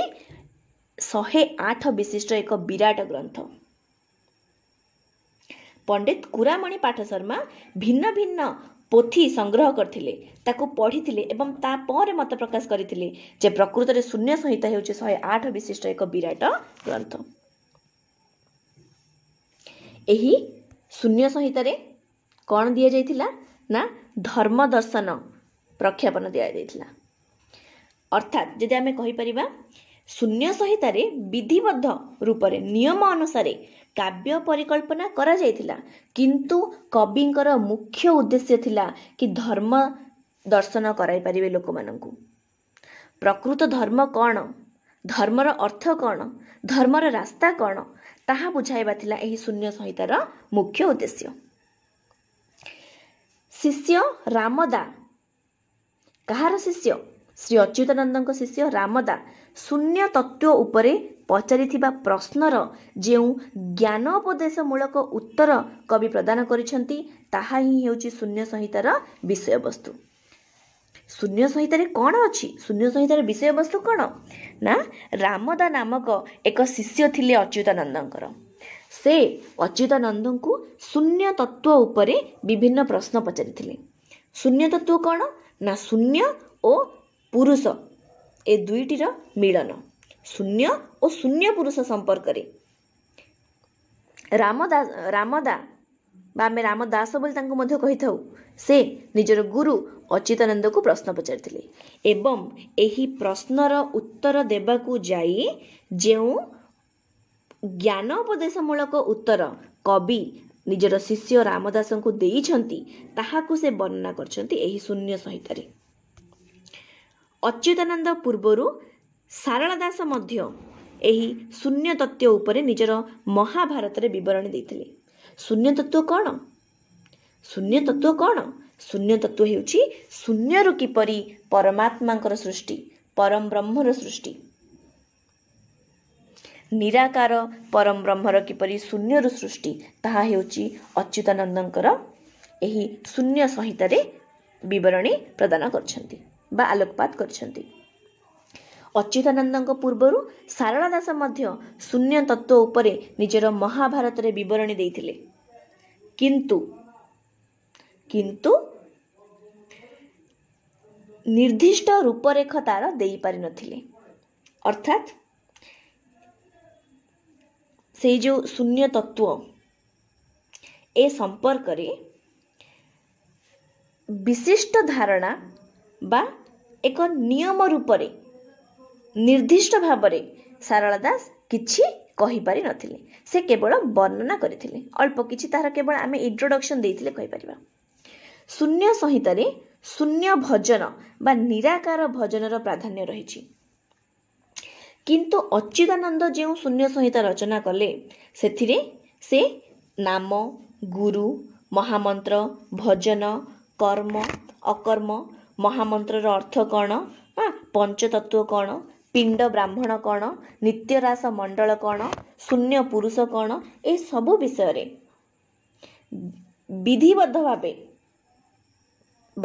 ଶହେ ଆଠ ବିଶିଷ୍ଟ ଏକ ବିରାଟ ଗ୍ରନ୍ଥ ପଣ୍ଡିତ କୁରାମଣି ପାଠ ଶର୍ମା ଭିନ୍ନ ଭିନ୍ନ ପୋଥି ସଂଗ୍ରହ କରିଥିଲେ ତାକୁ ପଢ଼ିଥିଲେ ଏବଂ ତାପରେ ମତ ପ୍ରକାଶ କରିଥିଲେ ଯେ ପ୍ରକୃତରେ ଶୂନ୍ୟ ସହିତ ହେଉଛି ଶହେ ଆଠ ବିଶିଷ୍ଟ ଏକ ବିରାଟ ଗ୍ରନ୍ଥ ଏହି ଶୂନ୍ୟ ସହିତରେ କ'ଣ ଦିଆଯାଇଥିଲା ନା ଧର୍ମ ଦର୍ଶନ ପ୍ରକ୍ଷେପଣ ଦିଆଯାଇଥିଲା ଅର୍ଥାତ୍ ଯଦି ଆମେ କହିପାରିବା ଶୂନ୍ୟ ସହିତାରେ ବିଧିବଦ୍ଧ ରୂପରେ ନିୟମ ଅନୁସାରେ କାବ୍ୟ ପରିକଳ୍ପନା କରାଯାଇଥିଲା କିନ୍ତୁ କବିଙ୍କର ମୁଖ୍ୟ ଉଦ୍ଦେଶ୍ୟ ଥିଲା କି ଧର୍ମ ଦର୍ଶନ କରାଇପାରିବେ ଲୋକମାନଙ୍କୁ ପ୍ରକୃତ ଧର୍ମ କ'ଣ ଧର୍ମର ଅର୍ଥ କ'ଣ ଧର୍ମର ରାସ୍ତା କ'ଣ ତାହା ବୁଝାଇବା ଥିଲା ଏହି ଶୂନ୍ୟ ସହିତାର ମୁଖ୍ୟ ଉଦ୍ଦେଶ୍ୟ ଶିଷ୍ୟ ରାମଦା କାହାର ଶିଷ୍ୟ ଶ୍ରୀ ଅଚ୍ୟୁତାନନ୍ଦଙ୍କ ଶିଷ୍ୟ ରାମଦା ଶୂନ୍ୟ ତତ୍ତ୍ୱ ଉପରେ ପଚାରିଥିବା ପ୍ରଶ୍ନର ଯେଉଁ ଜ୍ଞାନ ଜ୍ଞାନୋପଦେଶମୂଳକ ଉତ୍ତର କବି ପ୍ରଦାନ କରିଛନ୍ତି ତାହା ହିଁ ହେଉଛି ଶୂନ୍ୟ ସଂହିତାର ବିଷୟବସ୍ତୁ ଶୂନ୍ୟ ସଂହିତାରେ କ'ଣ ଅଛି ଶୂନ୍ୟ ସଂହିତାର ବିଷୟବସ୍ତୁ କ'ଣ ନା ରାମଦା ନାମକ ଏକ ଶିଷ୍ୟ ଥିଲେ ଅଚ୍ୟୁତାନନ୍ଦଙ୍କର ସେ ଅଚ୍ୟୁତାନନ୍ଦଙ୍କୁ ଶୂନ୍ୟ ତତ୍ତ୍ୱ ଉପରେ ବିଭିନ୍ନ ପ୍ରଶ୍ନ ପଚାରିଥିଲେ ଶୂନ୍ୟ ତତ୍ତ୍ୱ କ'ଣ ନା ଶୂନ୍ୟ ଓ ପୁରୁଷ ଏ ଦୁଇଟିର ମିଳନ ଶୂନ୍ୟ ଓ ଶୂନ୍ୟ ପୁରୁଷ ସମ୍ପର୍କରେ ରାମଦା ରାମଦା ବା ଆମେ ରାମ ଦାସ ବୋଲି ତାଙ୍କୁ ମଧ୍ୟ କହିଥାଉ ସେ ନିଜର ଗୁରୁ ଅଚ୍ୟୁତାନନ୍ଦକୁ ପ୍ରଶ୍ନ ପଚାରିଥିଲେ ଏବଂ ଏହି ପ୍ରଶ୍ନର ଉତ୍ତର ଦେବାକୁ ଯାଇ ଯେଉଁ ଜ୍ଞାନ ଉପଦେଶମୂଳକ ଉତ୍ତର କବି ନିଜର ଶିଷ୍ୟ ରାମଦାସଙ୍କୁ ଦେଇଛନ୍ତି ତାହାକୁ ସେ ବର୍ଣ୍ଣନା କରିଛନ୍ତି ଏହି ଶୂନ୍ୟ ସହିତରେ ଅଚ୍ୟୁତାନନ୍ଦ ପୂର୍ବରୁ ସାରଳା ଦାସ ମଧ୍ୟ ଏହି ଶୂନ୍ୟ ତତ୍ତ୍ୱ ଉପରେ ନିଜର ମହାଭାରତରେ ବିବରଣୀ ଦେଇଥିଲେ ଶୂନ୍ୟ ତତ୍ତ୍ୱ କ'ଣ ଶୂନ୍ୟ ତତ୍ତ୍ୱ କ'ଣ ଶୂନ୍ୟ ତତ୍ତ୍ୱ ହେଉଛି ଶୂନ୍ୟରୁ କିପରି ପରମାତ୍ମାଙ୍କର ସୃଷ୍ଟି ପରମ ବ୍ରହ୍ମର ସୃଷ୍ଟି ନିରାକାର ପରମ ବ୍ରହ୍ମର କିପରି ଶୂନ୍ୟରୁ ସୃଷ୍ଟି ତାହା ହେଉଛି ଅଚ୍ୟୁତାନନ୍ଦଙ୍କର ଏହି ଶୂନ୍ୟ ସହିତରେ ବିବରଣୀ ପ୍ରଦାନ କରିଛନ୍ତି ବା ଆଲୋକପାତ କରିଛନ୍ତି ଅଚ୍ୟୁତାନନ୍ଦଙ୍କ ପୂର୍ବରୁ ସାରଳା ଦାସ ମଧ୍ୟ ଶୂନ୍ୟ ତତ୍ତ୍ୱ ଉପରେ ନିଜର ମହାଭାରତରେ ବିବରଣୀ ଦେଇଥିଲେ କିନ୍ତୁ କିନ୍ତୁ ନିର୍ଦ୍ଦିଷ୍ଟ ରୂପରେଖ ତା'ର ଦେଇପାରିନଥିଲେ ଅର୍ଥାତ୍ ସେଇ ଯେଉଁ ଶୂନ୍ୟ ତତ୍ତ୍ୱ ଏ ସମ୍ପର୍କରେ ବିଶିଷ୍ଟ ଧାରଣା ବା ଏକ ନିୟମ ରୂପରେ ନିର୍ଦ୍ଦିଷ୍ଟ ଭାବରେ ସାରଳା ଦାସ କିଛି କହିପାରିନଥିଲେ ସେ କେବଳ ବର୍ଣ୍ଣନା କରିଥିଲେ ଅଳ୍ପ କିଛି ତାହାର କେବଳ ଆମେ ଇଣ୍ଟ୍ରୋଡକ୍ସନ୍ ଦେଇଥିଲେ କହିପାରିବା ଶୂନ୍ୟ ସହିତରେ ଶୂନ୍ୟ ଭଜନ ବା ନିରାକାର ଭଜନର ପ୍ରାଧାନ୍ୟ ରହିଛି କିନ୍ତୁ ଅଚ୍ୟୁତାନନ୍ଦ ଯେଉଁ ଶୂନ୍ୟ ସଂହିତା ରଚନା କଲେ ସେଥିରେ ସେ ନାମ ଗୁରୁ ମହାମନ୍ତ୍ର ଭଜନ କର୍ମ ଅକର୍ମ ମହାମନ୍ତ୍ରର ଅର୍ଥ କ'ଣ ପଞ୍ଚତତ୍ଵ କ'ଣ ପିଣ୍ଡ ବ୍ରାହ୍ମଣ କ'ଣ ନିତ୍ୟରାସ ମଣ୍ଡଳ କ'ଣ ଶୂନ୍ୟ ପୁରୁଷ କ'ଣ ଏସବୁ ବିଷୟରେ ବିଧିବଦ୍ଧ ଭାବେ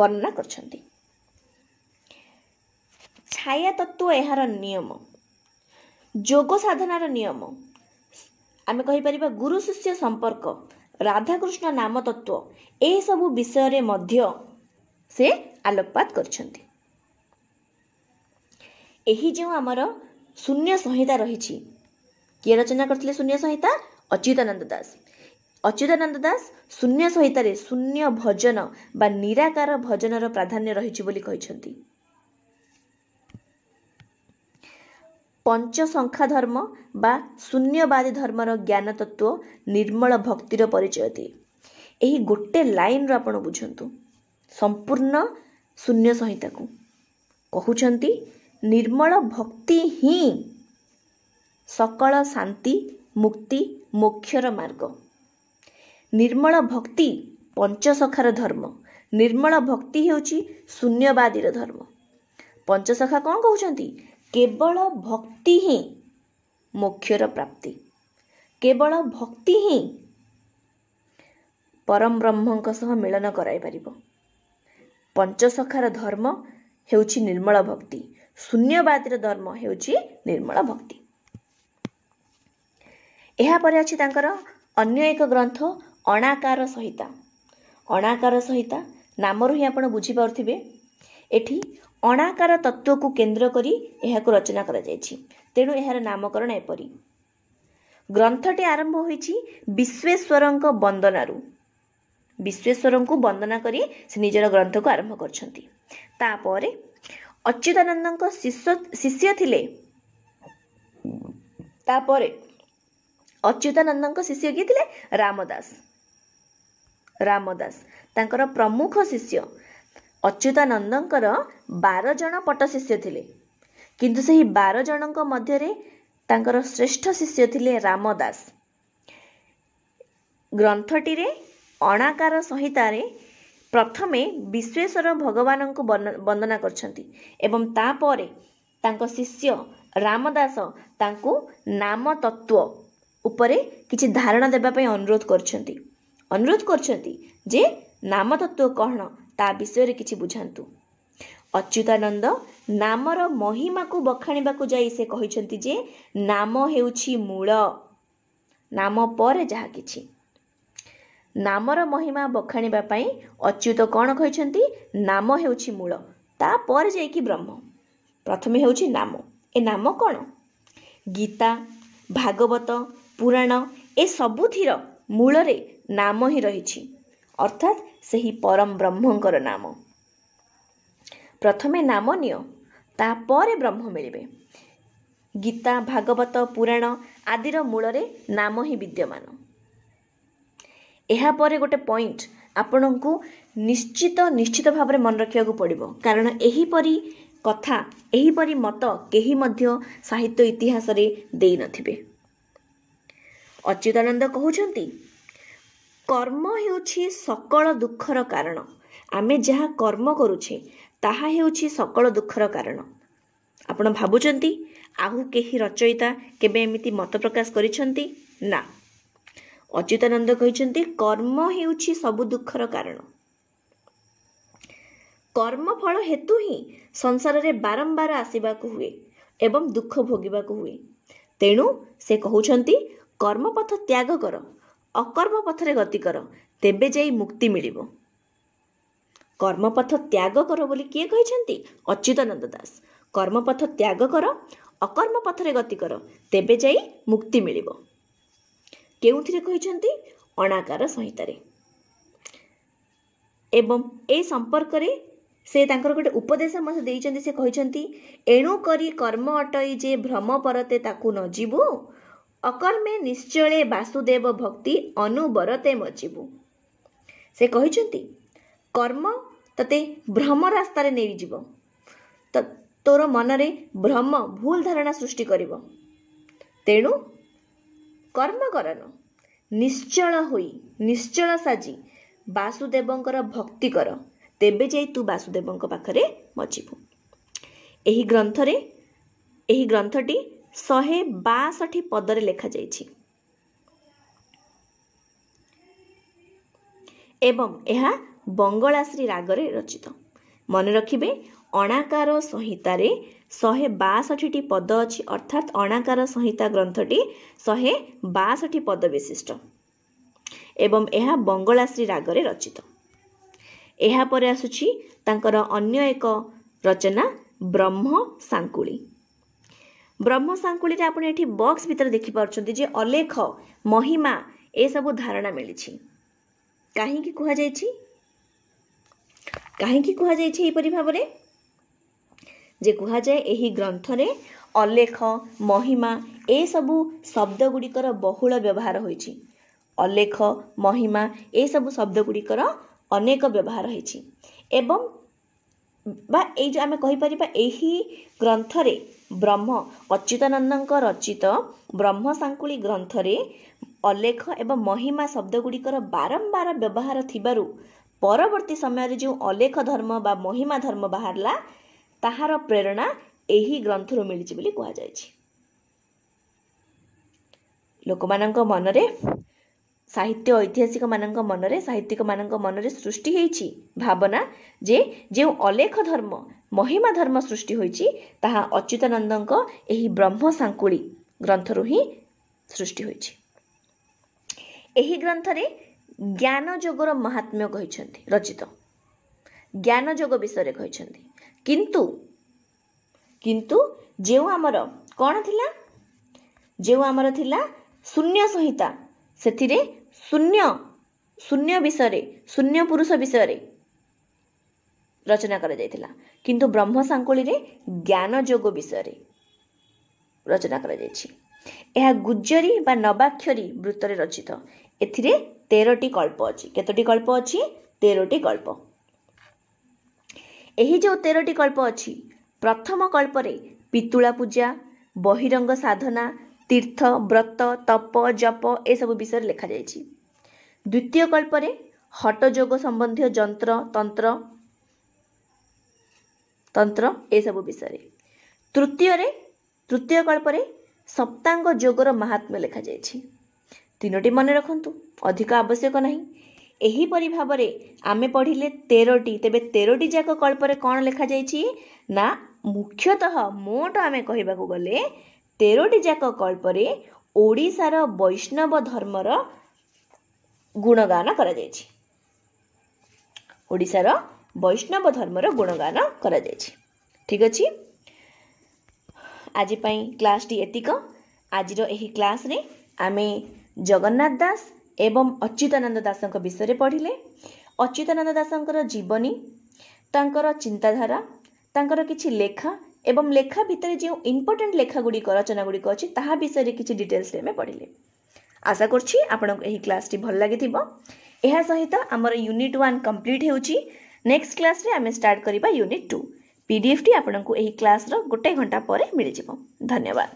ବର୍ଣ୍ଣନା କରିଛନ୍ତି ଛାୟା ତତ୍ତ୍ୱ ଏହାର ନିୟମ ଯୋଗ ସାଧନାର ନିୟମ ଆମେ କହିପାରିବା ଗୁରୁ ଶିଷ୍ୟ ସମ୍ପର୍କ ରାଧାକୃଷ୍ଣ ନାମ ତତ୍ଵ ଏସବୁ ବିଷୟରେ ମଧ୍ୟ ସେ ଆଲୋକପାତ କରିଛନ୍ତି ଏହି ଯେଉଁ ଆମର ଶୂନ୍ୟ ସଂହିତା ରହିଛି କିଏ ରଚନା କରିଥିଲେ ଶୂନ୍ୟ ସଂହିତା ଅଚ୍ୟୁତାନନ୍ଦ ଦାସ ଅଚ୍ୟୁତାନନ୍ଦ ଦାସ ଶୂନ୍ୟ ସଂହିତାରେ ଶୂନ୍ୟ ଭଜନ ବା ନିରାକାର ଭଜନର ପ୍ରାଧାନ୍ୟ ରହିଛି ବୋଲି କହିଛନ୍ତି ପଞ୍ଚସଂଖ୍ୟା ଧର୍ମ ବା ଶୂନ୍ୟବାଦୀ ଧର୍ମର ଜ୍ଞାନ ତତ୍ତ୍ୱ ନିର୍ମଳ ଭକ୍ତିର ପରିଚୟ ଦିଏ ଏହି ଗୋଟେ ଲାଇନ୍ରୁ ଆପଣ ବୁଝନ୍ତୁ ସମ୍ପୂର୍ଣ୍ଣ ଶୂନ୍ୟ ସଂହିତାକୁ କହୁଛନ୍ତି ନିର୍ମଳ ଭକ୍ତି ହିଁ ସକଳ ଶାନ୍ତି ମୁକ୍ତି ମୋକ୍ଷର ମାର୍ଗ ନିର୍ମଳ ଭକ୍ତି ପଞ୍ଚସଖାର ଧର୍ମ ନିର୍ମଳ ଭକ୍ତି ହେଉଛି ଶୂନ୍ୟବାଦୀର ଧର୍ମ ପଞ୍ଚସଖା କ'ଣ କହୁଛନ୍ତି କେବଳ ଭକ୍ତି ହିଁ ମୋକ୍ଷର ପ୍ରାପ୍ତି କେବଳ ଭକ୍ତି ହିଁ ପରମ ବ୍ରହ୍ମଙ୍କ ସହ ମିଳନ କରାଇପାରିବ ପଞ୍ଚସଖାର ଧର୍ମ ହେଉଛି ନିର୍ମଳ ଭକ୍ତି ଶୂନ୍ୟବାଦୀର ଧର୍ମ ହେଉଛି ନିର୍ମଳ ଭକ୍ତି ଏହାପରେ ଅଛି ତାଙ୍କର ଅନ୍ୟ ଏକ ଗ୍ରନ୍ଥ ଅଣାକାର ସହିତା ଅଣାକାର ସହିତା ନାମରୁ ହିଁ ଆପଣ ବୁଝିପାରୁଥିବେ ଏଠି ଅଣାକାର ତତ୍ତ୍ୱକୁ କେନ୍ଦ୍ର କରି ଏହାକୁ ରଚନା କରାଯାଇଛି ତେଣୁ ଏହାର ନାମକରଣ ଏପରି ଗ୍ରନ୍ଥଟି ଆରମ୍ଭ ହୋଇଛି ବିଶ୍ୱେଶ୍ୱରଙ୍କ ବନ୍ଦନାରୁ ବିଶ୍ୱେଶ୍ୱରଙ୍କୁ ବନ୍ଦନା କରି ସେ ନିଜର ଗ୍ରନ୍ଥକୁ ଆରମ୍ଭ କରିଛନ୍ତି ତାପରେ ଅଚ୍ୟୁତାନନ୍ଦଙ୍କ ଶିଷ୍ୟ ଥିଲେ ତାପରେ ଅଚ୍ୟୁତାନନ୍ଦଙ୍କ ଶିଷ୍ୟ କିଏ ଥିଲେ ରାମଦାସ ରାମଦାସ ତାଙ୍କର ପ୍ରମୁଖ ଶିଷ୍ୟ ଅଚ୍ୟୁତାନନ୍ଦଙ୍କର ବାର ଜଣ ପଟ ଶିଷ୍ୟ ଥିଲେ କିନ୍ତୁ ସେହି ବାର ଜଣଙ୍କ ମଧ୍ୟରେ ତାଙ୍କର ଶ୍ରେଷ୍ଠ ଶିଷ୍ୟ ଥିଲେ ରାମ ଦାସ ଗ୍ରନ୍ଥଟିରେ ଅଣାକାର ସହିତାରେ ପ୍ରଥମେ ବିଶ୍ୱେଶ୍ୱର ଭଗବାନଙ୍କୁ ବନ୍ଦନା କରିଛନ୍ତି ଏବଂ ତାପରେ ତାଙ୍କ ଶିଷ୍ୟ ରାମ ଦାସ ତାଙ୍କୁ ନାମ ତତ୍ତ୍ୱ ଉପରେ କିଛି ଧାରଣା ଦେବା ପାଇଁ ଅନୁରୋଧ କରିଛନ୍ତି ଅନୁରୋଧ କରିଛନ୍ତି ଯେ ନାମ ତତ୍ତ୍ୱ କ'ଣ ତା ବିଷୟରେ କିଛି ବୁଝାନ୍ତୁ ଅଚ୍ୟୁତାନନ୍ଦ ନାମର ମହିମାକୁ ବଖାଣିବାକୁ ଯାଇ ସେ କହିଛନ୍ତି ଯେ ନାମ ହେଉଛି ମୂଳ ନାମ ପରେ ଯାହା କିଛି ନାମର ମହିମା ବଖାଣିବା ପାଇଁ ଅଚ୍ୟୁତ କ'ଣ କହିଛନ୍ତି ନାମ ହେଉଛି ମୂଳ ତାପରେ ଯାଇକି ବ୍ରହ୍ମ ପ୍ରଥମେ ହେଉଛି ନାମ ଏ ନାମ କ'ଣ ଗୀତା ଭାଗବତ ପୁରାଣ ଏ ସବୁଥିର ମୂଳରେ ନାମ ହିଁ ରହିଛି ଅର୍ଥାତ୍ ସେହି ପରମ ବ୍ରହ୍ମଙ୍କର ନାମ ପ୍ରଥମେ ନାମ ନିଅ ତାପରେ ବ୍ରହ୍ମ ମିଳିବେ ଗୀତା ଭାଗବତ ପୁରାଣ ଆଦିର ମୂଳରେ ନାମ ହିଁ ବିଦ୍ୟମାନ ଏହାପରେ ଗୋଟେ ପଏଣ୍ଟ ଆପଣଙ୍କୁ ନିଶ୍ଚିତ ନିଶ୍ଚିତ ଭାବରେ ମନେ ରଖିବାକୁ ପଡ଼ିବ କାରଣ ଏହିପରି କଥା ଏହିପରି ମତ କେହି ମଧ୍ୟ ସାହିତ୍ୟ ଇତିହାସରେ ଦେଇନଥିବେ ଅଚ୍ୟୁତାନନ୍ଦ କହୁଛନ୍ତି କର୍ମ ହେଉଛି ସକଳ ଦୁଃଖର କାରଣ ଆମେ ଯାହା କର୍ମ କରୁଛେ ତାହା ହେଉଛି ସକଳ ଦୁଃଖର କାରଣ ଆପଣ ଭାବୁଛନ୍ତି ଆଉ କେହି ରଚୟିତା କେବେ ଏମିତି ମତ ପ୍ରକାଶ କରିଛନ୍ତି ନା ଅଚ୍ୟୁତାନନ୍ଦ କହିଛନ୍ତି କର୍ମ ହେଉଛି ସବୁ ଦୁଃଖର କାରଣ କର୍ମଫଳ ହେତୁ ହିଁ ସଂସାରରେ ବାରମ୍ବାର ଆସିବାକୁ ହୁଏ ଏବଂ ଦୁଃଖ ଭୋଗିବାକୁ ହୁଏ ତେଣୁ ସେ କହୁଛନ୍ତି କର୍ମପଥ ତ୍ୟାଗ କର ଅକର୍ମ ପଥରେ ଗତି କର ତେବେ ଯାଇ ମୁକ୍ତି ମିଳିବ କର୍ମପଥ ତ୍ୟାଗ କର ବୋଲି କିଏ କହିଛନ୍ତି ଅଚ୍ୟୁତାନନ୍ଦ ଦାସ କର୍ମପଥ ତ୍ୟାଗ କର ଅକର୍ମ ପଥରେ ଗତି କର ତେବେ ଯାଇ ମୁକ୍ତି ମିଳିବ କେଉଁଥିରେ କହିଛନ୍ତି ଅଣାକାର ସଂହିତାରେ ଏବଂ ଏ ସମ୍ପର୍କରେ ସେ ତାଙ୍କର ଗୋଟେ ଉପଦେଶ ମଧ୍ୟ ଦେଇଛନ୍ତି ସେ କହିଛନ୍ତି ଏଣୁ କରି କର୍ମ ଅଟଇ ଯେ ଭ୍ରମ ପରତେ ତାକୁ ନ ଯିବୁ ଅକର୍ମେ ନିଶ୍ଚଳେ ବାସୁଦେବ ଭକ୍ତି ଅନୁବରତେ ମଚିବୁ ସେ କହିଛନ୍ତି କର୍ମ ତତେ ଭ୍ରମ ରାସ୍ତାରେ ନେଇଯିବ ତ ତୋର ମନରେ ଭ୍ରମ ଭୁଲ ଧାରଣା ସୃଷ୍ଟି କରିବ ତେଣୁ କର୍ମ କରନ ନିଶ୍ଚଳ ହୋଇ ନିଶ୍ଚଳ ସାଜି ବାସୁଦେବଙ୍କର ଭକ୍ତି କର ତେବେ ଯାଇ ତୁ ବାସୁଦେବଙ୍କ ପାଖରେ ମଚିବୁ ଏହି ଗ୍ରନ୍ଥରେ ଏହି ଗ୍ରନ୍ଥଟି ଶହେ ବାଷଠି ପଦରେ ଲେଖାଯାଇଛି ଏବଂ ଏହା ବଙ୍ଗଳାଶ୍ରୀ ରାଗରେ ରଚିତ ମନେ ରଖିବେ ଅଣାକାର ସଂହିତାରେ ଶହେ ବାଷଠିଟି ପଦ ଅଛି ଅର୍ଥାତ୍ ଅଣାକାର ସଂହିତା ଗ୍ରନ୍ଥଟି ଶହେ ବାଷଠି ପଦ ବିଶିଷ୍ଟ ଏବଂ ଏହା ବଙ୍ଗଳାଶ୍ରୀ ରାଗରେ ରଚିତ ଏହାପରେ ଆସୁଛି ତାଙ୍କର ଅନ୍ୟ ଏକ ରଚନା ବ୍ରହ୍ମ ସାଙ୍କୁଳି ବ୍ରହ୍ମସାଙ୍କୁଳିରେ ଆପଣ ଏଠି ବକ୍ସ ଭିତରେ ଦେଖିପାରୁଛନ୍ତି ଯେ ଅଲେଖ ମହିମା ଏସବୁ ଧାରଣା ମିଳିଛି କାହିଁକି କୁହାଯାଇଛି କାହିଁକି କୁହାଯାଇଛି ଏହିପରି ଭାବରେ ଯେ କୁହାଯାଏ ଏହି ଗ୍ରନ୍ଥରେ ଅଲେଖ ମହିମା ଏସବୁ ଶବ୍ଦ ଗୁଡ଼ିକର ବହୁଳ ବ୍ୟବହାର ହୋଇଛି ଅଲେଖ ମହିମା ଏସବୁ ଶବ୍ଦ ଗୁଡ଼ିକର ଅନେକ ବ୍ୟବହାର ହୋଇଛି ଏବଂ ବା ଏଇ ଯେଉଁ ଆମେ କହିପାରିବା ଏହି ଗ୍ରନ୍ଥରେ ବ୍ରହ୍ମ ଅଚ୍ୟୁତାନନ୍ଦଙ୍କ ରଚିତ ବ୍ରହ୍ମ ସାଙ୍କୁଳି ଗ୍ରନ୍ଥରେ ଅଲେଖ ଏବଂ ମହିମା ଶବ୍ଦ ଗୁଡ଼ିକର ବାରମ୍ବାର ବ୍ୟବହାର ଥିବାରୁ ପରବର୍ତ୍ତୀ ସମୟରେ ଯେଉଁ ଅଲେଖ ଧର୍ମ ବା ମହିମା ଧର୍ମ ବାହାରିଲା ତାହାର ପ୍ରେରଣା ଏହି ଗ୍ରନ୍ଥରୁ ମିଳିଛି ବୋଲି କୁହାଯାଇଛି ଲୋକମାନଙ୍କ ମନରେ ସାହିତ୍ୟ ଐତିହାସିକ ମାନଙ୍କ ମନରେ ସାହିତ୍ୟିକ ମାନଙ୍କ ମନରେ ସୃଷ୍ଟି ହେଇଛି ଭାବନା ଯେ ଯେଉଁ ଅଲେଖ ଧର୍ମ ମହିମା ଧର୍ମ ସୃଷ୍ଟି ହୋଇଛି ତାହା ଅଚ୍ୟୁତାନନ୍ଦଙ୍କ ଏହି ବ୍ରହ୍ମ ସାଙ୍କୁଳି ଗ୍ରନ୍ଥରୁ ହିଁ ସୃଷ୍ଟି ହୋଇଛି ଏହି ଗ୍ରନ୍ଥରେ ଜ୍ଞାନ ଯୋଗର ମହାତ୍ମ୍ୟ କହିଛନ୍ତି ରଚିତ ଜ୍ଞାନ ଯୋଗ ବିଷୟରେ କହିଛନ୍ତି କିନ୍ତୁ କିନ୍ତୁ ଯେଉଁ ଆମର କ'ଣ ଥିଲା ଯେଉଁ ଆମର ଥିଲା ଶୂନ୍ୟ ସଂହିତା ସେଥିରେ ଶୂନ୍ୟ ଶୂନ୍ୟ ବିଷୟରେ ଶୂନ୍ୟ ପୁରୁଷ ବିଷୟରେ ରଚନା କରାଯାଇଥିଲା କିନ୍ତୁ ବ୍ରହ୍ମ ସାଙ୍କୁଳିରେ ଜ୍ଞାନ ଯୋଗ ବିଷୟରେ ରଚନା କରାଯାଇଛି ଏହା ଗୁଜରୀ ବା ନବାକ୍ଷରୀ ବୃତ୍ତରେ ରଚିତ ଏଥିରେ ତେରଟି କଳ୍ପ ଅଛି କେତୋଟି କଳ୍ପ ଅଛି ତେରଟି କଳ୍ପ ଏହି ଯେଉଁ ତେରଟି କଳ୍ପ ଅଛି ପ୍ରଥମ କଳ୍ପରେ ପିତୁଳା ପୂଜା ବହିରଙ୍ଗ ସାଧନା ତୀର୍ଥ ବ୍ରତ ତପ ଜପ ଏସବୁ ବିଷୟରେ ଲେଖାଯାଇଛି ଦ୍ୱିତୀୟ କଳ୍ପରେ ହଟଯୋଗ ସମ୍ବନ୍ଧୀୟ ଯନ୍ତ୍ର ତନ୍ତ୍ର ତନ୍ତ୍ର ଏସବୁ ବିଷୟରେ ତୃତୀୟରେ ତୃତୀୟ କଳ୍ପରେ ସପ୍ତାଙ୍ଗ ଯୋଗର ମହାତ୍ମା ଲେଖାଯାଇଛି ତିନୋଟି ମନେ ରଖନ୍ତୁ ଅଧିକ ଆବଶ୍ୟକ ନାହିଁ ଏହିପରି ଭାବରେ ଆମେ ପଢ଼ିଲେ ତେରଟି ତେବେ ତେରଟି ଯାକ କଳ୍ପରେ କ'ଣ ଲେଖାଯାଇଛି ନା ମୁଖ୍ୟତଃ ମୋଟ ଆମେ କହିବାକୁ ଗଲେ ତେରଟି ଯାକ କଳ୍ପରେ ଓଡ଼ିଶାର ବୈଷ୍ଣବ ଧର୍ମର ଗୁଣଗାନ କରାଯାଇଛି ଓଡ଼ିଶାର ବୈଷ୍ଣବ ଧର୍ମର ଗୁଣଗାନ କରାଯାଇଛି ଠିକ୍ ଅଛି ଆଜି ପାଇଁ କ୍ଲାସ୍ଟି ଏତିକ ଆଜିର ଏହି କ୍ଲାସ୍ରେ ଆମେ ଜଗନ୍ନାଥ ଦାସ ଏବଂ ଅଚ୍ୟୁତାନନ୍ଦ ଦାସଙ୍କ ବିଷୟରେ ପଢ଼ିଲେ ଅଚ୍ୟୁତାନନ୍ଦ ଦାସଙ୍କର ଜୀବନୀ ତାଙ୍କର ଚିନ୍ତାଧାରା ତାଙ୍କର କିଛି ଲେଖା ଏବଂ ଲେଖା ଭିତରେ ଯେଉଁ ଇମ୍ପୋର୍ଟାଣ୍ଟ ଲେଖାଗୁଡ଼ିକ ଗୁଡ଼ିକ ଅଛି ତାହା ବିଷୟରେ କିଛି ଡିଟେଲ୍ସରେ ଆମେ ପଢ଼ିଲେ ଆଶା କରୁଛି ଆପଣଙ୍କୁ ଏହି କ୍ଲାସ୍ଟି ଭଲ ଲାଗିଥିବ ଏହା ସହିତ ଆମର ୟୁନିଟ୍ ୱାନ୍ କମ୍ପ୍ଲିଟ୍ ହେଉଛି ନେକ୍ସଟ କ୍ଲାସ୍ରେ ଆମେ ଷ୍ଟାର୍ଟ କରିବା ୟୁନିଟ୍ ଟୁ ପିଡ଼ିଏଫ୍ଟି ଆପଣଙ୍କୁ ଏହି କ୍ଲାସ୍ର ଗୋଟେ ଘଣ୍ଟା ପରେ ମିଳିଯିବ ଧନ୍ୟବାଦ